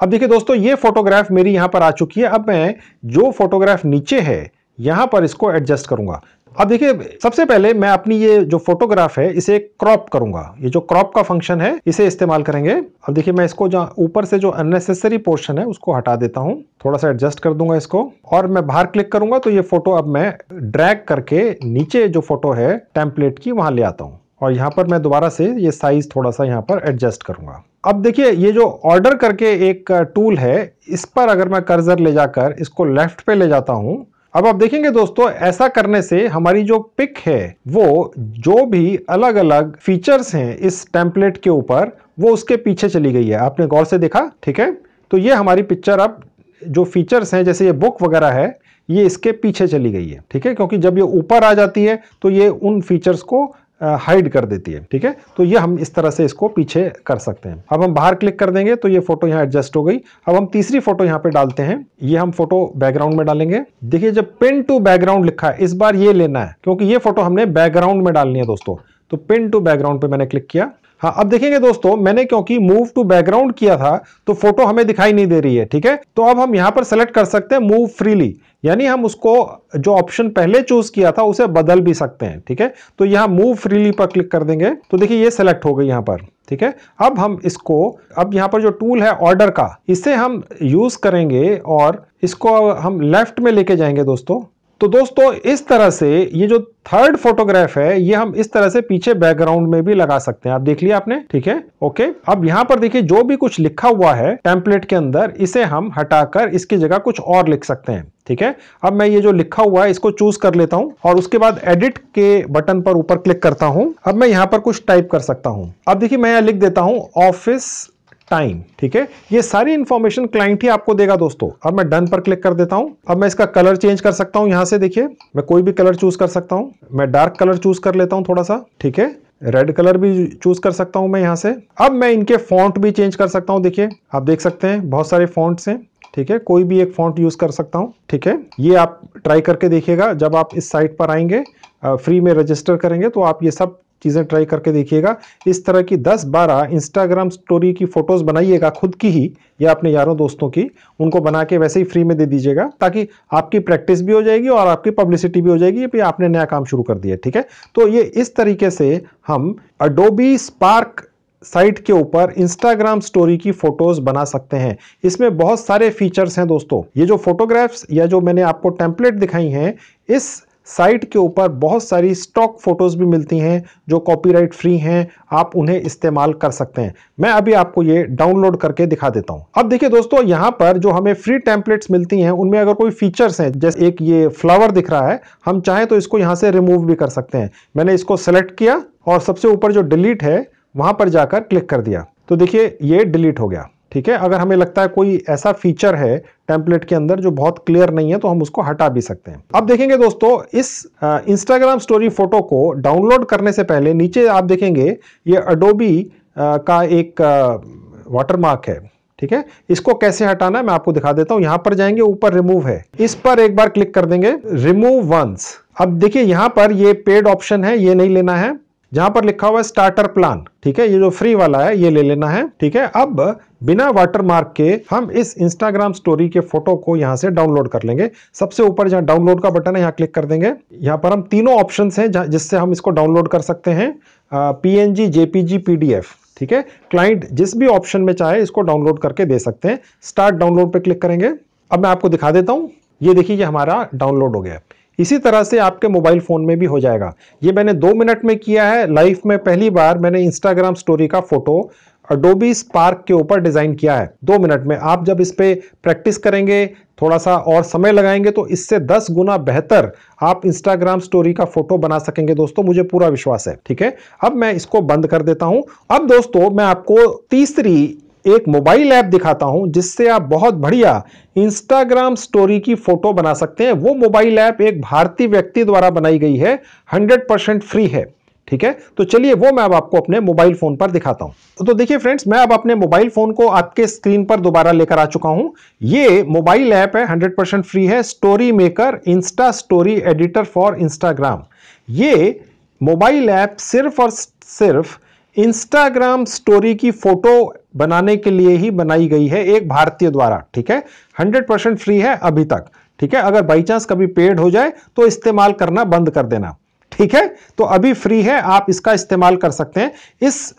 अब देखिए दोस्तों ये फोटोग्राफ मेरी यहाँ पर आ चुकी है अब मैं जो फोटोग्राफ नीचे है यहाँ पर इसको एडजस्ट करूंगा अब देखिए सबसे पहले मैं अपनी ये जो फोटोग्राफ है इसे क्रॉप करूंगा ये जो क्रॉप का फंक्शन है इसे इस्तेमाल करेंगे अब देखिए मैं इसको जहाँ ऊपर से जो अननेसेसरी पोर्शन है उसको हटा देता हूँ थोड़ा सा एडजस्ट कर दूंगा इसको और मैं बाहर क्लिक करूंगा तो ये फोटो अब मैं ड्रैग करके नीचे जो फोटो है टेम्पलेट की वहां ले आता हूँ और यहाँ पर मैं दोबारा से ये साइज थोड़ा सा यहाँ पर एडजस्ट करूंगा अब देखिए ये जो ऑर्डर करके एक टूल है इस पर अगर मैं कर्जर ले जाकर इसको लेफ्ट पे ले जाता हूँ अब आप देखेंगे दोस्तों ऐसा करने से हमारी जो पिक है वो जो भी अलग अलग फीचर्स हैं इस टेम्पलेट के ऊपर वो उसके पीछे चली गई है आपने गौर से देखा ठीक है तो ये हमारी पिक्चर अब जो फीचर्स हैं जैसे ये बुक वगैरह है ये इसके पीछे चली गई है ठीक है क्योंकि जब ये ऊपर आ जाती है तो ये उन फीचर्स को हाइड कर देती है ठीक है तो ये हम इस तरह से इसको पीछे कर सकते हैं अब हम बाहर क्लिक कर देंगे तो ये फोटो यहाँ एडजस्ट हो गई अब हम तीसरी फोटो यहाँ पे डालते हैं ये हम फोटो बैकग्राउंड में डालेंगे देखिए जब पिन टू बैकग्राउंड लिखा है इस बार ये लेना है क्योंकि ये फोटो हमने बैकग्राउंड में डालनी है दोस्तों तो पिन टू बैकग्राउंड पे मैंने क्लिक किया हाँ अब देखेंगे दोस्तों मैंने क्योंकि मूव टू बैकग्राउंड किया था तो फोटो हमें दिखाई नहीं दे रही है ठीक है तो अब हम यहाँ पर सेलेक्ट कर सकते हैं मूव फ्रीली यानी हम उसको जो ऑप्शन पहले चूज किया था उसे बदल भी सकते हैं ठीक है तो यहाँ मूव फ्रीली पर क्लिक कर देंगे तो देखिए ये सेलेक्ट हो गई यहाँ पर ठीक है अब हम इसको अब यहाँ पर जो टूल है ऑर्डर का इसे हम यूज करेंगे और इसको हम लेफ्ट में लेके जाएंगे दोस्तों तो दोस्तों इस तरह से ये जो थर्ड फोटोग्राफ है ये हम इस तरह से पीछे बैकग्राउंड में भी लगा सकते हैं आप देख लिया आपने ठीक है ओके अब यहाँ पर देखिए जो भी कुछ लिखा हुआ है टेम्पलेट के अंदर इसे हम हटाकर इसकी जगह कुछ और लिख सकते हैं ठीक है अब मैं ये जो लिखा हुआ है इसको चूज कर लेता हूँ और उसके बाद एडिट के बटन पर ऊपर क्लिक करता हूं अब मैं यहाँ पर कुछ टाइप कर सकता हूं अब देखिए मैं यहां लिख देता हूं ऑफिस टाइम ठीक है ये सारी इंफॉर्मेशन क्लाइंट ही आपको देगा दोस्तों अब मैं डन पर क्लिक कर देता हूं अब मैं इसका कलर चेंज कर सकता हूं यहां से देखिए मैं कोई भी कलर चूज कर सकता हूं मैं डार्क कलर चूज कर लेता हूं थोड़ा सा ठीक है रेड कलर भी चूज कर सकता हूं मैं यहां से अब मैं इनके फॉन्ट भी चेंज कर सकता हूं देखिए आप देख सकते हैं बहुत सारे फॉन्ट्स हैं ठीक है कोई भी एक फॉन्ट यूज कर सकता हूं ठीक है ये आप ट्राई करके देखिएगा जब आप इस साइट पर आएंगे फ्री में रजिस्टर करेंगे तो आप ये सब चीज़ें ट्राई करके देखिएगा इस तरह की 10-12 इंस्टाग्राम स्टोरी की फ़ोटोज़ बनाइएगा खुद की ही या अपने यारों दोस्तों की उनको बना के वैसे ही फ्री में दे दीजिएगा ताकि आपकी प्रैक्टिस भी हो जाएगी और आपकी पब्लिसिटी भी हो जाएगी फिर आपने नया काम शुरू कर दिया ठीक है तो ये इस तरीके से हम अडोबी स्पार्क साइट के ऊपर इंस्टाग्राम स्टोरी की फोटोज बना सकते हैं इसमें बहुत सारे फीचर्स हैं दोस्तों ये जो फोटोग्राफ्स या जो मैंने आपको टेम्पलेट दिखाई हैं इस साइट के ऊपर बहुत सारी स्टॉक फ़ोटोज़ भी मिलती हैं जो कॉपीराइट फ्री हैं आप उन्हें इस्तेमाल कर सकते हैं मैं अभी आपको ये डाउनलोड करके दिखा देता हूँ अब देखिए दोस्तों यहाँ पर जो हमें फ्री टेम्पलेट्स मिलती हैं उनमें अगर कोई फीचर्स हैं जैसे एक ये फ्लावर दिख रहा है हम चाहें तो इसको यहाँ से रिमूव भी कर सकते हैं मैंने इसको सेलेक्ट किया और सबसे ऊपर जो डिलीट है वहाँ पर जाकर क्लिक कर दिया तो देखिए ये डिलीट हो गया ठीक है अगर हमें लगता है कोई ऐसा फीचर है टेम्पलेट के अंदर जो बहुत क्लियर नहीं है तो हम उसको हटा भी सकते हैं अब देखेंगे दोस्तों इस इंस्टाग्राम स्टोरी फोटो को डाउनलोड करने से पहले नीचे आप देखेंगे ये अडोबी का एक वाटरमार्क है ठीक है इसको कैसे हटाना है मैं आपको दिखा देता हूं यहां पर जाएंगे ऊपर रिमूव है इस पर एक बार क्लिक कर देंगे रिमूव वंस अब देखिए यहां पर ये पेड ऑप्शन है ये नहीं लेना है जहां पर लिखा हुआ है स्टार्टर प्लान ठीक है ये जो फ्री वाला है ये ले लेना है ठीक है अब बिना वाटरमार्क के हम इस इंस्टाग्राम स्टोरी के फोटो को यहाँ से डाउनलोड कर लेंगे सबसे ऊपर जहाँ डाउनलोड का बटन है यहाँ क्लिक कर देंगे यहाँ पर हम तीनों ऑप्शन हैं जिससे हम इसको डाउनलोड कर सकते हैं P N G J P G P D F ठीक है क्लाइंट जिस भी ऑप्शन में चाहे इसको डाउनलोड करके दे सकते हैं स्टार्ट डाउनलोड पर क्लिक करेंगे अब मैं आपको दिखा देता हूँ ये देखिए हमारा डाउनलोड हो गया है इसी तरह से आपके मोबाइल फ़ोन में भी हो जाएगा ये मैंने दो मिनट में किया है लाइफ में पहली बार मैंने इंस्टाग्राम स्टोरी का फ़ोटो अडोबी स्पार्क के ऊपर डिज़ाइन किया है दो मिनट में आप जब इस पर प्रैक्टिस करेंगे थोड़ा सा और समय लगाएंगे तो इससे 10 गुना बेहतर आप इंस्टाग्राम स्टोरी का फोटो बना सकेंगे दोस्तों मुझे पूरा विश्वास है ठीक है अब मैं इसको बंद कर देता हूं अब दोस्तों मैं आपको तीसरी एक मोबाइल ऐप दिखाता हूं जिससे आप बहुत बढ़िया इंस्टाग्राम स्टोरी की फोटो बना सकते हैं वो मोबाइल ऐप एक भारतीय व्यक्ति द्वारा बनाई गई है 100 परसेंट फ्री है ठीक है तो चलिए वो मैं अब आपको अपने मोबाइल फोन पर दिखाता हूं तो, तो देखिए फ्रेंड्स मैं अब अपने मोबाइल फोन को आपके स्क्रीन पर दोबारा लेकर आ चुका हूं ये मोबाइल ऐप है हंड्रेड फ्री है story maker Insta story editor for Instagram ये मोबाइल ऐप सिर्फ और सिर्फ इंस्टाग्राम स्टोरी की फोटो बनाने के लिए ही बनाई गई है एक भारतीय द्वारा ठीक है 100 परसेंट फ्री है अभी तक ठीक है अगर बाई चांस कभी पेड हो जाए तो इस्तेमाल करना बंद कर देना ठीक है तो अभी फ्री है आप इसका इस्तेमाल कर सकते हैं इस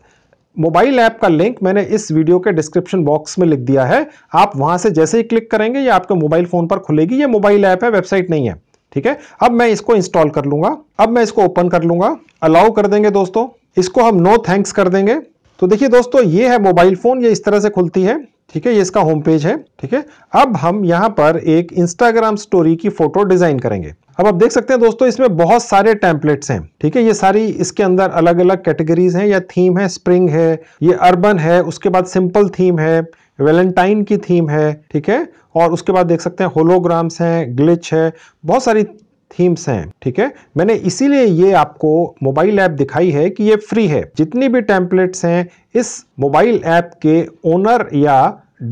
मोबाइल ऐप का लिंक मैंने इस वीडियो के डिस्क्रिप्शन बॉक्स में लिख दिया है आप वहां से जैसे ही क्लिक करेंगे ये आपके मोबाइल फोन पर खुलेगी ये मोबाइल ऐप है वेबसाइट नहीं है ठीक है अब मैं इसको इंस्टॉल कर लूंगा अब मैं इसको ओपन कर लूंगा अलाउ कर देंगे दोस्तों इसको हम नो थैंक्स कर देंगे तो देखिए दोस्तों ये है मोबाइल फ़ोन ये इस तरह से खुलती है ठीक है ये इसका होम पेज है ठीक है अब हम यहाँ पर एक इंस्टाग्राम स्टोरी की फोटो डिजाइन करेंगे अब आप देख सकते हैं दोस्तों इसमें बहुत सारे टेम्पलेट्स हैं ठीक है ये सारी इसके अंदर अलग अलग कैटेगरीज हैं या थीम है स्प्रिंग है ये अर्बन है उसके बाद सिंपल थीम है वेलेंटाइन की थीम है ठीक है और उसके बाद देख सकते हैं होलोग्राम्स हैं ग्लिच है बहुत सारी थीम्स हैं ठीक है मैंने इसीलिए ये आपको मोबाइल ऐप दिखाई है कि ये फ्री है जितनी भी टेम्पलेट्स हैं इस मोबाइल ऐप के ओनर या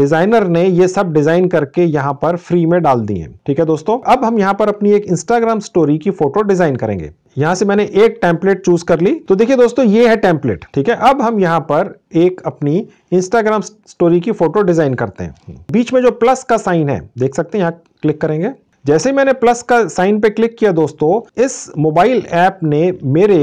डिज़ाइनर ने ये सब डिज़ाइन करके यहाँ पर फ्री में डाल दिए हैं ठीक है दोस्तों अब हम यहाँ पर अपनी एक इंस्टाग्राम स्टोरी की फोटो डिज़ाइन करेंगे यहाँ से मैंने एक टेम्पलेट चूज कर ली तो देखिए दोस्तों ये है टेम्पलेट ठीक है अब हम यहाँ पर एक अपनी इंस्टाग्राम स्टोरी की फोटो डिज़ाइन करते हैं बीच में जो प्लस का साइन है देख सकते हैं यहाँ क्लिक करेंगे जैसे ही मैंने प्लस का साइन पे क्लिक किया दोस्तों इस मोबाइल ऐप ने मेरे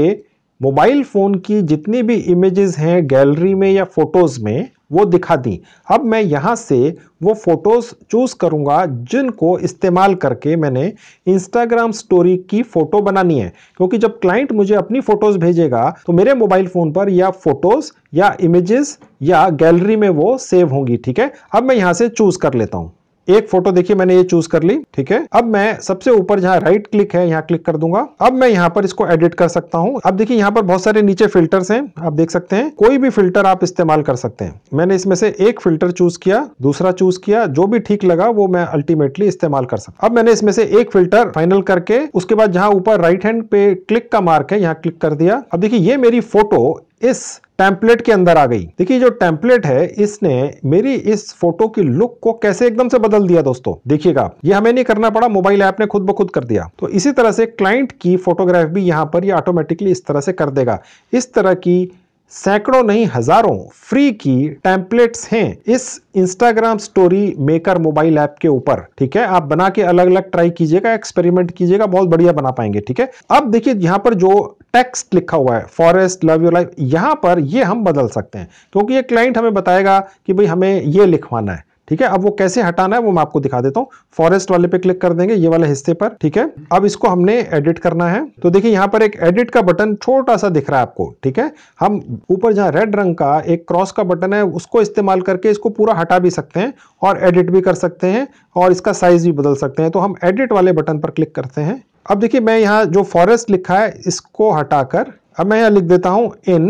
मोबाइल फ़ोन की जितनी भी इमेजेस हैं गैलरी में या फ़ोटोज़ में वो दिखा दी अब मैं यहाँ से वो फ़ोटोज़ चूज़ करूँगा जिनको इस्तेमाल करके मैंने इंस्टाग्राम स्टोरी की फ़ोटो बनानी है क्योंकि जब क्लाइंट मुझे अपनी फ़ोटोज़ भेजेगा तो मेरे मोबाइल फ़ोन पर या फ़ोटोज़ या इमेजेस या गैलरी में वो सेव होंगी ठीक है अब मैं यहाँ से चूज़ कर लेता हूँ एक फोटो देखिए मैंने ये चूज कर ली ठीक है अब मैं सबसे ऊपर जहाँ राइट क्लिक है यहाँ क्लिक कर दूंगा अब मैं यहाँ पर इसको एडिट कर सकता हूँ अब देखिए यहाँ पर बहुत सारे नीचे फिल्टर हैं आप देख सकते हैं कोई भी फिल्टर आप इस्तेमाल कर सकते हैं मैंने इसमें से एक फिल्टर चूज किया दूसरा चूज किया जो भी ठीक लगा वो मैं अल्टीमेटली इस्तेमाल कर सकता अब मैंने इसमें से एक फिल्टर फाइनल करके उसके बाद जहाँ ऊपर राइट हैंड पे क्लिक का मार्क है यहाँ क्लिक कर दिया अब देखिए ये मेरी फोटो इस टेम्पलेट के अंदर आ गई देखिए जो टेम्पलेट है इसने मेरी इस फोटो की लुक को कैसे एकदम से बदल दिया दोस्तों देखिएगा ये हमें नहीं करना पड़ा मोबाइल ऐप ने खुद ब खुद कर दिया तो इसी तरह से क्लाइंट की फोटोग्राफ भी यहाँ पर ये ऑटोमेटिकली इस तरह से कर देगा इस तरह की सैकड़ों नहीं हजारों फ्री की टेम्पलेट्स हैं इस Instagram story maker mobile app के ऊपर ठीक है आप बना के अलग अलग ट्राई कीजिएगा एक्सपेरिमेंट कीजिएगा बहुत बढ़िया बना पाएंगे ठीक है अब देखिए यहाँ पर जो टेक्स्ट लिखा हुआ है फॉरेस्ट लव योर लाइफ यहाँ पर ये हम बदल सकते हैं क्योंकि ये क्लाइंट हमें बताएगा कि भाई हमें ये लिखवाना है ठीक है अब वो कैसे हटाना है वो मैं आपको दिखा देता हूँ फॉरेस्ट वाले पे क्लिक कर देंगे ये वाले हिस्से पर ठीक है अब इसको हमने एडिट करना है तो देखिए यहाँ पर एक एडिट का बटन छोटा सा दिख रहा है आपको ठीक है हम ऊपर जहाँ रेड रंग का एक क्रॉस का बटन है उसको इस्तेमाल करके इसको पूरा हटा भी सकते हैं और एडिट भी कर सकते हैं और इसका साइज भी बदल सकते हैं तो हम एडिट वाले बटन पर क्लिक करते हैं अब देखिए मैं यहाँ जो फॉरेस्ट लिखा है इसको हटाकर अब मैं यहाँ लिख देता हूँ इन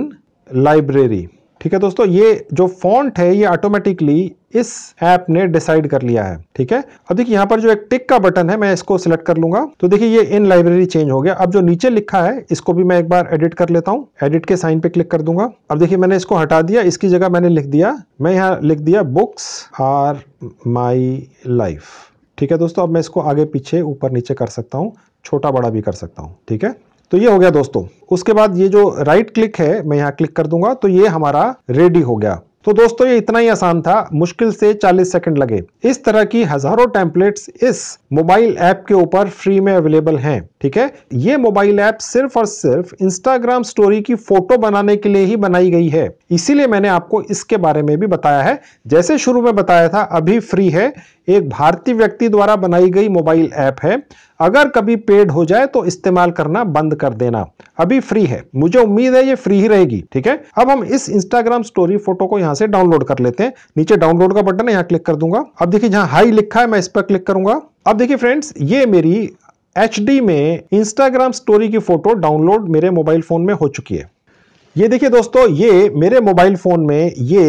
लाइब्रेरी ठीक है दोस्तों ये जो फॉन्ट है ये ऑटोमेटिकली इस ऐप ने डिसाइड कर लिया है ठीक है अब देखिए यहाँ पर जो एक टिक का बटन है मैं इसको सिलेक्ट कर लूंगा तो देखिए ये इन लाइब्रेरी चेंज हो गया अब जो नीचे लिखा है इसको भी मैं एक बार एडिट कर लेता हूँ एडिट के साइन पे क्लिक कर दूंगा अब देखिए मैंने इसको हटा दिया इसकी जगह मैंने लिख दिया मैं यहाँ लिख दिया बुक्स आर माई लाइफ ठीक है दोस्तों अब मैं इसको आगे पीछे ऊपर नीचे कर सकता हूँ छोटा बड़ा भी कर सकता हूँ ठीक है तो ये हो गया दोस्तों उसके बाद ये जो राइट क्लिक है मैं यहाँ क्लिक कर दूंगा तो ये हमारा रेडी हो गया तो दोस्तों ये इतना ही आसान था मुश्किल से 40 सेकंड लगे इस तरह की हजारों टेम्पलेट्स इस मोबाइल ऐप के ऊपर फ्री में अवेलेबल हैं ठीक है ये मोबाइल ऐप सिर्फ और सिर्फ इंस्टाग्राम स्टोरी की फोटो बनाने के लिए ही बनाई गई है इसीलिए मैंने आपको इसके बारे में भी बताया है जैसे शुरू में बताया था अभी फ्री है एक भारतीय व्यक्ति द्वारा बनाई गई मोबाइल ऐप है अगर कभी पेड हो जाए तो इस्तेमाल करना बंद कर देना अभी फ्री है मुझे उम्मीद है ये फ्री ही रहेगी ठीक है अब हम इस इंस्टाग्राम स्टोरी फोटो को यहाँ से डाउनलोड कर लेते हैं नीचे डाउनलोड का बटन है यहाँ क्लिक कर दूंगा अब देखिए जहां हाई लिखा है मैं इस पर क्लिक करूंगा अब देखिए फ्रेंड्स ये मेरी एच में इंस्टाग्राम स्टोरी की फोटो डाउनलोड मेरे मोबाइल फोन में हो चुकी है ये देखिए दोस्तों ये मेरे मोबाइल फोन में ये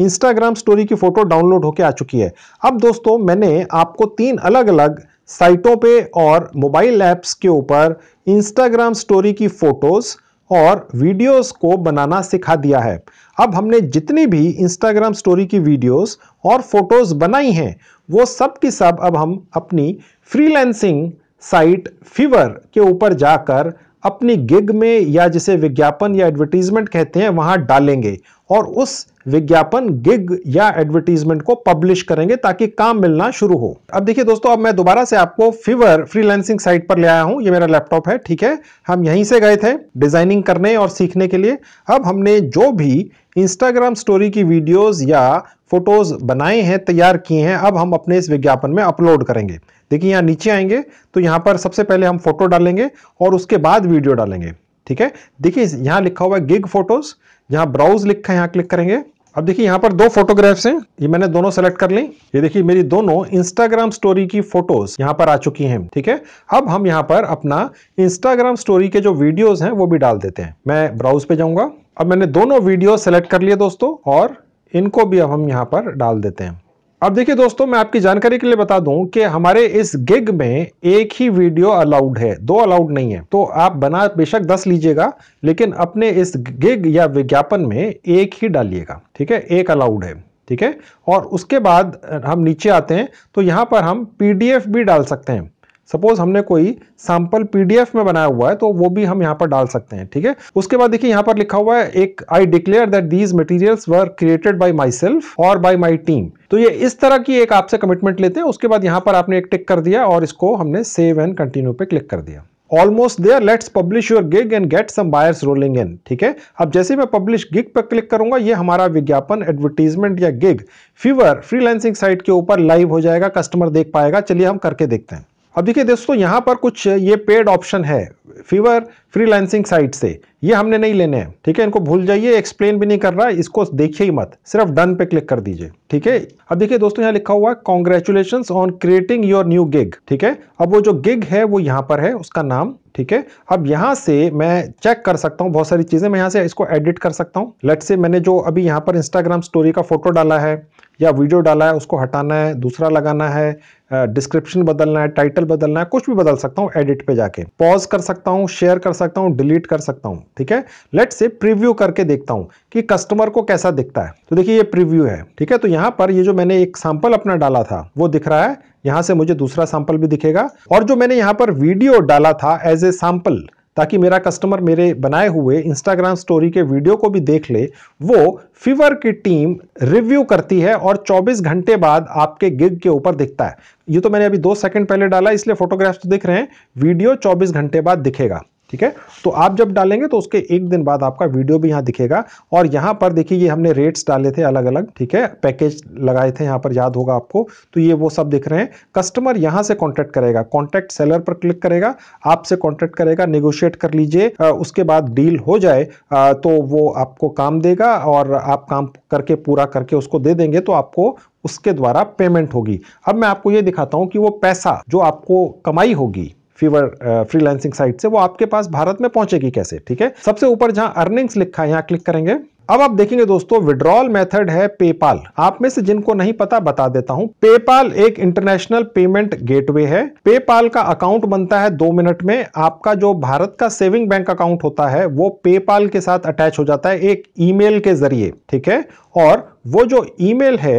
इंस्टाग्राम स्टोरी की फोटो डाउनलोड होकर आ चुकी है अब दोस्तों मैंने आपको तीन अलग अलग साइटों पे और मोबाइल ऐप्स के ऊपर इंस्टाग्राम स्टोरी की फोटोज़ और वीडियोस को बनाना सिखा दिया है अब हमने जितनी भी इंस्टाग्राम स्टोरी की वीडियोस और फोटोज़ बनाई हैं वो सब की सब अब हम अपनी फ्रीलैंसिंग साइट फीवर के ऊपर जाकर अपनी गिग में या जिसे विज्ञापन या एडवर्टीजमेंट कहते हैं वहां डालेंगे और उस विज्ञापन गिग या एडवर्टीजमेंट को पब्लिश करेंगे ताकि काम मिलना शुरू हो अब देखिए दोस्तों अब मैं दोबारा से आपको फीवर फ्रीलांसिंग साइट पर ले आया हूं ये मेरा लैपटॉप है ठीक है हम यहीं से गए थे डिजाइनिंग करने और सीखने के लिए अब हमने जो भी इंस्टाग्राम स्टोरी की वीडियोस या फोटोज़ बनाए हैं तैयार किए हैं अब हम अपने इस विज्ञापन में अपलोड करेंगे देखिए यहाँ नीचे आएंगे तो यहाँ पर सबसे पहले हम फोटो डालेंगे और उसके बाद वीडियो डालेंगे ठीक है देखिए यहाँ लिखा हुआ है गिग फोटोज़ यहाँ ब्राउज लिखा है यहाँ क्लिक करेंगे अब देखिए यहाँ पर दो फोटोग्राफ्स हैं ये मैंने दोनों सेलेक्ट कर ली ये देखिए मेरी दोनों इंस्टाग्राम स्टोरी की फोटोज यहाँ पर आ चुकी हैं ठीक है अब हम यहाँ पर अपना इंस्टाग्राम स्टोरी के जो वीडियोस हैं वो भी डाल देते हैं मैं ब्राउज पे जाऊंगा अब मैंने दोनों वीडियो सेलेक्ट कर लिए दोस्तों और इनको भी अब हम यहाँ पर डाल देते हैं अब देखिए दोस्तों मैं आपकी जानकारी के लिए बता दूं कि हमारे इस गिग में एक ही वीडियो अलाउड है दो अलाउड नहीं है तो आप बना बेशक दस लीजिएगा लेकिन अपने इस गिग या विज्ञापन में एक ही डालिएगा ठीक है एक अलाउड है ठीक है और उसके बाद हम नीचे आते हैं तो यहाँ पर हम पी भी डाल सकते हैं सपोज हमने कोई सैंपल पीडीएफ में बनाया हुआ है तो वो भी हम यहाँ पर डाल सकते हैं ठीक है उसके बाद देखिए यहाँ पर लिखा हुआ है एक I declare that these materials were created by myself और बाय माई टीम तो ये इस तरह की एक आपसे कमिटमेंट लेते हैं उसके बाद यहाँ पर आपने एक टिक कर दिया और इसको हमने सेव एंड कंटिन्यू पे क्लिक कर दिया almost there let's publish your gig and get some buyers rolling in ठीक है अब जैसे मैं पब्लिश गिग पर क्लिक करूंगा ये हमारा विज्ञापन एडवर्टीजमेंट या गिग फीवर फ्रीलैंसिंग साइट के ऊपर लाइव हो जाएगा कस्टमर देख पाएगा चलिए हम करके देखते हैं अब देखिए दोस्तों यहाँ पर कुछ ये पेड ऑप्शन है फीवर फ्रीलांसिंग साइट से ये हमने नहीं लेने हैं ठीक है इनको भूल जाइए एक्सप्लेन भी नहीं कर रहा इसको देखिए ही मत सिर्फ डन पे क्लिक कर दीजिए ठीक है अब देखिए दोस्तों यहाँ लिखा हुआ है congratulation on creating your new gig ठीक है अब वो जो गिग है वो यहाँ पर है उसका नाम ठीक है अब यहाँ से मैं चेक कर सकता हूँ बहुत सारी चीज़ें मैं यहाँ से इसको एडिट कर सकता हूँ लेट से मैंने जो अभी यहाँ पर इंस्टाग्राम स्टोरी का फोटो डाला है या वीडियो डाला है उसको हटाना है दूसरा लगाना है डिस्क्रिप्शन बदलना है टाइटल बदलना है कुछ भी बदल सकता हूं एडिट पे जाके पॉज कर सकता हूँ शेयर कर सकता हूँ डिलीट कर सकता हूँ ठीक है लेट से प्रीव्यू करके देखता हूँ कि कस्टमर को कैसा दिखता है तो देखिए ये प्रीव्यू है ठीक है तो यहाँ पर ये जो मैंने एक सैंपल अपना डाला था वो दिख रहा है यहां से मुझे दूसरा सैंपल भी दिखेगा और जो मैंने यहाँ पर वीडियो डाला था एज ए सैंपल ताकि मेरा कस्टमर मेरे बनाए हुए इंस्टाग्राम स्टोरी के वीडियो को भी देख ले वो फीवर की टीम रिव्यू करती है और 24 घंटे बाद आपके गिग के ऊपर दिखता है ये तो मैंने अभी दो सेकंड पहले डाला इसलिए फोटोग्राफ्स तो दिख रहे हैं वीडियो 24 घंटे बाद दिखेगा ठीक है तो आप जब डालेंगे तो उसके एक दिन बाद आपका वीडियो भी यहाँ दिखेगा और यहाँ पर देखिए ये हमने रेट्स डाले थे अलग अलग ठीक है पैकेज लगाए थे यहाँ पर याद होगा आपको तो ये वो सब दिख रहे हैं कस्टमर यहाँ से कॉन्टैक्ट करेगा कॉन्टैक्ट सेलर पर क्लिक करेगा आपसे कॉन्टैक्ट करेगा निगोशिएट कर लीजिए उसके बाद डील हो जाए तो वो आपको काम देगा और आप काम करके पूरा करके उसको दे देंगे तो आपको उसके द्वारा पेमेंट होगी अब मैं आपको ये दिखाता हूँ कि वो पैसा जो आपको कमाई होगी फीवर फ्रीलांसिंग साइट से वो आपके पास भारत में पहुंचेगी कैसे ठीक है सबसे ऊपर जहां अर्निंग्स लिखा है यहाँ क्लिक करेंगे अब आप देखेंगे दोस्तों विड्रॉल मेथड है पेपाल आप में से जिनको नहीं पता बता देता हूं पेपाल एक इंटरनेशनल पेमेंट गेटवे है पेपाल का अकाउंट बनता है दो मिनट में आपका जो भारत का सेविंग बैंक अकाउंट होता है वो पेपाल के साथ अटैच हो जाता है एक ईमेल के जरिए ठीक है और वो जो ईमेल है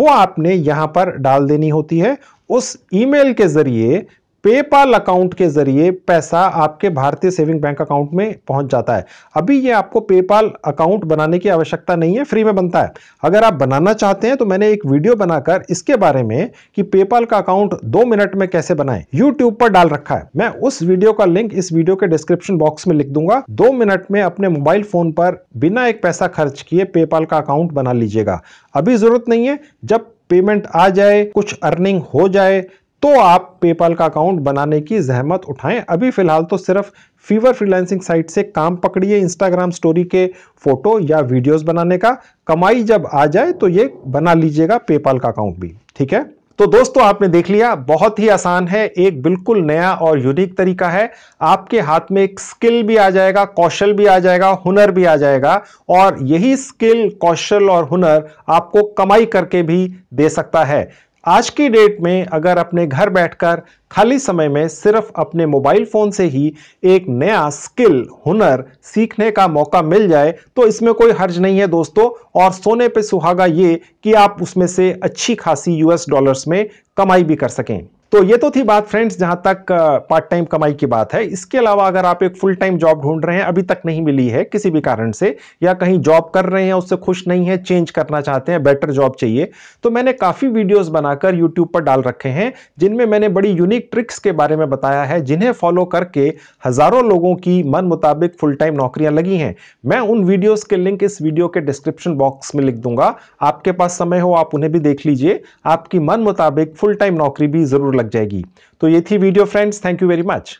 वो आपने यहां पर डाल देनी होती है उस ईमेल के जरिए पेपाल अकाउंट के जरिए पैसा आपके भारतीय सेविंग बैंक अकाउंट में पहुंच जाता है अभी ये आपको पेपाल अकाउंट बनाने की आवश्यकता नहीं है फ्री में बनता है अगर आप बनाना चाहते हैं तो मैंने एक वीडियो बनाकर इसके बारे में कि पेपाल का अकाउंट दो मिनट में कैसे बनाएं यूट्यूब पर डाल रखा है मैं उस वीडियो का लिंक इस वीडियो के डिस्क्रिप्शन बॉक्स में लिख दूंगा दो मिनट में अपने मोबाइल फोन पर बिना एक पैसा खर्च किए पेपाल का अकाउंट बना लीजिएगा अभी जरूरत नहीं है जब पेमेंट आ जाए कुछ अर्निंग हो जाए तो आप पेपाल का अकाउंट बनाने की जहमत उठाएं अभी फिलहाल तो सिर्फ फीवर फ्रीलांसिंग साइट से काम पकड़िए इंस्टाग्राम स्टोरी के फोटो या वीडियोस बनाने का कमाई जब आ जाए तो ये बना लीजिएगा पेपाल का अकाउंट भी ठीक है तो दोस्तों आपने देख लिया बहुत ही आसान है एक बिल्कुल नया और यूनिक तरीका है आपके हाथ में एक स्किल भी आ जाएगा कौशल भी आ जाएगा हुनर भी आ जाएगा और यही स्किल कौशल और हुनर आपको कमाई करके भी दे सकता है आज की डेट में अगर अपने घर बैठकर खाली समय में सिर्फ अपने मोबाइल फ़ोन से ही एक नया स्किल हुनर सीखने का मौका मिल जाए तो इसमें कोई हर्ज नहीं है दोस्तों और सोने पे सुहागा ये कि आप उसमें से अच्छी खासी यूएस डॉलर्स में कमाई भी कर सकें तो ये तो थी बात फ्रेंड्स जहां तक पार्ट टाइम कमाई की बात है इसके अलावा अगर आप एक फुल टाइम जॉब ढूंढ रहे हैं अभी तक नहीं मिली है किसी भी कारण से या कहीं जॉब कर रहे हैं उससे खुश नहीं है चेंज करना चाहते हैं बेटर जॉब चाहिए तो मैंने काफ़ी वीडियोस बनाकर यूट्यूब पर डाल रखे हैं जिनमें मैंने बड़ी यूनिक ट्रिक्स के बारे में बताया है जिन्हें फॉलो करके हज़ारों लोगों की मन मुताबिक फुल टाइम नौकरियां लगी हैं मैं उन वीडियोज़ के लिंक इस वीडियो के डिस्क्रिप्शन बॉक्स में लिख दूंगा आपके पास समय हो आप उन्हें भी देख लीजिए आपकी मन मुताबिक फुल टाइम नौकरी भी ज़रूर लग जाएगी तो ये थी video friends thank you very much